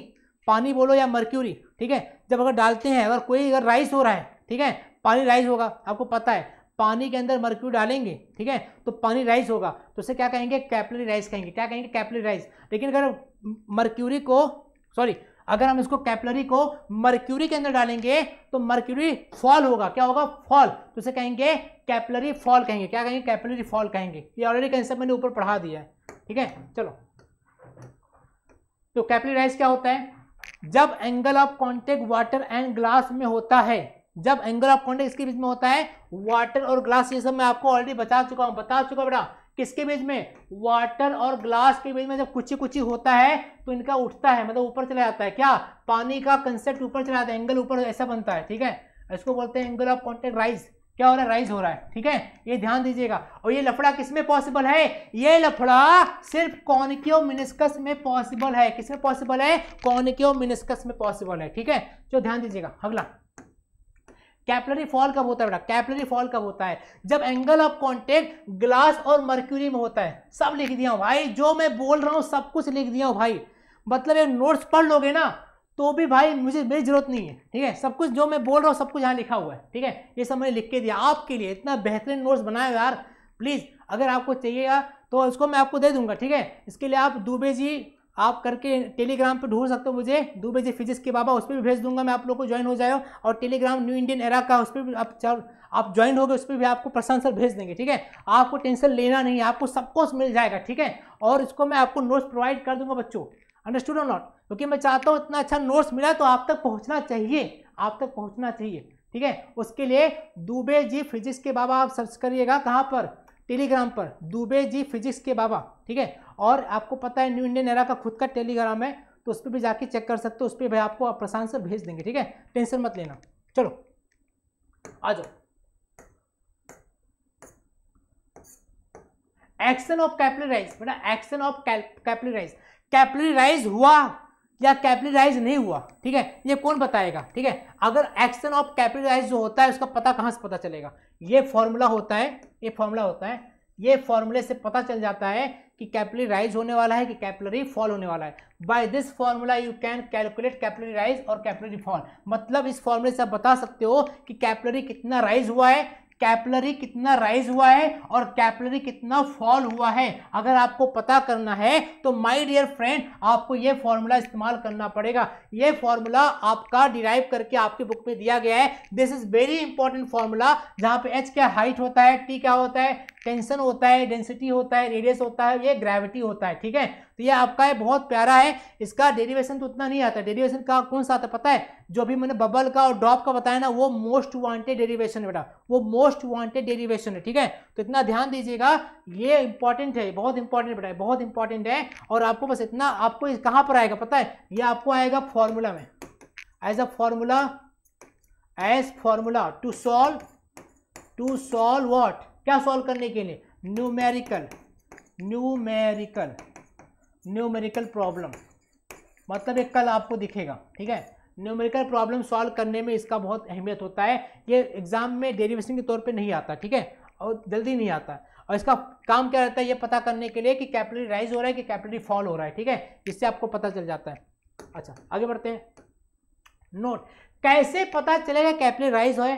A: पानी बोलो या मर्क्यूरी ठीक है जब अगर डालते हैं अगर कोई अगर राइस हो रहा है ठीक है पानी राइस होगा आपको पता है पानी के अंदर मर्क्यू डालेंगे ठीक है तो पानी राइज होगा तो उसे क्या कहेंगे कैपलरी राइज कहेंगे क्या कहेंगे कैपलरी राइज लेकिन अगर मर्क्यूरी को सॉरी अगर हम इसको कैपलरी को मर्क्यूरी के अंदर डालेंगे तो मर्क्यूरी फॉल होगा क्या होगा फॉल तो उसे कहेंगे कैपलरी फॉल कहेंगे क्या कहेंगे कैपलरी फॉल कहेंगे ये ऑलरेडी कंसेप्ट मैंने ऊपर पढ़ा दिया है ठीक है चलो तो कैपलरी राइज क्या होता है जब angle of contact water and glass में होता है जब एंगल ऑफ कॉन्टेक्ट इसके बीच में होता है वाटर और ग्लास ये सब मैं आपको ऑलरेडी बता चुका हूँ बता चुका बेटा किसके बीच में वाटर और ग्लास के बीच में जब कुछ कुछ होता है तो इनका उठता है मतलब ऊपर चला जाता है क्या पानी का कंसेप्ट ऊपर चला जाता है एंगल ऊपर ऐसा बनता है ठीक है इसको बोलते हैं एंगल ऑफ कॉन्टेक्ट राइज क्या हो रहा है राइज हो रहा है ठीक है ये ध्यान दीजिएगा और ये लफड़ा किसमें पॉसिबल है ये लफड़ा सिर्फ कॉनिक्यो मिनिस्कस में पॉसिबल है किसमें पॉसिबल है कॉनिक्यो मिनिस्कस में पॉसिबल है ठीक है जो ध्यान दीजिएगा अगला कैपलरी फॉल कब होता है बेटा कैपलरी फॉल कब होता है जब एंगल ऑफ कॉन्टेक्ट ग्लास और मर्क्यूरी में होता है सब लिख दिया हूँ भाई जो मैं बोल रहा हूँ सब कुछ लिख दिया हूँ भाई मतलब ये नोट्स पढ़ लोगे ना तो भी भाई मुझे मेरी जरूरत नहीं है ठीक है सब कुछ जो मैं बोल रहा हूँ सब कुछ यहाँ लिखा हुआ है ठीक है ये सब मैंने लिख के दिया आपके लिए इतना बेहतरीन नोट्स बनाया यार प्लीज़ अगर आपको चाहिएगा तो उसको मैं आपको दे दूंगा ठीक है इसके लिए आप दुबे जी आप करके टेलीग्राम पे ढूंढ सकते हो मुझे दुबे जी फिजिक्स के बाबा उस पर भी भेज दूंगा मैं आप लोग को ज्वाइन हो जाओ और टेलीग्राम न्यू इंडियन एरा का उस पर भी आप चल आप ज्वाइन हो गए उस पर भी आपको प्रशांत सर भेज देंगे ठीक है आपको टेंशन लेना नहीं है आपको सब कुछ मिल जाएगा ठीक है और इसको मैं आपको नोट्स प्रोवाइड कर दूंगा बच्चों अंडरस्टूड और नॉट क्योंकि मैं चाहता हूँ इतना अच्छा नोट्स मिला तो आप तक पहुँचना चाहिए आप तक पहुँचना चाहिए ठीक है उसके लिए दुबे जी फिजिक्स के बाबा आप सर्च करिएगा कहाँ पर टेलीग्राम पर दुबे जी फिजिक्स के बाबा ठीक है और आपको पता है न्यू इंडियन एरा का खुद का टेलीग्राम है तो उस पर भी जाके चेक कर सकते हो उस पर भाई आपको प्रशांत सर भेज देंगे ठीक है टेंशन मत लेना चलो आ जाओ एक्शन ऑफ कैपलराइज बेटा एक्शन ऑफ कैपलराइज कैपलराइज हुआ या कैपलराइज नहीं हुआ ठीक है ये कौन बताएगा ठीक है अगर एक्शन ऑफ कैपलराइज जो होता है उसका पता कहां से पता चलेगा ये फॉर्मूला होता है ये फॉर्मूला होता है ये फॉर्मूले से पता चल जाता है कि कैपिलरी राइज होने वाला है कि कैपिलरी फॉल होने वाला है by this formula you can calculate capillary rise और कैपिलरी फॉल मतलब इस फॉर्मूले से आप बता सकते हो कि कैपिलरी कितना राइज हुआ है कैपलरी कितना राइज हुआ है और कैपलरी कितना फॉल हुआ है अगर आपको पता करना है तो माय डियर फ्रेंड आपको ये फॉर्मूला इस्तेमाल करना पड़ेगा ये फॉर्मूला आपका डिराइव करके आपके बुक में दिया गया है this is very important formula जहाँ पे एच क्या हाइट होता है टी क्या होता है टेंशन होता है डेंसिटी होता है रेडियस होता है ये ग्रेविटी होता है ठीक है तो ये आपका है बहुत प्यारा है इसका डेरिवेशन तो उतना नहीं आता डेरिवेशन का कौन सा आता पता है जो अभी मैंने बबल का और ड्रॉप का बताया ना वो मोस्ट वांटेड डेरिवेशन है बेटा वो मोस्ट वांटेड डेरिवेशन है ठीक है तो इतना ध्यान दीजिएगा ये इंपॉर्टेंट है बहुत इंपॉर्टेंट बेटा बहुत इंपॉर्टेंट है और आपको बस इतना आपको कहाँ पर आएगा पता है ये आपको आएगा फॉर्मूला में as a formula as formula to solve to solve what क्या सॉल्व करने के लिए न्यूमेरिकल न्यूमेरिकल न्यूमेरिकल प्रॉब्लम मतलब एक कल आपको दिखेगा ठीक है न्यूमेरिकल प्रॉब्लम सॉल्व करने में इसका बहुत अहमियत होता है ये एग्जाम में डेरिवेशन के तौर पे नहीं आता ठीक है और जल्दी नहीं आता और इसका काम क्या रहता है ये पता करने के लिए कि कैपिलरी राइज हो रहा है कि कैपिलरी फॉल हो रहा है ठीक है इससे आपको पता चल जाता है अच्छा आगे बढ़ते हैं नोट कैसे पता चलेगा कैपिलरी राइज हो है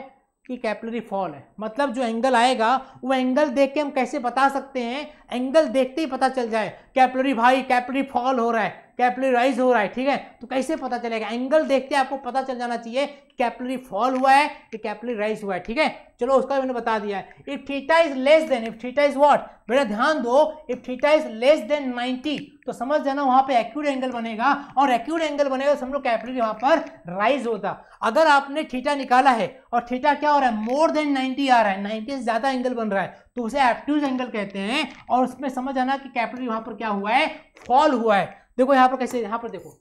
A: कि कैपलरी फॉल है मतलब जो एंगल आएगा वो एंगल देख के हम कैसे बता सकते हैं एंगल देखते ही पता चल जाए कैपलरी भाई कैपलरी फॉल हो रहा है कैपलराइज हो रहा है ठीक है तो कैसे पता चलेगा एंगल देखते आपको पता चल जाना चाहिए कैपलरी फॉल हुआ है कि कैपलरी राइज हुआ है ठीक है चलो उसका मैंने बता दिया है if theta is less than if theta is what बेटा ध्यान दो if theta is less than 90 तो समझ जाना वहां पे एक्यूट एंगल बनेगा और एक्यूट एंगल बनेगा तो समझो कैपलरी वहां पर राइज होता अगर आपने थीटा निकाला है और थीटा क्या हो रहा है मोर देन 90 आ रहा है 90 से ज्यादा एंगल बन रहा है तो उसे एप्ट्यूज एंगल कहते हैं और उसमें समझ आना कि कैपलरी वहां पर क्या हुआ है फॉल हुआ है देखो यहाँ पर कैसे यहाँ पर देखो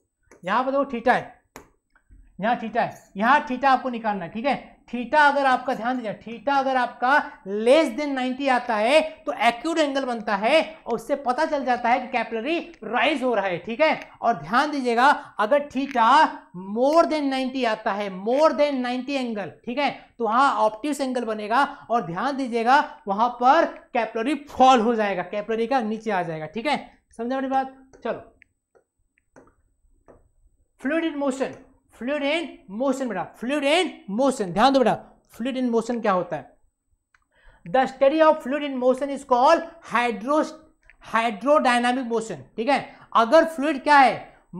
A: यहाँ पर देखो ठीटा है यहाँ ठीटा है यहाँ ठीटा आपको निकालना है ठीक है ठीटा अगर आपका ध्यान दीजिए ठीटा अगर आपका लेस देन 90 आता है तो एक्यूट एंगल बनता है और उससे पता चल जाता है कि कैपिलरी राइज हो रहा है ठीक है और ध्यान दीजिएगा अगर ठीटा मोर देन 90 आता है मोर देन 90 एंगल ठीक है तो वहाँ ऑप्टिक्स एंगल बनेगा और ध्यान दीजिएगा वहाँ पर कैपिलरी फॉल हो जाएगा कैपिलरी का नीचे आ जाएगा ठीक है समझा मेरी बात चलो fluid in motion fluid in motion बेटा फ्लूड इन मोशन ध्यान दो बेटा फ्लूड इन मोशन क्या होता है the study of fluid in motion is called hydro hydrodynamic motion ठीक है अगर फ्लूड क्या है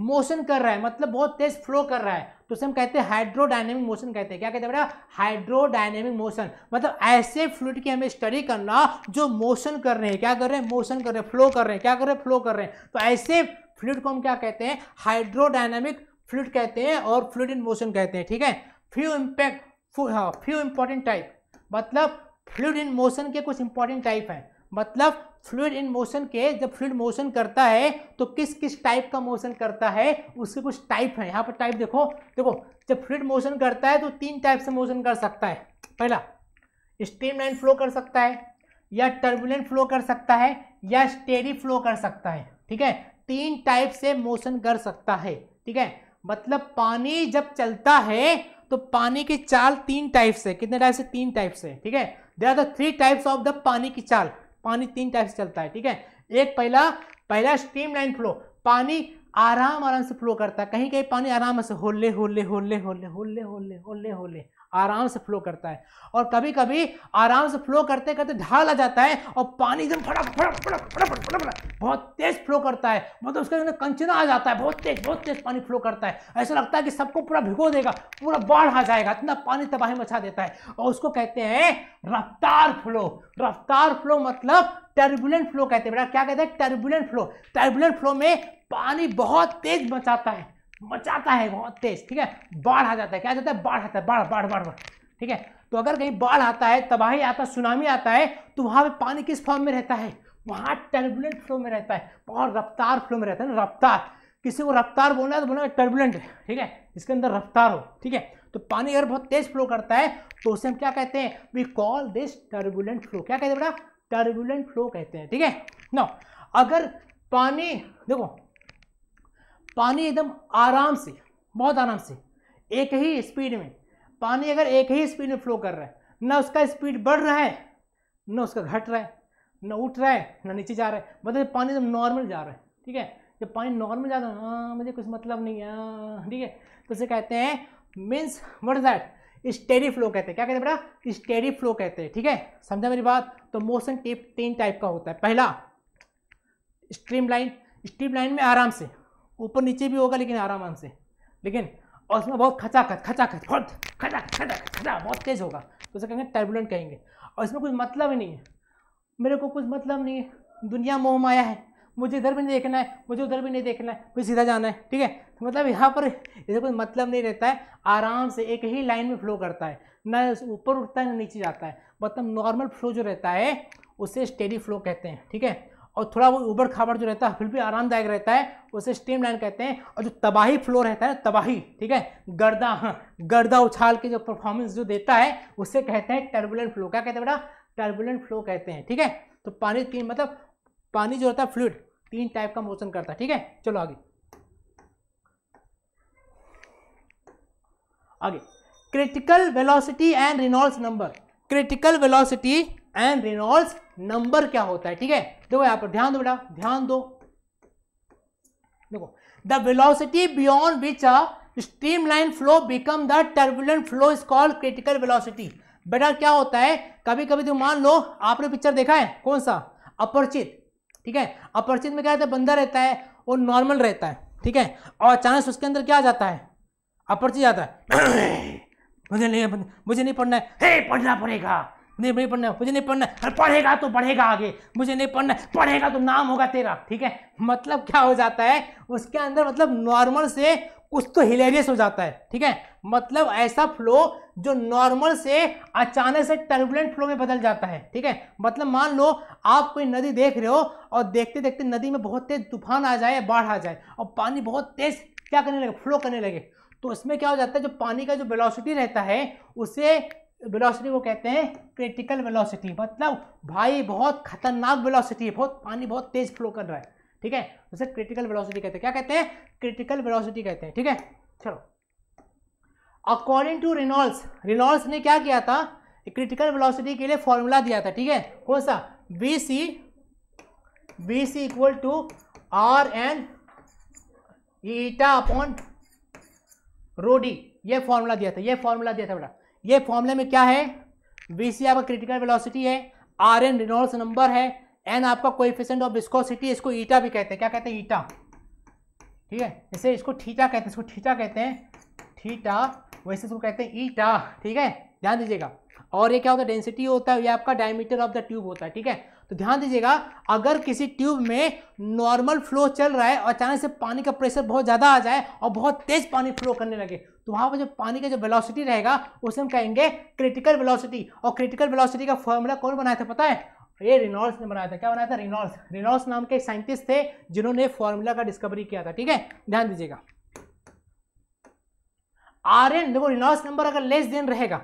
A: मोशन कर रहा है मतलब बहुत तेज फ्लो कर रहा है तो उसे हम कहते हैं हाइड्रोडाइनेमिक मोशन कहते हैं क्या कहते हैं बेटा हाइड्रोडाइनेमिक मोशन मतलब ऐसे फ्लूड की हमें स्टडी करना जो मोशन कर रहे हैं क्या कर रहे हैं मोशन कर रहे हैं फ्लो कर रहे हैं क्या कर रहे हैं फ्लो कर रहे हैं तो ऐसे फ्लूड को हम क्या कहते हैं हाइड्रोडाइनेमिक फ्लूड कहते हैं और फ्लूड इन मोशन कहते हैं ठीक है फ्यू इम्पैक्ट हाँ फ्यू इम्पॉर्टेंट टाइप मतलब फ्लूड इन मोशन के कुछ इंपॉर्टेंट टाइप हैं मतलब फ्लूड इन मोशन के जब फ्लूड मोशन करता है तो किस किस टाइप का मोशन करता है उसके कुछ टाइप हैं यहाँ पर टाइप देखो देखो जब फ्लूड मोशन करता है तो तीन टाइप से मोशन कर सकता है पहला स्ट्रीम लाइन फ्लो कर सकता है या टर्बुलेंट फ्लो कर सकता है या स्टेडी फ्लो कर सकता है ठीक है तीन टाइप से मोशन कर सकता है ठीक है मतलब पानी जब चलता है तो पानी की चाल तीन टाइप से कितने टाइप से तीन टाइप से ठीक है there are the three types of the पानी की चाल पानी तीन टाइप से चलता है ठीक है एक पहला पहला स्ट्रीम लाइन फ्लो पानी आराम आराम से फ्लो करता है कहीं कहीं पानी आराम से होले होले होले होले होले होले होले होले आराम से फ्लो करता है और कभी कभी आराम से फ्लो करते करते ढाल आ जाता है और पानी एकदम फड़क फटाक फटाक फटाक फटाक फटाक बहुत तेज फ्लो करता है मतलब उसका अंदर कंचना आ जाता है बहुत तेज बहुत तेज पानी फ्लो करता है ऐसा लगता है कि सबको पूरा भिगो देगा पूरा बाढ़ आ जाएगा इतना पानी तबाही मचा देता है और उसको कहते हैं रफ्तार फ्लो रफ्तार फ्लो मतलब टर्बुलेंट फ्लो कहते हैं बेटा क्या कहते हैं टर्बुलेंट फ्लो टर्बुलेंट फ्लो में पानी बहुत तेज मचाता है मचाता है बहुत तेज ठीक है बाढ़ आ जाता है क्या जाता है बाढ़ आता है बाढ़ बाढ़ बाढ़ बाढ़ ठीक है तो अगर कहीं बाढ़ आता है तबाही आता है सुनामी आता है तो वहाँ पर पानी किस फॉर्म में रहता है वहाँ टर्बुलेंट फ्लो में रहता है बहुत रफ्तार फ्लो में रहता है ना रफ्तार किसी को रफ्तार बोलना है तो बोलना टर्बुलेंट है ठीक है इसके अंदर रफ्तार हो ठीक है तो पानी अगर बहुत तेज फ्लो करता है तो उसे हम क्या कहते हैं we call this turbulent flow क्या कहते हैं बेटा टर्बुलेंट फ्लो कहते हैं ठीक है ना अगर पानी देखो पानी एकदम आराम से बहुत आराम से एक ही स्पीड में पानी अगर एक ही स्पीड में फ्लो कर रहा है ना उसका स्पीड बढ़ रहा है ना उसका घट रहा है ना उठ रहा है ना नीचे जा रहा है मतलब पानी एकदम नॉर्मल जा रहा है ठीक है जब पानी नॉर्मल जा रहा है हाँ मुझे कुछ मतलब नहीं है हाँ, ठीक है तो उसे कहते हैं means what is that steady flow कहते हैं क्या कहते हैं बेटा स्टेडी फ्लो कहते हैं ठीक है समझा मेरी बात तो मोशन टेप तीन टाइप का होता है पहला स्ट्रीम लाइन स्ट्रीम लाइन में आराम से ऊपर नीचे भी होगा लेकिन आराम आराम से लेकिन और उसमें बहुत खचाखच खचाखच खच खचा खचा खचा बहुत तेज़ होगा तो उसे कहेंगे टर्बुलेंट कहेंगे और इसमें कुछ मतलब ही नहीं है मेरे को कुछ मतलब नहीं है दुनिया मोह माया है मुझे इधर भी नहीं देखना है मुझे उधर भी नहीं देखना है मुझे सीधा जाना है ठीक है तो मतलब यहाँ पर इसे कोई मतलब नहीं रहता है आराम से एक ही लाइन में फ्लो करता है ना ऊपर उठता है ना नीचे जाता है मतलब नॉर्मल फ्लो जो रहता है उसे स्टेडी फ्लो कहते हैं ठीक है और थोड़ा वो उबड़ खाबड़ जो रहता है फिर भी आरामदायक रहता है उसे स्टीम लाइन कहते हैं और जो तबाही फ्लो रहता है तबाही ठीक है गर्दा हाँ गर्दा उछाल के जो परफॉर्मेंस जो देता है उसे कहते हैं टर्बुलेंट फ्लो क्या कहते हैं बेटा टर्बुलेंट फ्लो कहते हैं ठीक है तो पानी तीन मतलब पानी जो होता है फ्लूड तीन टाइप का मोशन करता है ठीक है चलो आगे आगे critical velocity and Reynolds number critical velocity and Reynolds number क्या होता है ठीक है देखो यहां पर ध्यान दो बेटा ध्यान दो देखो the velocity beyond which a stream line flow become the turbulent flow is called critical velocity बेटा क्या होता है कभी कभी तुम तो मान लो आपने पिक्चर देखा है कौन सा अपरिचित ठीक है अपरिचित में क्या रहता है बंदा रहता है वो नॉर्मल रहता है ठीक है और अचानक से उसके अंदर क्या आ जाता है अपरिचित आता है मुझे नहीं मुझे नहीं पढ़ना है हे पढ़ना पड़ेगा नहीं नहीं पढ़ना मुझे नहीं पढ़ना अरे पढ़ेगा तो पढ़ेगा आगे मुझे नहीं पढ़ना पढ़ेगा तो नाम होगा तेरा ठीक है मतलब क्या हो जाता है उसके अंदर मतलब नॉर्मल से कुछ तो हिलेरियस हो जाता है ठीक है मतलब ऐसा फ्लो जो नॉर्मल से अचानक से टर्बुलेंट फ्लो में बदल जाता है ठीक है मतलब मान लो आप कोई नदी देख रहे हो और देखते देखते नदी में बहुत तेज तूफान आ जाए बाढ़ आ जाए और पानी बहुत तेज क्या करने लगे फ्लो करने लगे तो इसमें क्या हो जाता है जो पानी का जो वेलोसिटी रहता है उसे वेलोसिटी को कहते हैं क्रिटिकल वेलोसिटी मतलब भाई बहुत खतरनाक वेलोसिटी है बहुत पानी बहुत तेज फ्लो कर रहा है ठीक है उसे क्रिटिकल वेलोसिटी कहते हैं क्या कहते हैं क्रिटिकल वेलोसिटी कहते हैं ठीक है चलो अकॉर्डिंग टू रिनॉल्ड्स रिनॉल्ड्स ने क्या किया था क्रिटिकल वेलोसिटी के लिए फॉर्मूला दिया था ठीक है कौन सा B C B C equal to R N eta upon rho D ये फॉर्मूला दिया था ये फॉर्मूला दिया था बेटा ये फॉर्मूले में क्या है बी सी आपका क्रिटिकल वेलोसिटी है आर एन रिनोल्स नंबर है एन आपका कोएफिशिएंट ऑफ विस्कोसिटी इसको ईटा भी कहते हैं क्या कहते हैं ईटा ठीक है जैसे इसको ठीटा कहते हैं इसको ठीटा कहते हैं ठीटा वैसे इसको कहते हैं ईटा ठीक है ध्यान दीजिएगा और ये क्या होता है डेंसिटी होता है ये आपका डायमीटर ऑफ द ट्यूब होता है ठीक है तो ध्यान दीजिएगा अगर किसी ट्यूब में नॉर्मल फ्लो चल रहा है और अचानक से पानी का प्रेशर बहुत ज़्यादा आ जाए और बहुत तेज़ पानी फ्लो करने लगे तो वहां पर जो पानी का जो वेलोसिटी रहेगा उसे हम कहेंगे क्रिटिकल वेलोसिटी और क्रिटिकल वेलोसिटी का फॉर्मूला कौन बनाया था पता है ये रिनॉल्ड्स ने बनाया था क्या बनाया था रिनॉल्ड्स रिनॉल्ड्स नाम के साइंटिस्ट थे जिन्होंने फॉर्मूला का डिस्कवरी किया था ठीक है ध्यान दीजिएगा आर एन देखो रिनॉल्ड्स नंबर अगर लेस देन रहेगा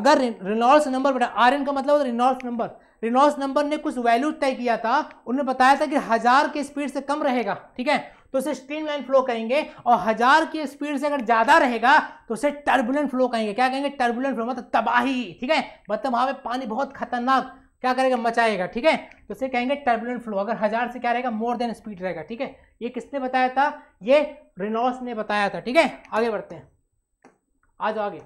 A: अगर रिनॉल्ड्स नंबर बेटा आर एन का मतलब रिनॉल्ड्स नंबर रिनॉल्ड्स नंबर ने कुछ वैल्यू तय किया था उन्होंने बताया था कि हज़ार के स्पीड से कम रहेगा ठीक है तो उसे स्ट्रीमलाइन फ्लो कहेंगे और हजार की स्पीड से अगर ज़्यादा रहेगा तो उसे टर्बुलेंट फ्लो कहेंगे क्या कहेंगे टर्बुलेंट फ्लो मतलब तबाही ठीक है मतलब वहां पर पानी बहुत खतरनाक क्या करेगा मचाएगा ठीक है तो उसे कहेंगे टर्बुलेंट फ्लो अगर हज़ार से क्या रहेगा मोर देन स्पीड रहेगा ठीक है ये किसने बताया था ये रिनॉल्स ने बताया था ठीक है आगे बढ़ते हैं आ जाओ आगे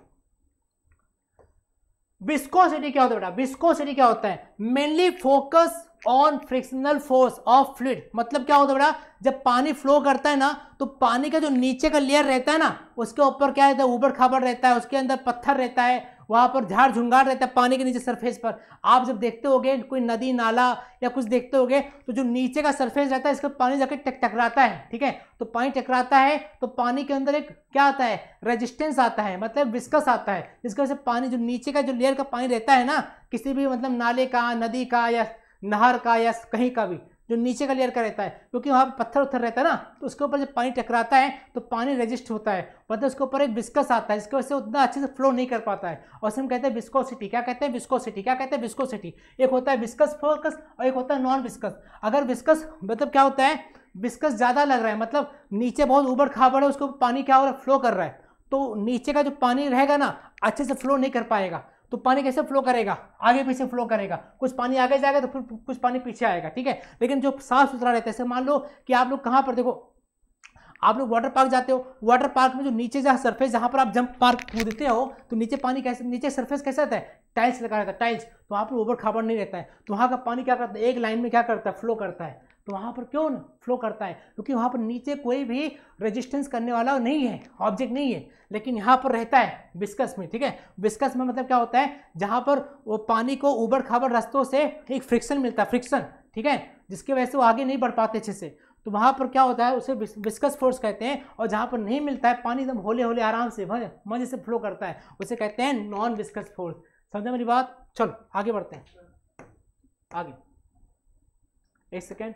A: विस्कोसिटी क्या होता है बेटा विस्कोसिटी क्या होता है mainly focus on frictional force of fluid मतलब क्या होता है बेटा जब पानी फ्लो करता है ना तो पानी का जो नीचे का लेयर रहता है ना उसके ऊपर क्या रहता है ऊबड़ खाबड़ रहता है उसके अंदर पत्थर रहता है वहाँ पर झाड़ झुंगार रहता है पानी के नीचे सरफेस पर आप जब देखते हो कोई नदी नाला या कुछ देखते हो तो जो नीचे का सरफेस रहता है इसका पानी जाकर टक टकराता है ठीक है तो पानी टकराता है तो पानी के अंदर एक क्या आता है रेजिस्टेंस आता है मतलब विस्कस आता है जिसकी वजह से पानी जो नीचे का जो लेयर का पानी रहता है ना किसी भी मतलब नाले का नदी का या नहर का या कहीं का भी जो नीचे का लेयर का रहता है क्योंकि वहाँ पर पत्थर उत्थर रहता है ना तो उसके ऊपर जब पानी टकराता है तो पानी रेजिस्ट होता है मतलब उसके ऊपर एक बिस्कस आता है जिसकी वजह से उतना अच्छे से फ्लो नहीं कर पाता है और उसमें कहते हैं बिस्कोसिटी क्या कहते हैं बिस्कोसिटी क्या कहते हैं बिस्कोसिटी एक होता है बिस्कस फोकस और एक होता है नॉन बिस्कस अगर बिस्कस मतलब क्या होता है बिस्कस ज़्यादा लग रहा है मतलब नीचे बहुत उबड़ खाबड़ है उसके ऊपर पानी क्या हो रहा है फ्लो कर रहा है तो नीचे का जो पानी रहेगा ना अच्छे से फ्लो नहीं कर पाएगा तो पानी कैसे फ्लो करेगा आगे पीछे फ्लो करेगा कुछ पानी आगे जाएगा तो फिर कुछ पानी पीछे आएगा ठीक है लेकिन जो साफ सुथरा रहता है ऐसे मान लो कि आप लोग कहाँ पर देखो आप लोग वाटर पार्क जाते हो वाटर पार्क में जो नीचे जहाँ सरफेस जहाँ पर आप जंप पार्क कूदते हो तो नीचे पानी कैसे नीचे सरफेस कैसा रहता है टाइल्स लगा रहता है टाइल्स तो वहाँ पर ओवर खाबड़ नहीं रहता है तो वहाँ का पानी क्या करता है एक लाइन में क्या करता है फ्लो करता है तो वहाँ पर क्यों फ्लो करता है क्योंकि वहाँ पर नीचे कोई भी रेजिस्टेंस करने वाला नहीं है ऑब्जेक्ट नहीं है लेकिन यहाँ पर रहता है बिस्कस में ठीक है बिस्कस में मतलब क्या होता है जहाँ पर वो पानी को उबड़ खाबड़ रस्तों से एक फ्रिक्शन मिलता है फ्रिक्शन ठीक है जिसकी वजह से वो आगे नहीं बढ़ पाते अच्छे से तो वहाँ पर क्या होता है उसे विस्कस फोर्स कहते हैं और जहाँ पर नहीं मिलता है पानी एकदम होले होले आराम से मजे से फ्लो करता है उसे कहते हैं नॉन विस्कस फोर्स समझा मेरी बात चलो आगे बढ़ते हैं आगे एक सेकेंड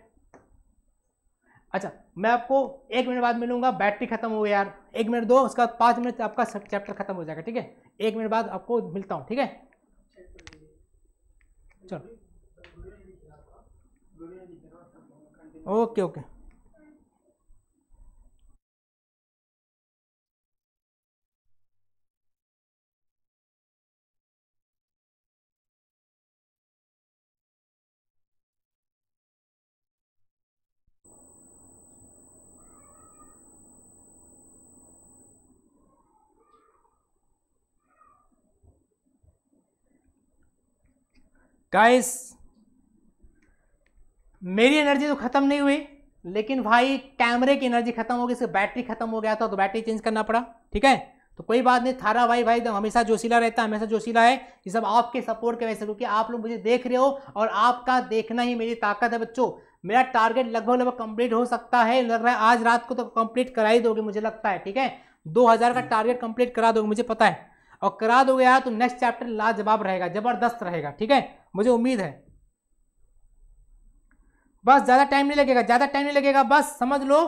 A: अच्छा मैं आपको एक मिनट बाद मिलूंगा बैटरी खत्म हो यार एक मिनट दो उसके बाद पाँच मिनट आपका चैप्टर खत्म हो जाएगा ठीक है एक मिनट बाद आपको मिलता हूँ ठीक है चलो ओके ओके गाइस मेरी एनर्जी तो खत्म नहीं हुई लेकिन भाई कैमरे की एनर्जी खत्म हो गई इसकी बैटरी खत्म हो गया था तो बैटरी चेंज करना पड़ा ठीक है तो कोई बात नहीं थारा भाई भाई एकदम तो हमेशा जोशीला रहता है हमेशा जोशीला है ये सब आपके सपोर्ट के वजह से क्योंकि आप लोग मुझे देख रहे हो और आपका देखना ही मेरी ताकत है बच्चों मेरा टारगेट लगभग लगभग कंप्लीट हो सकता है लग रहा है आज रात को तो कंप्लीट करा ही दोगे मुझे लगता है ठीक है 2000 का टारगेट कंप्लीट करा दोगे मुझे पता है और करा दोगे यार तो नेक्स्ट चैप्टर लाजवाब रहेगा जबरदस्त रहेगा ठीक है मुझे उम्मीद है बस ज़्यादा टाइम नहीं लगेगा ज़्यादा टाइम नहीं लगेगा बस समझ लो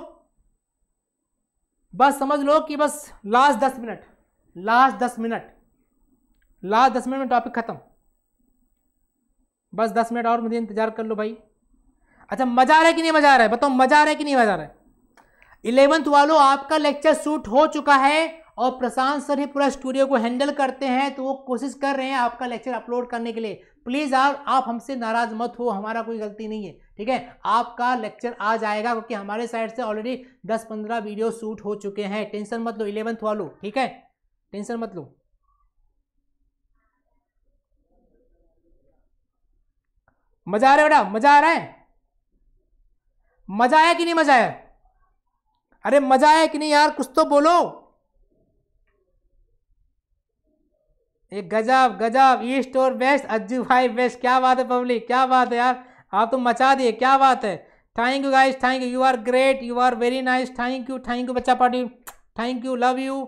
A: बस समझ लो कि बस लास्ट दस मिनट लास्ट दस मिनट लास्ट दस मिनट में टॉपिक ख़त्म बस दस मिनट और मुझे इंतज़ार कर लो भाई अच्छा मज़ा आ रहा है कि नहीं मज़ा आ रहा है बताओ मज़ा आ रहा है कि नहीं मज़ा आ रहा है इलेवंथ वालों आपका लेक्चर सूट हो चुका है और प्रशांत सर ही पूरा स्टूडियो को हैंडल करते हैं तो वो कोशिश कर रहे हैं आपका लेक्चर अपलोड करने के लिए प्लीज़ आप आप हमसे नाराज़ मत हो हमारा कोई गलती नहीं है ठीक है आपका लेक्चर आ जाएगा क्योंकि हमारे साइड से ऑलरेडी दस पंद्रह वीडियो शूट हो चुके हैं टेंशन मत लो इलेवंथ वालो ठीक है टेंशन मत लो मजा आ रहा है बेटा मजा आ रहा है मजा आया कि नहीं मजा आया अरे मजा आया कि नहीं यार कुछ तो बोलो ये गजब गजब ईस्ट और वेस्ट अज्जू भाई वेस्ट क्या बात है पब्लिक क्या बात है यार आप तो मचा दिए क्या बात है thank you guys thank you you are great you are very nice thank you thank you बच्चा party thank you love you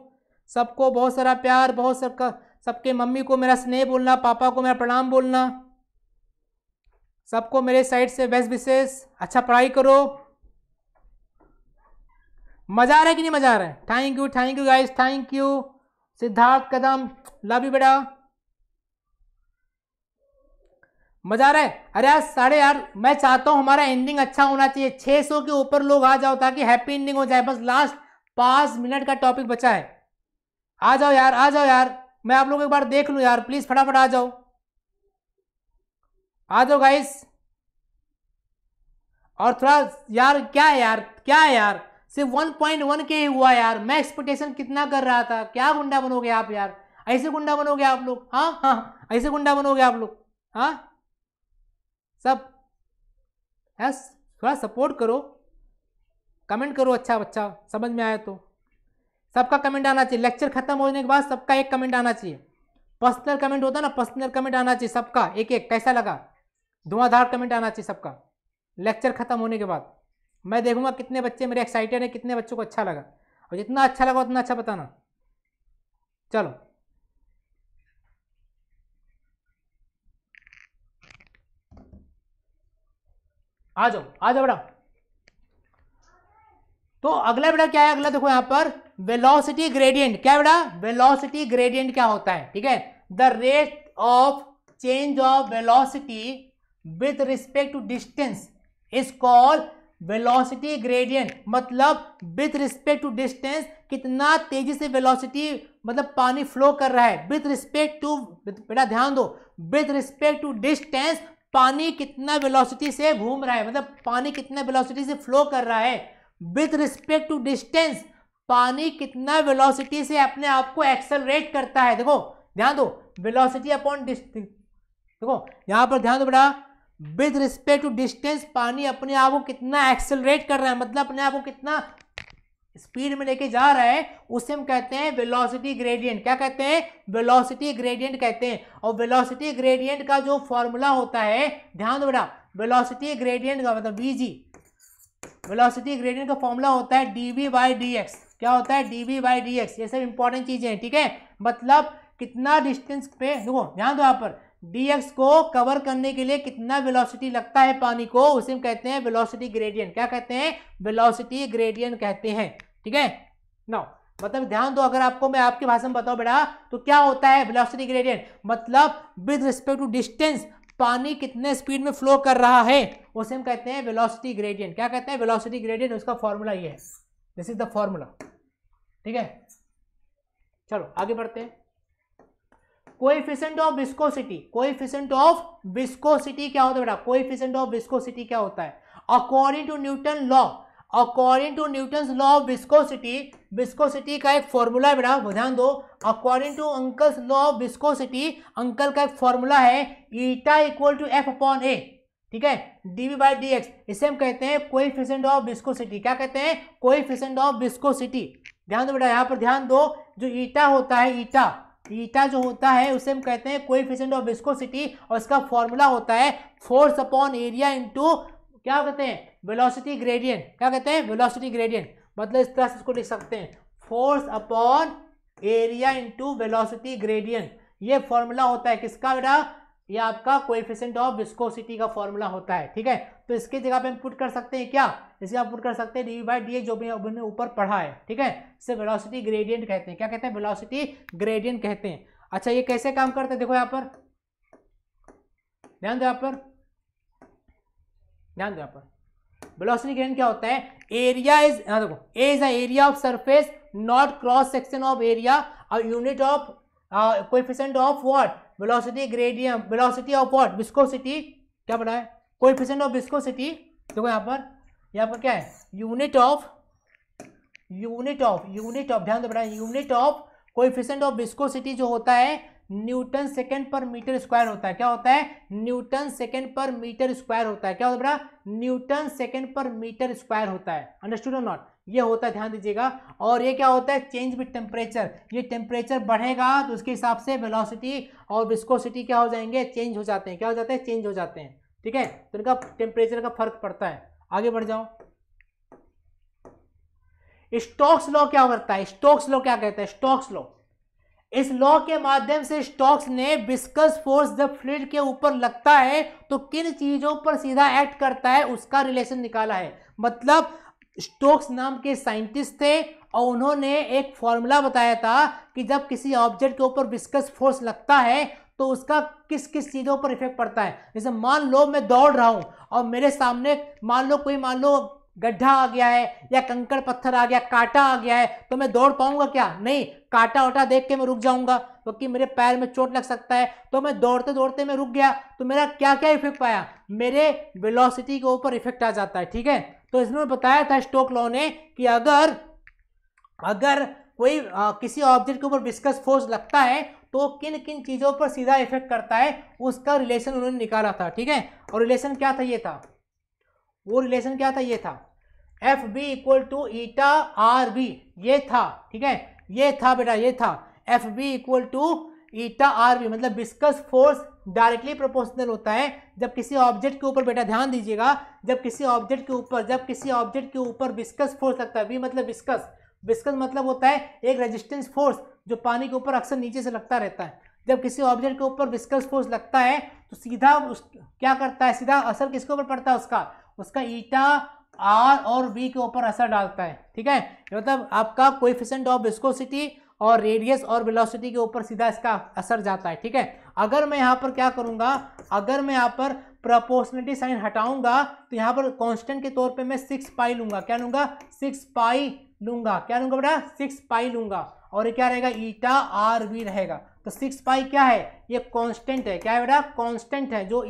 A: सबको बहुत सारा प्यार बहुत सबका सबके मम्मी को मेरा स्नेह बोलना पापा को मेरा प्रणाम बोलना सबको मेरे साइड से बेस्ट विशेष अच्छा पढ़ाई करो मज़ा आ रहा है कि नहीं मज़ा आ रहा है thank you thank you guys thank you Siddharth Kadam ला भी बेटा मजा आ रहा है अरे यार साढ़े यार मैं चाहता हूँ हमारा एंडिंग अच्छा होना चाहिए 600 के ऊपर लोग आ जाओ ताकि हैप्पी एंडिंग हो जाए बस लास्ट पाँच मिनट का टॉपिक बचा है आ जाओ यार आ जाओ यार मैं आप लोग एक बार देख लूँ यार प्लीज़ फटाफट आ जाओ आ जाओ गाइस और थोड़ा यार क्या है यार क्या है यार सिर्फ 1.1 के ही हुआ यार मैं एक्सपेक्टेशन कितना कर रहा था क्या गुंडा बनोगे आप यार ऐसे गुंडा बनोगे आप लोग हाँ हाँ ऐसे गुंडा बनोगे आप लोग हाँ सब यस थोड़ा सपोर्ट करो कमेंट करो अच्छा अच्छा समझ में आया तो सबका कमेंट आना चाहिए लेक्चर खत्म होने के बाद सबका एक कमेंट आना चाहिए पर्सनल कमेंट होता ना पर्सनल कमेंट आना चाहिए सबका एक एक कैसा लगा धुआंधार कमेंट आना चाहिए सबका लेक्चर खत्म होने के बाद मैं देखूंगा कितने बच्चे मेरे एक्साइटेड हैं कितने बच्चों को अच्छा लगा और जितना अच्छा लगा उतना अच्छा बताना चलो आ जाओ आ जाओ बेटा तो अगला बेटा क्या है अगला देखो यहां पर वेलोसिटी ग्रेडियंट क्या बेटा वेलोसिटी ग्रेडियंट क्या होता है ठीक है the rate of change of velocity with respect to distance is called velocity gradient मतलब विथ रिस्पेक्ट टू डिस्टेंस कितना तेजी से वेलोसिटी मतलब पानी फ्लो कर रहा है विथ रिस्पेक्ट टू बेटा ध्यान दो विथ रिस्पेक्ट टू डिस्टेंस पानी कितना वेलोसिटी से घूम रहा है मतलब पानी कितना वेलोसिटी से फ्लो कर रहा है विथ रिस्पेक्ट टू डिस्टेंस पानी कितना वेलोसिटी से अपने आप को एक्सेलरेट करता है देखो ध्यान दो वेलोसिटी अपॉन डिस्टेंस देखो यहां पर ध्यान दो बेटा विद रिस्पेक्ट टू डिस्टेंस पानी अपने आप को कितना एक्सेलरेट कर रहा है मतलब अपने आप को कितना स्पीड में लेके जा रहा है उसे हम कहते हैं वेलोसिटी ग्रेडियंट क्या कहते हैं वेलोसिटी ग्रेडियंट कहते हैं और वेलोसिटी ग्रेडियंट का जो फॉर्मूला होता है ध्यान दो बेटा वेलोसिटी ग्रेडियंट का मतलब वी जी वेलोसिटी ग्रेडियंट का फॉर्मूला होता है D V by D X क्या होता है D V by D X ये सब इंपॉर्टेंट चीज़ें हैं ठीक है मतलब कितना डिस्टेंस पे देखो ध्यान दो यहाँ पर dx को कवर करने के लिए कितना वेलोसिटी लगता है पानी को उसे हम कहते हैं वेलोसिटी ग्रेडियंट क्या कहते हैं वेलोसिटी ग्रेडियंट कहते हैं ठीक है नाउ मतलब ध्यान दो अगर आपको मैं आपकी भाषा में बताऊं बेटा तो क्या होता है वेलोसिटी ग्रेडियंट मतलब विद रिस्पेक्ट टू डिस्टेंस पानी कितने स्पीड में फ्लो कर रहा है उसे हम कहते हैं वेलोसिटी ग्रेडियंट क्या कहते हैं वेलोसिटी ग्रेडियंट उसका फॉर्मूला ये है दिस इज द फॉर्मूला ठीक है चलो आगे बढ़ते हैं coefficient of viscosity coefficient of viscosity क्या होता है बेटा कोएफिशिएंट ऑफ विस्कोसिटी क्या होता है according to Newton law according to Newton law of viscosity viscosity का एक फॉर्मूला है बेटा ध्यान दो according to uncle's law of viscosity uncle का एक फॉर्मूला है eta equal to F upon A ठीक है D V by D X इसे हम कहते हैं कोएफिशिएंट ऑफ विस्कोसिटी क्या कहते हैं कोएफिशिएंट ऑफ विस्कोसिटी ध्यान दो बेटा यहाँ पर ध्यान दो जो ईटा होता है ईटा ईटा जो होता है उसे हम कहते हैं कोईफिशेंट ऑफ विस्कोसिटी और इसका फॉर्मूला होता है फोर्स अपॉन एरिया इनटू क्या कहते हैं वेलोसिटी ग्रेडियंट क्या कहते हैं वेलोसिटी ग्रेडियंट मतलब इस तरह से इसको लिख सकते हैं force upon area into velocity gradient ये फॉर्मूला होता है किसका बेटा ये आपका कोएफिशिएंट ऑफ विस्कोसिटी का फॉर्मूला होता है ठीक है तो इसकी जगह पर हम पुट कर सकते हैं क्या इसे आप पुट कर सकते हैं डी बाई डी जो भी हमने ऊपर पढ़ा है ठीक है इसे वेलोसिटी ग्रेडियंट कहते हैं क्या कहते हैं वेलोसिटी ग्रेडियंट कहते हैं अच्छा ये कैसे काम करते हैं देखो यहाँ पर ध्यान दो यहाँ पर ध्यान दो यहाँ पर वेलोसिटी ग्रेडियंट क्या होता है एरिया इज यहाँ देखो A is the area of surface not cross section of area और unit of coefficient of what velocity gradient velocity of what viscosity क्या बनाए कोएफिशिएंट ऑफ विस्कोसिटी देखो यहाँ पर यहाँ पर क्या है unit of unit of unit of ध्यान दो बढ़ाए unit of coefficient of viscosity जो होता है newton second per metre square होता है क्या होता है newton second per metre square होता है क्या होता है बेटा newton second per metre square होता है अंडरस्टूड नॉट ये होता है ध्यान दीजिएगा और ये क्या होता है चेंज विथ टेम्परेचर ये टेम्परेचर बढ़ेगा तो उसके हिसाब से वेलोसिटी और विस्कोसिटी क्या हो जाएंगे चेंज हो जाते हैं क्या हो जाते हैं चेंज हो जाते हैं ठीक है तो इनका टेम्परेचर का फर्क पड़ता है आगे बढ़ जाओ स्टोक्स लॉ क्या करता है स्टॉक्स लॉ क्या कहता है स्टॉक्स लॉ इस लॉ के माध्यम से स्टॉक्स ने विस्कस फोर्स जब फ्लूड के ऊपर लगता है तो किन चीजों पर सीधा एक्ट करता है उसका रिलेशन निकाला है मतलब स्टोक्स नाम के साइंटिस्ट थे और उन्होंने एक फॉर्मूला बताया था कि जब किसी ऑब्जेक्ट के ऊपर विस्कस फोर्स लगता है तो उसका किस किस चीज़ों पर इफेक्ट पड़ता है जैसे मान लो मैं दौड़ रहा हूँ और मेरे सामने मान लो कोई मान लो गड्ढा आ गया है या कंकड़ पत्थर आ गया कांटा आ गया है तो मैं दौड़ पाऊंगा क्या नहीं कांटा वाटा देख के मैं रुक जाऊंगा क्योंकि तो मेरे पैर में चोट लग सकता है तो मैं दौड़ते दौड़ते मैं रुक गया तो मेरा क्या क्या इफेक्ट पाया मेरे वेलोसिटी के ऊपर इफेक्ट आ जाता है ठीक है तो इसने बताया था स्टोक लॉ ने कि अगर अगर कोई आ, किसी ऑब्जेक्ट के ऊपर विस्कस फोर्स लगता है तो किन किन चीज़ों पर सीधा इफेक्ट करता है उसका रिलेशन उन्होंने निकाला था ठीक है और रिलेशन क्या था ये था वो रिलेशन क्या था ये था F B equal to eta R B ये था ठीक है ये था बेटा ये था F B equal to eta R B मतलब बिस्कस फोर्स डायरेक्टली प्रोपोर्शनल होता है जब किसी ऑब्जेक्ट के ऊपर बेटा ध्यान दीजिएगा जब किसी ऑब्जेक्ट के ऊपर जब किसी ऑब्जेक्ट के ऊपर बिस्कस फोर्स लगता है बी मतलब बिस्कस बिस्कस मतलब होता है एक रेजिस्टेंस फोर्स जो पानी के ऊपर अक्सर नीचे से लगता रहता है जब किसी ऑब्जेक्ट के ऊपर विस्कस फोर्स लगता है तो सीधा उस क्या करता है सीधा असर किसके ऊपर पड़ता है उसका उसका ईटा आर और वी के ऊपर असर डालता है ठीक है मतलब आपका कोएफिशिएंट ऑफ विस्कोसिटी और रेडियस और वेलोसिटी के ऊपर सीधा इसका असर जाता है ठीक है अगर मैं यहाँ पर क्या करूँगा अगर मैं यहाँ पर प्रपोर्शनलिटी साइन हटाऊंगा तो यहाँ पर कॉन्स्टेंट के तौर पर मैं सिक्स पाई लूँगा क्या लूँगा सिक्स पाई लूंगा क्या लूँगा बेटा सिक्स पाई लूंगा और ये क्या रहेगा ईटा आर वी रहेगा तो सिक्स पाई क्या है ये कांस्टेंट है क्या है बेटा कांस्टेंट है जो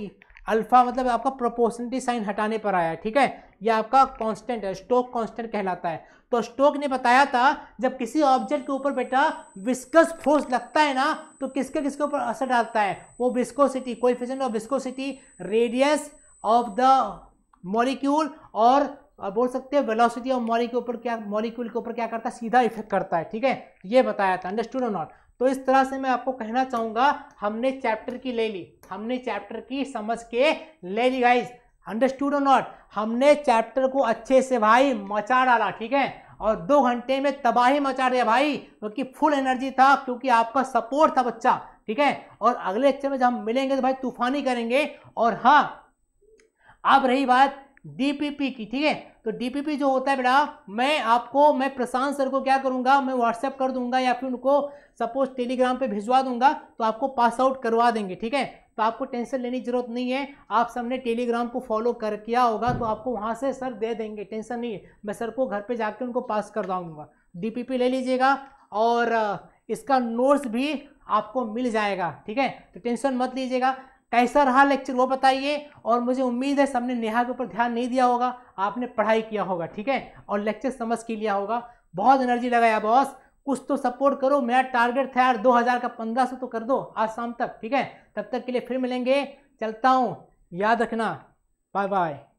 A: अल्फा मतलब आपका प्रोपोर्शनिटी साइन हटाने पर आया ठीक है ये आपका कांस्टेंट है स्टोक कांस्टेंट कहलाता है तो स्टोक ने बताया था जब किसी ऑब्जेक्ट के ऊपर बेटा विस्कस फोर्स लगता है ना तो किसके किसके ऊपर असर डालता है वो विस्कोसिटी कोई of viscosity radius of the molecule और बोल सकते हैं वेलोसिटी ऑफ मॉलिक के ऊपर क्या मॉलिक्यूल के ऊपर क्या करता है सीधा इफेक्ट करता है ठीक है ये बताया था अंडरस्टूड और नॉट तो इस तरह से मैं आपको कहना चाहूँगा हमने चैप्टर की ले ली हमने चैप्टर की समझ के ले ली गाइज अंडरस्टूड और नॉट हमने चैप्टर को अच्छे से भाई मचा डाला ठीक है और दो घंटे में तबाही मचा दिया भाई क्योंकि तो फुल एनर्जी था क्योंकि आपका सपोर्ट था बच्चा ठीक है और अगले लेक्चर में जब हम मिलेंगे तो भाई तूफानी करेंगे और हाँ अब रही बात डीपीपी की ठीक है तो डीपीपी जो होता है बेटा मैं आपको मैं प्रशांत सर को क्या करूंगा मैं व्हाट्सएप कर दूंगा या फिर उनको सपोज टेलीग्राम पे भिजवा दूंगा तो आपको पास आउट करवा देंगे ठीक है तो आपको टेंशन लेने की जरूरत नहीं है आप सबने टेलीग्राम को फॉलो कर किया होगा तो आपको वहाँ से सर दे देंगे टेंशन नहीं है मैं सर को घर पर जाकर उनको पास कर दूँगा डी ले लीजिएगा और इसका नोट्स भी आपको मिल जाएगा ठीक है तो टेंशन मत लीजिएगा कैसा रहा लेक्चर वो बताइए और मुझे उम्मीद है सबने नेहा के ऊपर ध्यान नहीं दिया होगा आपने पढ़ाई किया होगा ठीक है और लेक्चर समझ के लिया होगा बहुत एनर्जी लगाया बॉस कुछ तो सपोर्ट करो मेरा टारगेट था यार दो हज़ार का पंद्रह सौ तो कर दो आज शाम तक ठीक है तब तक के लिए फिर मिलेंगे चलता हूँ याद रखना बाय बाय